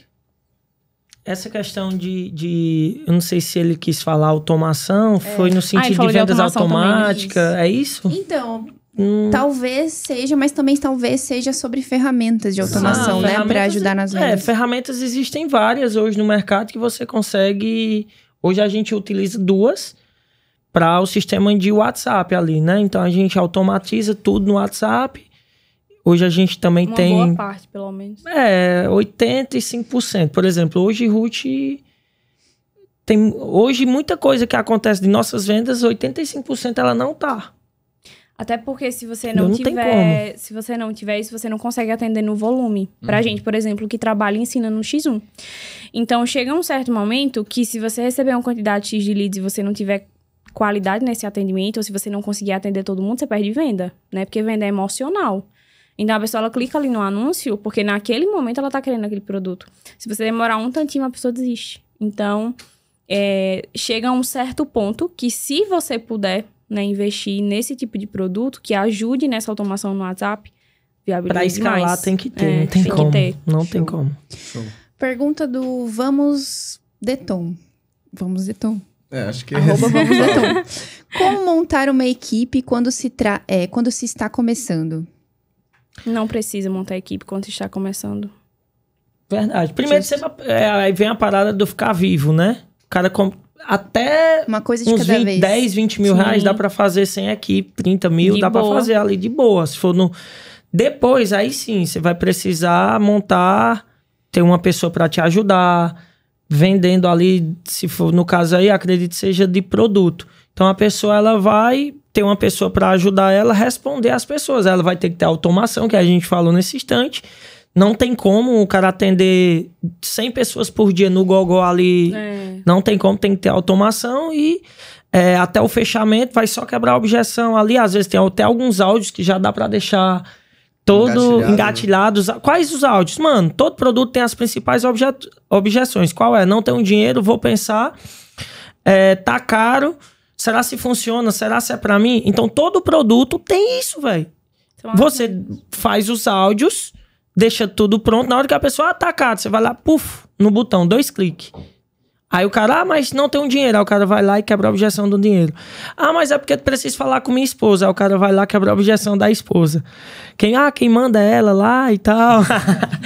Essa questão de, de. Eu não sei se ele quis falar automação, é. foi no ah, sentido ah, de vendas automáticas, é isso?
Então. Hum. Talvez seja, mas também talvez seja sobre ferramentas de ah, automação, ah, né? Para ajudar nas é, vendas. É,
ferramentas existem várias hoje no mercado que você consegue. Hoje a gente utiliza duas para o sistema de WhatsApp ali, né? Então a gente automatiza tudo no WhatsApp Hoje a gente também Uma tem. Uma boa parte, pelo menos. É, 85%. Por exemplo, hoje Ruth. Tem, hoje, muita coisa que acontece de nossas vendas, 85% ela não tá.
Até porque se você não, não tiver, se você não tiver isso, você não consegue atender no volume. Uhum. Pra gente, por exemplo, que trabalha e ensina no X1. Então, chega um certo momento que se você receber uma quantidade X de leads e você não tiver qualidade nesse atendimento, ou se você não conseguir atender todo mundo, você perde venda, né? Porque venda é emocional. Então a pessoa ela clica ali no anúncio porque naquele momento ela tá querendo aquele produto. Se você demorar um tantinho, a pessoa desiste. Então é, chega a um certo ponto que se você puder né, investir nesse tipo de produto que ajude nessa automação no WhatsApp, viabilidade Pra escalar mais. tem que ter, é, não tem, tem como. Ter.
Não Show. tem
como.
Show.
Pergunta do Vamos Deton. Vamos Deton.
É, acho que é Arroba
Vamos Deton. Como montar uma equipe quando se, tra... é, quando se está começando?
Não precisa montar equipe quando está começando. Verdade. Primeiro Just... você,
é, aí vem a parada do ficar vivo, né? O cara com, até uma coisa de uns cada 20, vez. 10, 20 mil Sim. reais dá para fazer sem equipe, 30 mil de dá para fazer ali de boa. Se for no depois, aí sim, você vai precisar montar, ter uma pessoa para te ajudar, vendendo ali, se for no caso aí, acredito seja de produto. Então a pessoa ela vai ter uma pessoa para ajudar ela a responder as pessoas. Ela vai ter que ter automação, que a gente falou nesse instante. Não tem como o cara atender 100 pessoas por dia no Google ali. É. Não tem como, tem que ter automação e é, até o fechamento vai só quebrar a objeção ali. Às vezes tem até alguns áudios que já dá para deixar todo Engatilhado, Né? Quais os áudios? Mano, todo produto tem as principais obje objeções. Qual é? Não tenho dinheiro, vou pensar. É, tá caro Será se funciona? Será se é para mim? Então todo produto tem isso, velho. Então, é você faz os áudios, deixa tudo pronto. Na hora que a pessoa atacar, ah, tá você vai lá, puf, no botão, dois cliques. Aí o cara, ah, mas não tem um dinheiro. Aí o cara vai lá e quebra a objeção do dinheiro. Ah, mas é porque eu preciso falar com minha esposa. Aí o cara vai lá e quebra a objeção da esposa. Quem, ah, quem manda é ela lá e tal.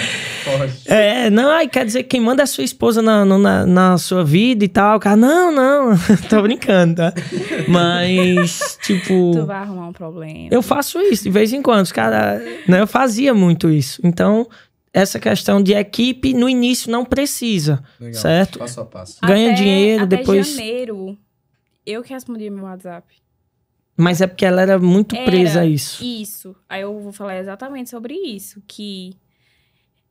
é, não, aí quer dizer que quem manda é a sua esposa na, na, na sua vida e tal. O cara, não, não, tô brincando, tá? Mas, tipo. Tu vai arrumar um problema. Eu faço isso de vez em quando. Os caras, né, eu fazia muito isso. Então, essa questão de equipe no início não precisa, Legal, certo? Passo a passo. Ganha até, dinheiro, até depois...
janeiro, eu que respondia meu WhatsApp.
Mas é porque ela era muito era presa a isso.
Isso. Aí eu vou falar exatamente sobre isso, que...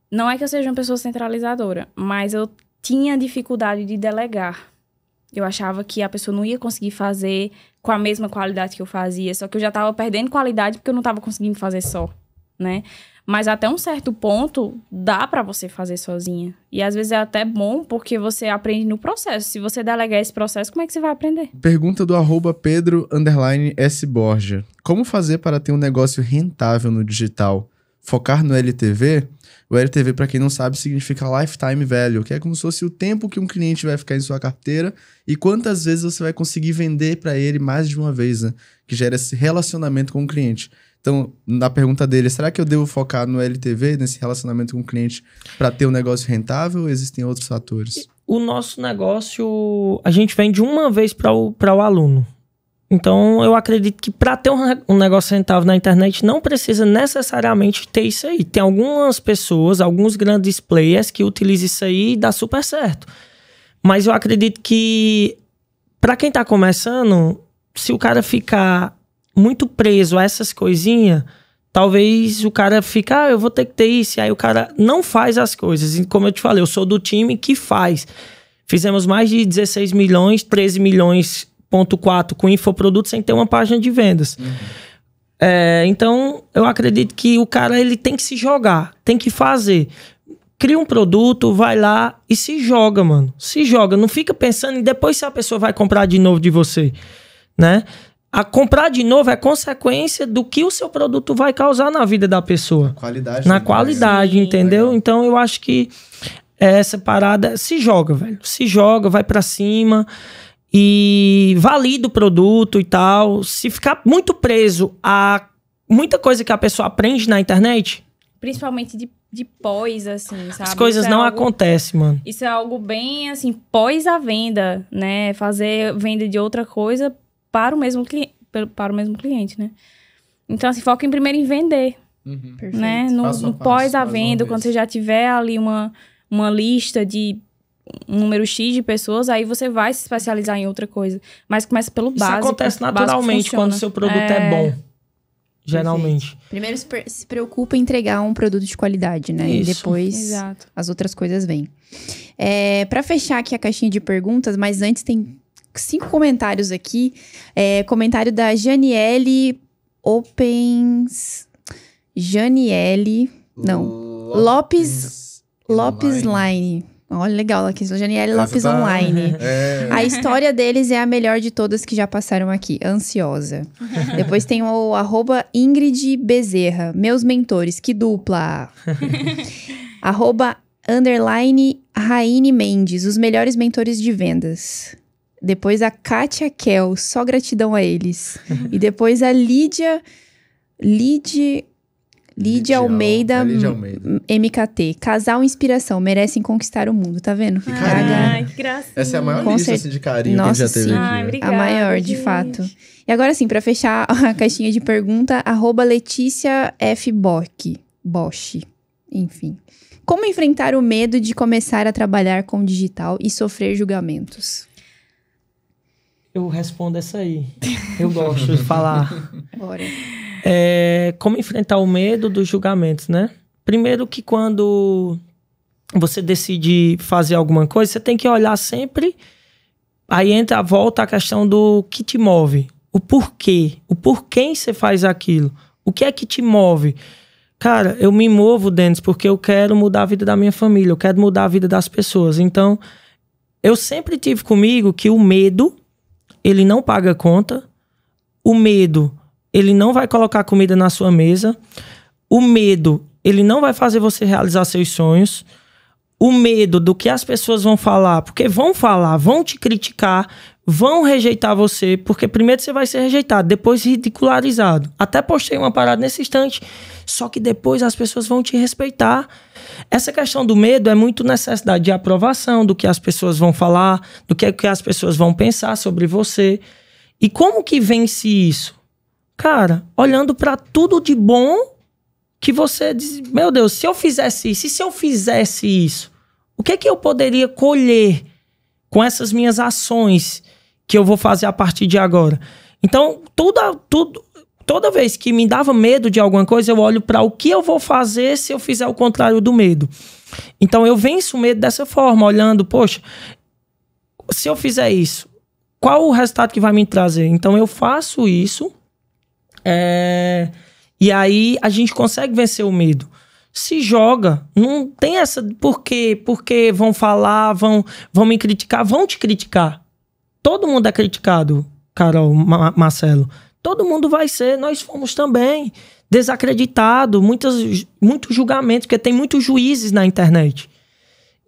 Não é que eu seja uma pessoa centralizadora, mas eu tinha dificuldade de delegar. Eu achava que a pessoa não ia conseguir fazer com a mesma qualidade que eu fazia, só que eu já estava perdendo qualidade porque eu não estava conseguindo fazer só né? Mas até um certo ponto dá para você fazer sozinha. E às vezes é até bom porque você aprende no processo. Se você delegar esse processo, como é que você vai aprender?
Pergunta do arroba Pedro S. Borja. Como fazer para ter um negócio rentável no digital? Focar no LTV? O LTV, para quem não sabe, significa lifetime value, que é como se fosse o tempo que um cliente vai ficar em sua carteira e quantas vezes você vai conseguir vender para ele mais de uma vez, né? Que gera esse relacionamento com o cliente. Então, na pergunta dele, será que eu devo focar no LTV, nesse relacionamento com o cliente, para ter um negócio rentável
ou existem outros fatores? O nosso negócio, a gente vende uma vez para o, o aluno. Então, eu acredito que para ter um, um, negócio rentável na internet, não precisa necessariamente ter isso aí. Tem algumas pessoas, alguns grandes players que utilizam isso aí e dá super certo. Mas eu acredito que, para quem está começando, se o cara ficar muito preso a essas coisinhas, talvez o cara fique, ah, eu vou ter que ter isso. E aí o cara não faz as coisas. E como eu te falei, eu sou do time que faz. Fizemos mais de 16 milhões, 13 milhões, ponto 4 com infoproduto sem ter uma página de vendas. Uhum. É, então, eu acredito que o cara ele tem que se jogar, tem que fazer. Cria um produto, vai lá e se joga, mano. Se joga. Não fica pensando em depois se a pessoa vai comprar de novo de você, né? A comprar de novo é consequência do que o seu produto vai causar na vida da pessoa. Na qualidade. Na qualidade, entendeu? Então eu acho que essa parada se joga, velho. Se joga, vai para cima e valida o produto e tal. Se ficar muito preso a muita coisa que a pessoa aprende na internet,
principalmente de de pós, assim, sabe? As coisas é não algo,
acontecem, mano.
Isso é algo bem, assim, pós a venda, né? Fazer venda de outra coisa para o mesmo cliente, para o mesmo cliente, né? Então, assim, foca em primeiro em vender, uhum. né? No, no pós a venda, quando você já tiver ali uma, uma lista de um número X de pessoas, aí você vai se especializar em outra coisa. Mas começa pelo Isso básico. Isso acontece naturalmente quando o seu produto é, é bom.
Geralmente.
Perfeito. Primeiro se, preocupa em entregar um produto de qualidade, né? Isso. E depois Exato. as outras coisas vêm. É, para fechar aqui a caixinha de perguntas, mas antes tem cinco comentários aqui. É, comentário da Janiele Opens. Janiele. Não. Lopes. Lopes, Line. Olha, legal, aqui, Janiele Lopes tá... Online. É. A história deles é a melhor de todas que já passaram aqui. Ansiosa. Depois tem o arroba Ingrid Bezerra. Meus mentores, que dupla. arroba underline Raine Mendes. Os melhores mentores de vendas. Depois a Kátia Kel, só gratidão a eles. e depois a Lídia. Lídia. Lídia Almeida, Lídia Almeida, é, MKT. Casal Inspiração, merecem conquistar o mundo, tá vendo? Que carinho. Ai, que graça.
Essa é a maior Com lista assim, de carinho Nossa, que a gente já teve. Sim. Né? Ai, obrigada, a maior,
gente. de fato. E agora sim, para fechar a caixinha de pergunta, arroba Letícia F. Bock, Bosch, enfim. Como enfrentar o medo de começar a trabalhar com digital e sofrer julgamentos? eu
respondo essa aí. Eu gosto de falar. Bora.
É, como
enfrentar o medo dos julgamentos, né? Primeiro que quando você decide fazer alguma coisa, você tem que olhar sempre. Aí entra a volta a questão do que te move. O porquê. O porquê você faz aquilo. O que é que te move? Cara, eu me movo, Denis, porque eu quero mudar a vida da minha família, eu quero mudar a vida das pessoas. Então, eu sempre tive comigo que o medo ele não paga conta. O medo, ele não vai colocar comida na sua mesa. O medo, ele não vai fazer você realizar seus sonhos. O medo do que as pessoas vão falar, porque vão falar, vão te criticar, vão rejeitar você, porque primeiro você vai ser rejeitado, depois ridicularizado. Até postei uma parada nesse instante, só que depois as pessoas vão te respeitar. Essa questão do medo é muito necessidade de aprovação, do que as pessoas vão falar, do que, é que as pessoas vão pensar sobre você. E como que vence isso? Cara, olhando para tudo de bom que você diz, meu Deus, se eu fizesse isso, e se eu fizesse isso, o que é que eu poderia colher com essas minhas ações? que eu vou fazer a partir de agora. Então, toda, tudo, toda vez que me dava medo de alguma coisa, eu olho para o que eu vou fazer se eu fizer o contrário do medo. Então, eu venço o medo dessa forma, olhando, poxa, se eu fizer isso, qual o resultado que vai me trazer? Então, eu faço isso. É... E aí a gente consegue vencer o medo. Se joga, não tem essa porque porque vão falar, vão vão me criticar, vão te criticar. Todo mundo é criticado, Carol, Ma Marcelo. Todo mundo vai ser, nós fomos também. Desacreditado, Muitos, muito julgamento, porque tem muitos juízes na internet.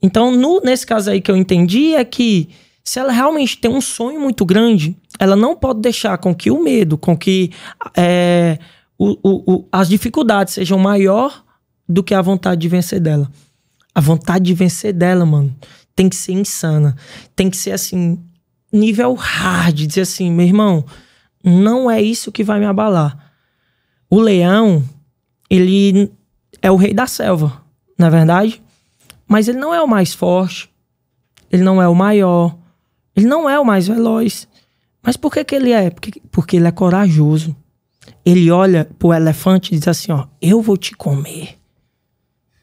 Então, no, nesse caso aí que eu entendi, é que se ela realmente tem um sonho muito grande, ela não pode deixar com que o medo, com que é, o, o, o, as dificuldades sejam maior do que a vontade de vencer dela. A vontade de vencer dela, mano, tem que ser insana. Tem que ser assim, nível hard, dizer assim, meu irmão, não é isso que vai me abalar. O leão, ele é o rei da selva, na é verdade, mas ele não é o mais forte, ele não é o maior, ele não é o mais veloz. Mas por que, que ele é? Porque, porque ele é corajoso. Ele olha pro elefante e diz assim: ó, eu vou te comer.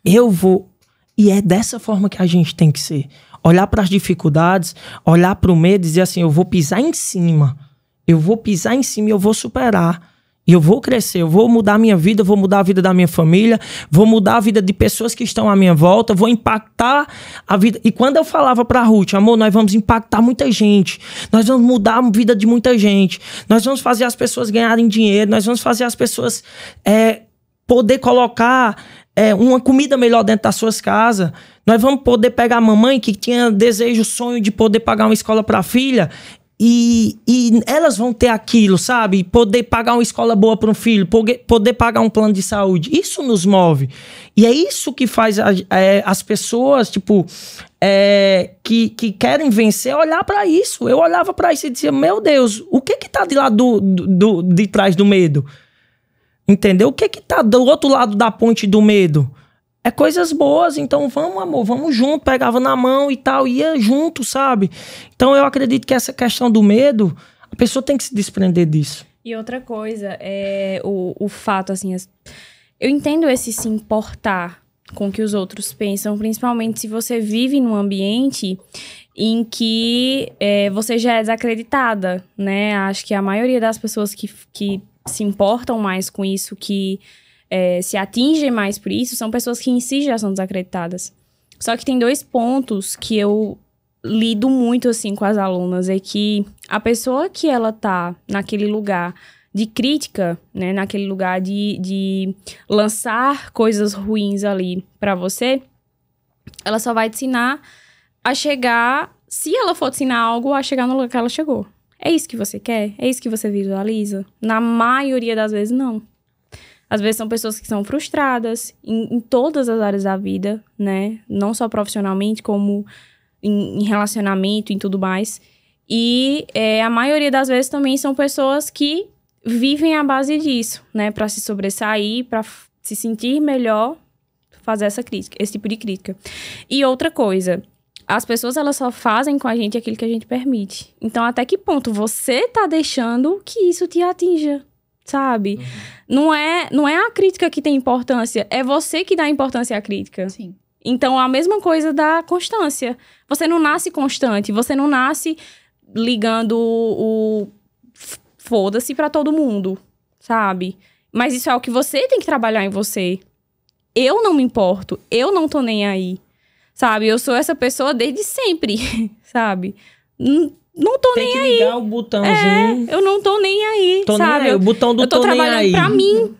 Eu vou. E é dessa forma que a gente tem que ser olhar para as dificuldades, olhar para o medo e dizer assim: eu vou pisar em cima, eu vou pisar em cima e eu vou superar. E eu vou crescer, eu vou mudar a minha vida, vou mudar a vida da minha família, vou mudar a vida de pessoas que estão à minha volta, vou impactar a vida. E quando eu falava para Ruth, amor, nós vamos impactar muita gente, nós vamos mudar a vida de muita gente, nós vamos fazer as pessoas ganharem dinheiro, nós vamos fazer as pessoas é, poder colocar é, uma comida melhor dentro das suas casas. Nós vamos poder pegar a mamãe que tinha desejo, sonho de poder pagar uma escola para a filha e, e, elas vão ter aquilo, sabe? Poder pagar uma escola boa para um filho, poder, pagar um plano de saúde. Isso nos move. E é isso que faz a, é, as pessoas, tipo, é, que, que querem vencer, olhar para isso. Eu olhava para isso e dizia: Meu Deus, o que que tá de lá do, do, do de trás do medo? Entendeu? O que que tá do outro lado da ponte do medo? É coisas boas, então vamos, amor, vamos junto. Pegava na mão e tal, ia junto, sabe? Então eu acredito que essa questão do medo, a pessoa tem que se desprender disso.
E outra coisa, é o, o fato, assim, eu entendo esse se importar com o que os outros pensam, principalmente se você vive num ambiente em que é, você já é desacreditada, né? Acho que a maioria das pessoas que, que se importam mais com isso, que é, se atingem mais por isso, são pessoas que em si já são desacreditadas. Só que tem dois pontos que eu lido muito assim com as alunas é que a pessoa que ela tá naquele lugar de crítica, né, naquele lugar de, de lançar coisas ruins ali para você, ela só vai te ensinar a chegar, se ela for te ensinar algo, a chegar no lugar que ela chegou. É isso que você quer? É isso que você visualiza? Na maioria das vezes, não. Às vezes são pessoas que são frustradas em, em todas as áreas da vida, né? Não só profissionalmente, como em, em relacionamento e tudo mais. E é, a maioria das vezes também são pessoas que vivem à base disso, né? Para se sobressair, para se sentir melhor, fazer essa crítica, esse tipo de crítica. E outra coisa, as pessoas elas só fazem com a gente aquilo que a gente permite. Então, até que ponto você tá deixando que isso te atinja? Sabe? Uhum. Não é não é a crítica que tem importância, é você que dá importância à crítica. Sim. Então, a mesma coisa da constância. Você não nasce constante, você não nasce ligando o, foda-se para todo mundo, sabe? Mas isso é o que você tem que trabalhar em você. Eu não me importo, eu não tô nem aí. Sabe? Eu sou essa pessoa desde sempre, sabe? Não, não tô Tem nem aí. Tem que ligar o botãozinho. É, eu não tô nem aí, tô sabe? Nem aí. O botão do eu tô, tô trabalhando nem aí. pra mim.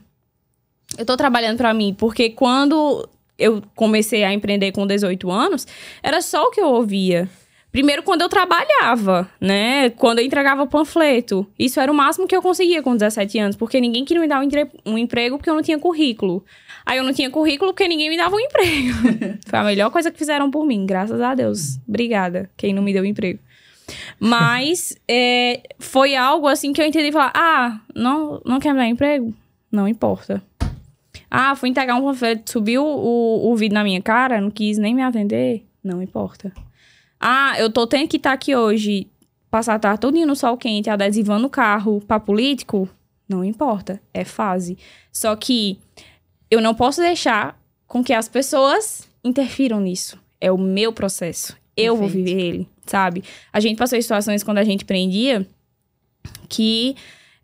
Eu tô trabalhando pra mim, porque quando eu comecei a empreender com 18 anos, era só o que eu ouvia, Primeiro, quando eu trabalhava, né? Quando eu entregava panfleto. Isso era o máximo que eu conseguia com 17 anos, porque ninguém queria me dar um, entre... um emprego porque eu não tinha currículo. Aí eu não tinha currículo porque ninguém me dava um emprego. Foi a melhor coisa que fizeram por mim, graças a Deus. Obrigada, quem não me deu emprego. Mas é, foi algo assim que eu entendi falar: ah, não, não quer me dar emprego? Não importa. Ah, fui entregar um panfleto, subiu o, o vídeo na minha cara, não quis nem me atender? Não importa. Ah, eu tô tendo que estar tá aqui hoje, passar a tarde dia no sol quente, adesivando o carro para político. Não importa, é fase. Só que eu não posso deixar com que as pessoas interfiram nisso. É o meu processo. Eu Perfeito. vou viver ele, sabe? A gente passou situações quando a gente prendia que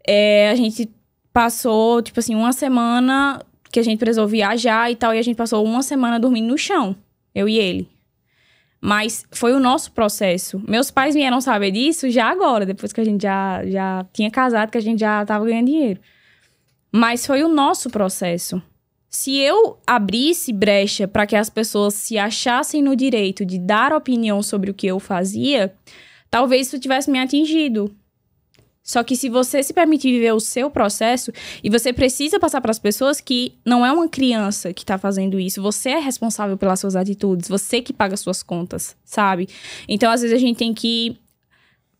é, a gente passou, tipo assim, uma semana que a gente precisou viajar e tal, e a gente passou uma semana dormindo no chão, eu e ele. Mas foi o nosso processo. Meus pais vieram saber disso já agora, depois que a gente já, já tinha casado, que a gente já estava ganhando dinheiro. Mas foi o nosso processo. Se eu abrisse brecha para que as pessoas se achassem no direito de dar opinião sobre o que eu fazia, talvez isso tivesse me atingido. Só que se você se permitir viver o seu processo e você precisa passar para as pessoas que não é uma criança que está fazendo isso, você é responsável pelas suas atitudes, você que paga suas contas, sabe? Então às vezes a gente tem que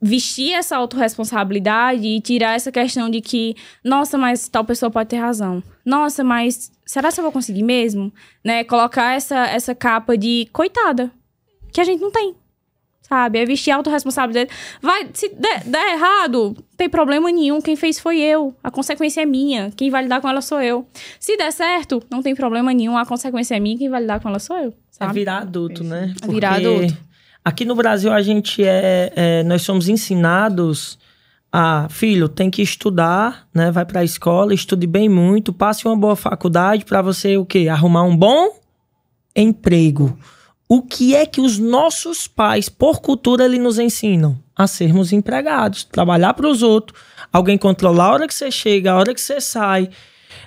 vestir essa autorresponsabilidade e tirar essa questão de que, nossa, mas tal pessoa pode ter razão. Nossa, mas será que eu vou conseguir mesmo? Né? Colocar essa essa capa de coitada, que a gente não tem sabe? É vestir a autorresponsabilidade. Vai, se der, der errado, não tem problema nenhum. Quem fez foi eu. A consequência é minha. Quem vai lidar com ela sou eu. Se der certo, não tem problema nenhum. A consequência é minha. Quem vai lidar com ela sou eu. É sabe? É virar adulto, né? Porque virar adulto.
Aqui no Brasil, a gente é, é Nós somos ensinados ah, filho, tem que estudar, né? Vai para a escola, estude bem muito, passe uma boa faculdade para você o quê? Arrumar um bom emprego o que é que os nossos pais, por cultura, eles nos ensinam? A sermos empregados, trabalhar para os outros, alguém controlar a hora que você chega, a hora que você sai,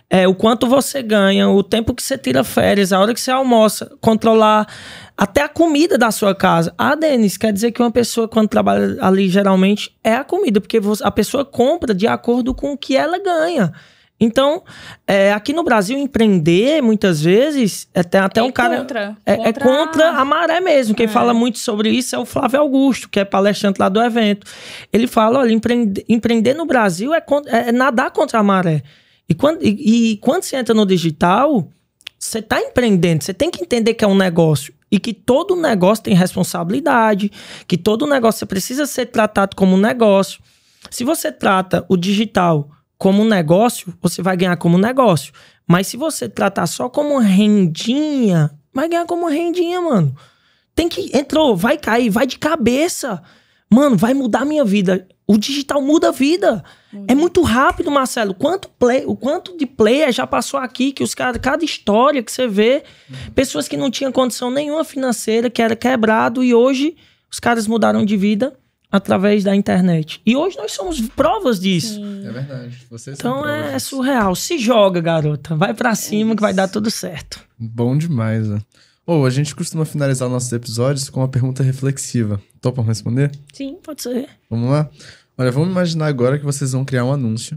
é, o quanto você ganha, o tempo que você tira férias, a hora que você almoça, controlar até a comida da sua casa. Ah, Denis, quer dizer que uma pessoa, quando trabalha ali, geralmente é a comida, porque a pessoa compra de acordo com o que ela ganha. Então, é, aqui no Brasil, empreender, muitas vezes, é, tem até é um cara. Contra, é, é contra... é contra a maré mesmo. Quem é. fala muito sobre isso é o Flávio Augusto, que é palestrante lá do evento. Ele fala: olha, empreender, empreender no Brasil é, é, é nadar contra a maré. E quando, e, e quando você entra no digital, você está empreendendo, você tem que entender que é um negócio e que todo negócio tem responsabilidade, que todo negócio precisa ser tratado como um negócio. Se você trata o digital como negócio, você vai ganhar como negócio. Mas se você tratar só como rendinha, vai ganhar como rendinha, mano. Tem que. Entrou, vai cair, vai de cabeça. Mano, vai mudar a minha vida. O digital muda a vida. É muito rápido, Marcelo. Quanto play, o quanto de player já passou aqui, que os caras, cada história que você vê, uhum. pessoas que não tinham condição nenhuma financeira, que era quebrado, e hoje os caras mudaram de vida através da internet. E hoje nós somos provas disso.
Sim. É verdade. então é,
surreal. Se joga, garota. Vai para é cima é que vai dar tudo certo.
Bom demais, né? Ou oh, a gente costuma finalizar nossos episódios com uma pergunta reflexiva. Topa responder?
Sim, pode ser.
Vamos lá? Olha, vamos imaginar agora que vocês vão criar um anúncio.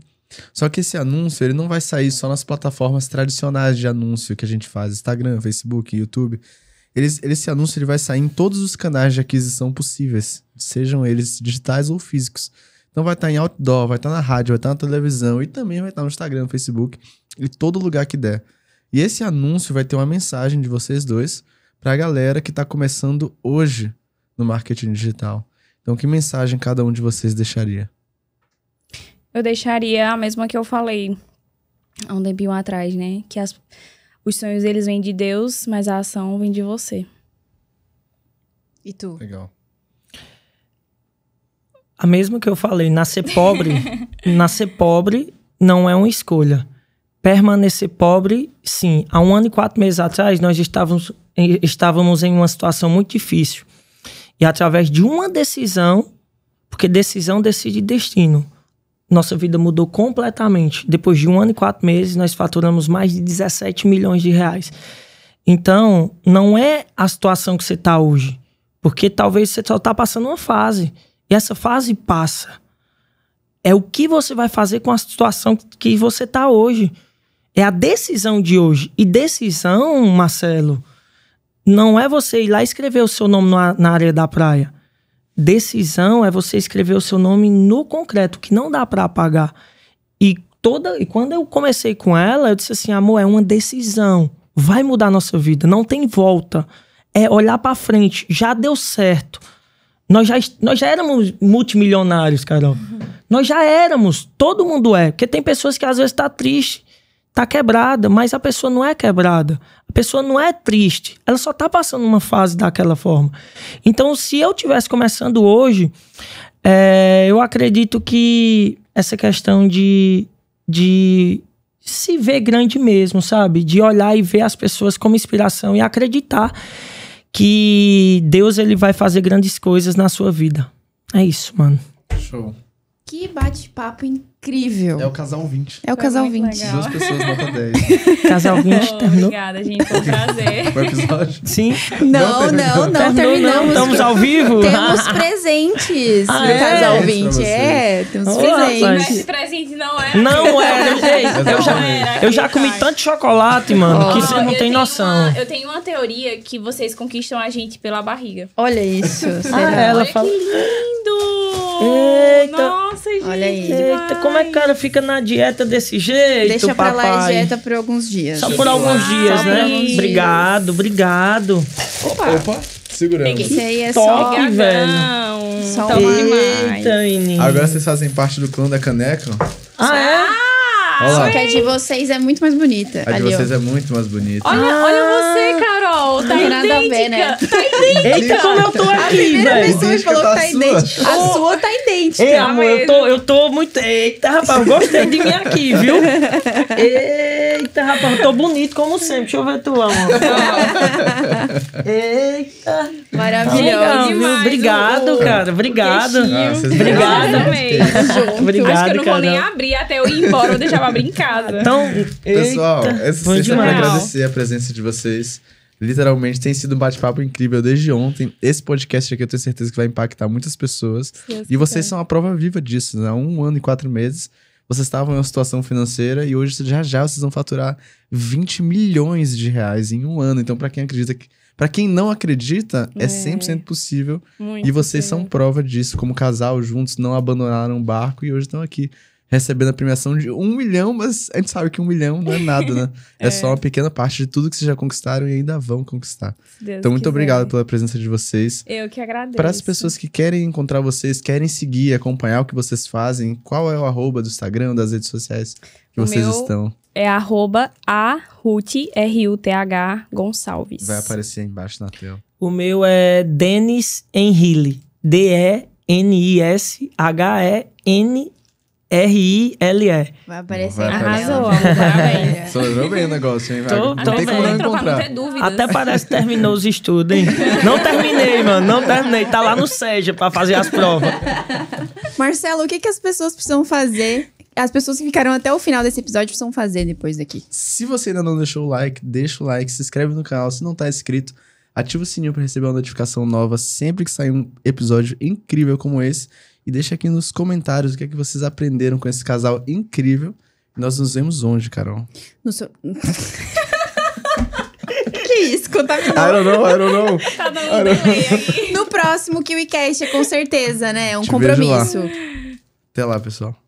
Só que esse anúncio, ele não vai sair só nas plataformas tradicionais de anúncio que a gente faz, Instagram, Facebook, YouTube eles, esse anúncio ele vai sair em todos os canais de aquisição possíveis, sejam eles digitais ou físicos. Então vai estar tá em outdoor, vai estar tá na rádio, vai estar tá na televisão e também vai estar no Instagram, no Facebook e todo lugar que der. E esse anúncio vai ter uma mensagem de vocês dois para a galera que está começando hoje no marketing digital. Então, que mensagem cada um de vocês deixaria?
Eu deixaria a mesma que eu falei há um tempinho atrás, né? Que as os sonhos eles vêm de Deus, mas a ação vem de você. E
tu? Legal.
A mesma que eu falei, nascer pobre, nascer pobre não é uma escolha. Permanecer pobre, sim. Há um ano e quatro meses atrás, nós estávamos, estávamos em uma situação muito difícil. E através de uma decisão, porque decisão decide destino nossa vida mudou completamente. Depois de um ano e quatro meses, nós faturamos mais de 17 milhões de reais. Então, não é a situação que você está hoje. Porque talvez você só está passando uma fase. E essa fase passa. É o que você vai fazer com a situação que você está hoje. É a decisão de hoje. E decisão, Marcelo, não é você ir lá escrever o seu nome na, na da praia. Decisão é você escrever o seu nome no concreto, que não dá para apagar. E toda e quando eu comecei com ela, eu disse assim: "Amor, é uma decisão. Vai mudar a nossa vida, não tem volta. É olhar para frente, já deu certo. Nós já, nós já éramos multimilionários, Carol. Uhum. Nós já éramos, todo mundo é. Porque tem pessoas que às vezes tá triste tá quebrada, mas a pessoa não é quebrada. A pessoa não é triste. Ela só tá passando uma fase daquela forma. Então, se eu tivesse começando hoje, é, eu acredito que essa questão de, de se ver grande mesmo, sabe? De olhar e ver as pessoas como inspiração e acreditar que Deus ele vai fazer grandes coisas na sua vida. É isso, mano.
Show.
Que bate-papo incrível. É
o casal 20. É o Foi casal 20. Legal. Duas pessoas nota 10. casal 20 oh, terminou.
Obrigada, gente. Foi um prazer. Foi episódio? Sim.
Não, não, não. não, não tá terminamos.
Não, estamos ao vivo. Temos presentes ah, é? casal 20. É, temos oh,
presentes. Mas
presente não é. Não era,
gente. Eu já, eu já comi tanto chocolate,
mano, oh. que você não tem noção. Uma, eu
tenho uma teoria que vocês conquistam a gente pela barriga.
Olha isso. ah, ela Olha fala... que
lindo. Eita, Nossa, gente. Olha
aí. Eita, como é que o cara fica na dieta desse jeito, Deixa papai? pra lá a dieta
por alguns dias. Só por alguns ah, dias, né? obrigado,
obrigado. Opa. Opa. Segurando. Esse aí
é Top, só velho. Só Eita, menino. Agora
vocês fazem
parte do clã da caneca? Ah, é? Ah, olha Só que a
de vocês é muito mais bonita. A de ali, vocês ó.
é muito mais bonita.
Olha, olha ah. você, cara.
Carol, tá Nada idêntica. a ver, né? Tá idêntica. Eita, como
eu tô aqui, velho. A primeira pessoa que falou que tá, tá idêntica. A
sua tá idêntica. Ei, tá amor, eu tô, eu tô muito... Eita, rapaz, eu gostei de mim aqui, viu? Eita, rapaz, eu tô bonito como sempre. Deixa eu ver tu, amor. Eita. Maravilhoso.
Demais, obrigado, o... cara. Obrigado. Ah, Obrigada. Obrigado, cara. eu não vou nem
abrir até eu ir embora. Vou deixar pra abrir Então, Pessoal, Eita, essa eu quero agradecer
a presença de vocês. Literalmente tem sido um bate-papo incrível desde ontem. Esse podcast aqui eu tenho certeza que vai impactar muitas pessoas. E vocês são a prova viva disso, né? Um ano e quatro meses. Vocês estavam em uma situação financeira e hoje já já vocês vão faturar 20 milhões de reais em um ano. Então, para quem acredita que. Pra quem não acredita, é, 100% é. possível. Muito e vocês são prova disso. Como casal, juntos, não abandonaram o barco e hoje estão aqui recebendo a premiação de um milhão, mas a gente sabe que um milhão não é nada, né? é. é. só uma pequena parte de tudo que vocês já conquistaram e ainda vão conquistar. Deus então, muito quiser. obrigado pela presença de vocês. Eu
que agradeço. Para as
pessoas que querem encontrar vocês, querem seguir, acompanhar o que vocês fazem, qual é o arroba do Instagram, das redes sociais que o vocês estão?
É arroba a Ruth, R-U-T-H, Gonçalves. Vai
aparecer aí embaixo na tela.
O meu é Denis Henrile. D-E-N-I-S-H-E-N R-I-L-E. Vai aparecer. a aparecer. Arrasou, parabéns. Sobrou bem o negócio, hein? Tô, não tô tem bem. como não encontrar. Até parece que terminou os estudos, hein? não terminei, mano. Não terminei. Tá lá no Sérgio pra fazer as provas.
Marcelo, o que, que as pessoas precisam fazer as pessoas que ficaram até o final desse episódio precisam fazer depois daqui. Se você ainda não deixou
o like, deixa o like, se inscreve no canal. Se não tá inscrito, ativa o sininho para receber uma notificação nova sempre que sair um episódio incrível como esse. E deixa aqui nos comentários o que é que vocês aprenderam com esse casal incrível. Nós nos vemos onde, Carol?
No seu... que isso? Contaminou. I don't know, I
don't know. tá dando
No próximo KiwiCast, é com certeza, né? É um Te compromisso.
Até lá, pessoal.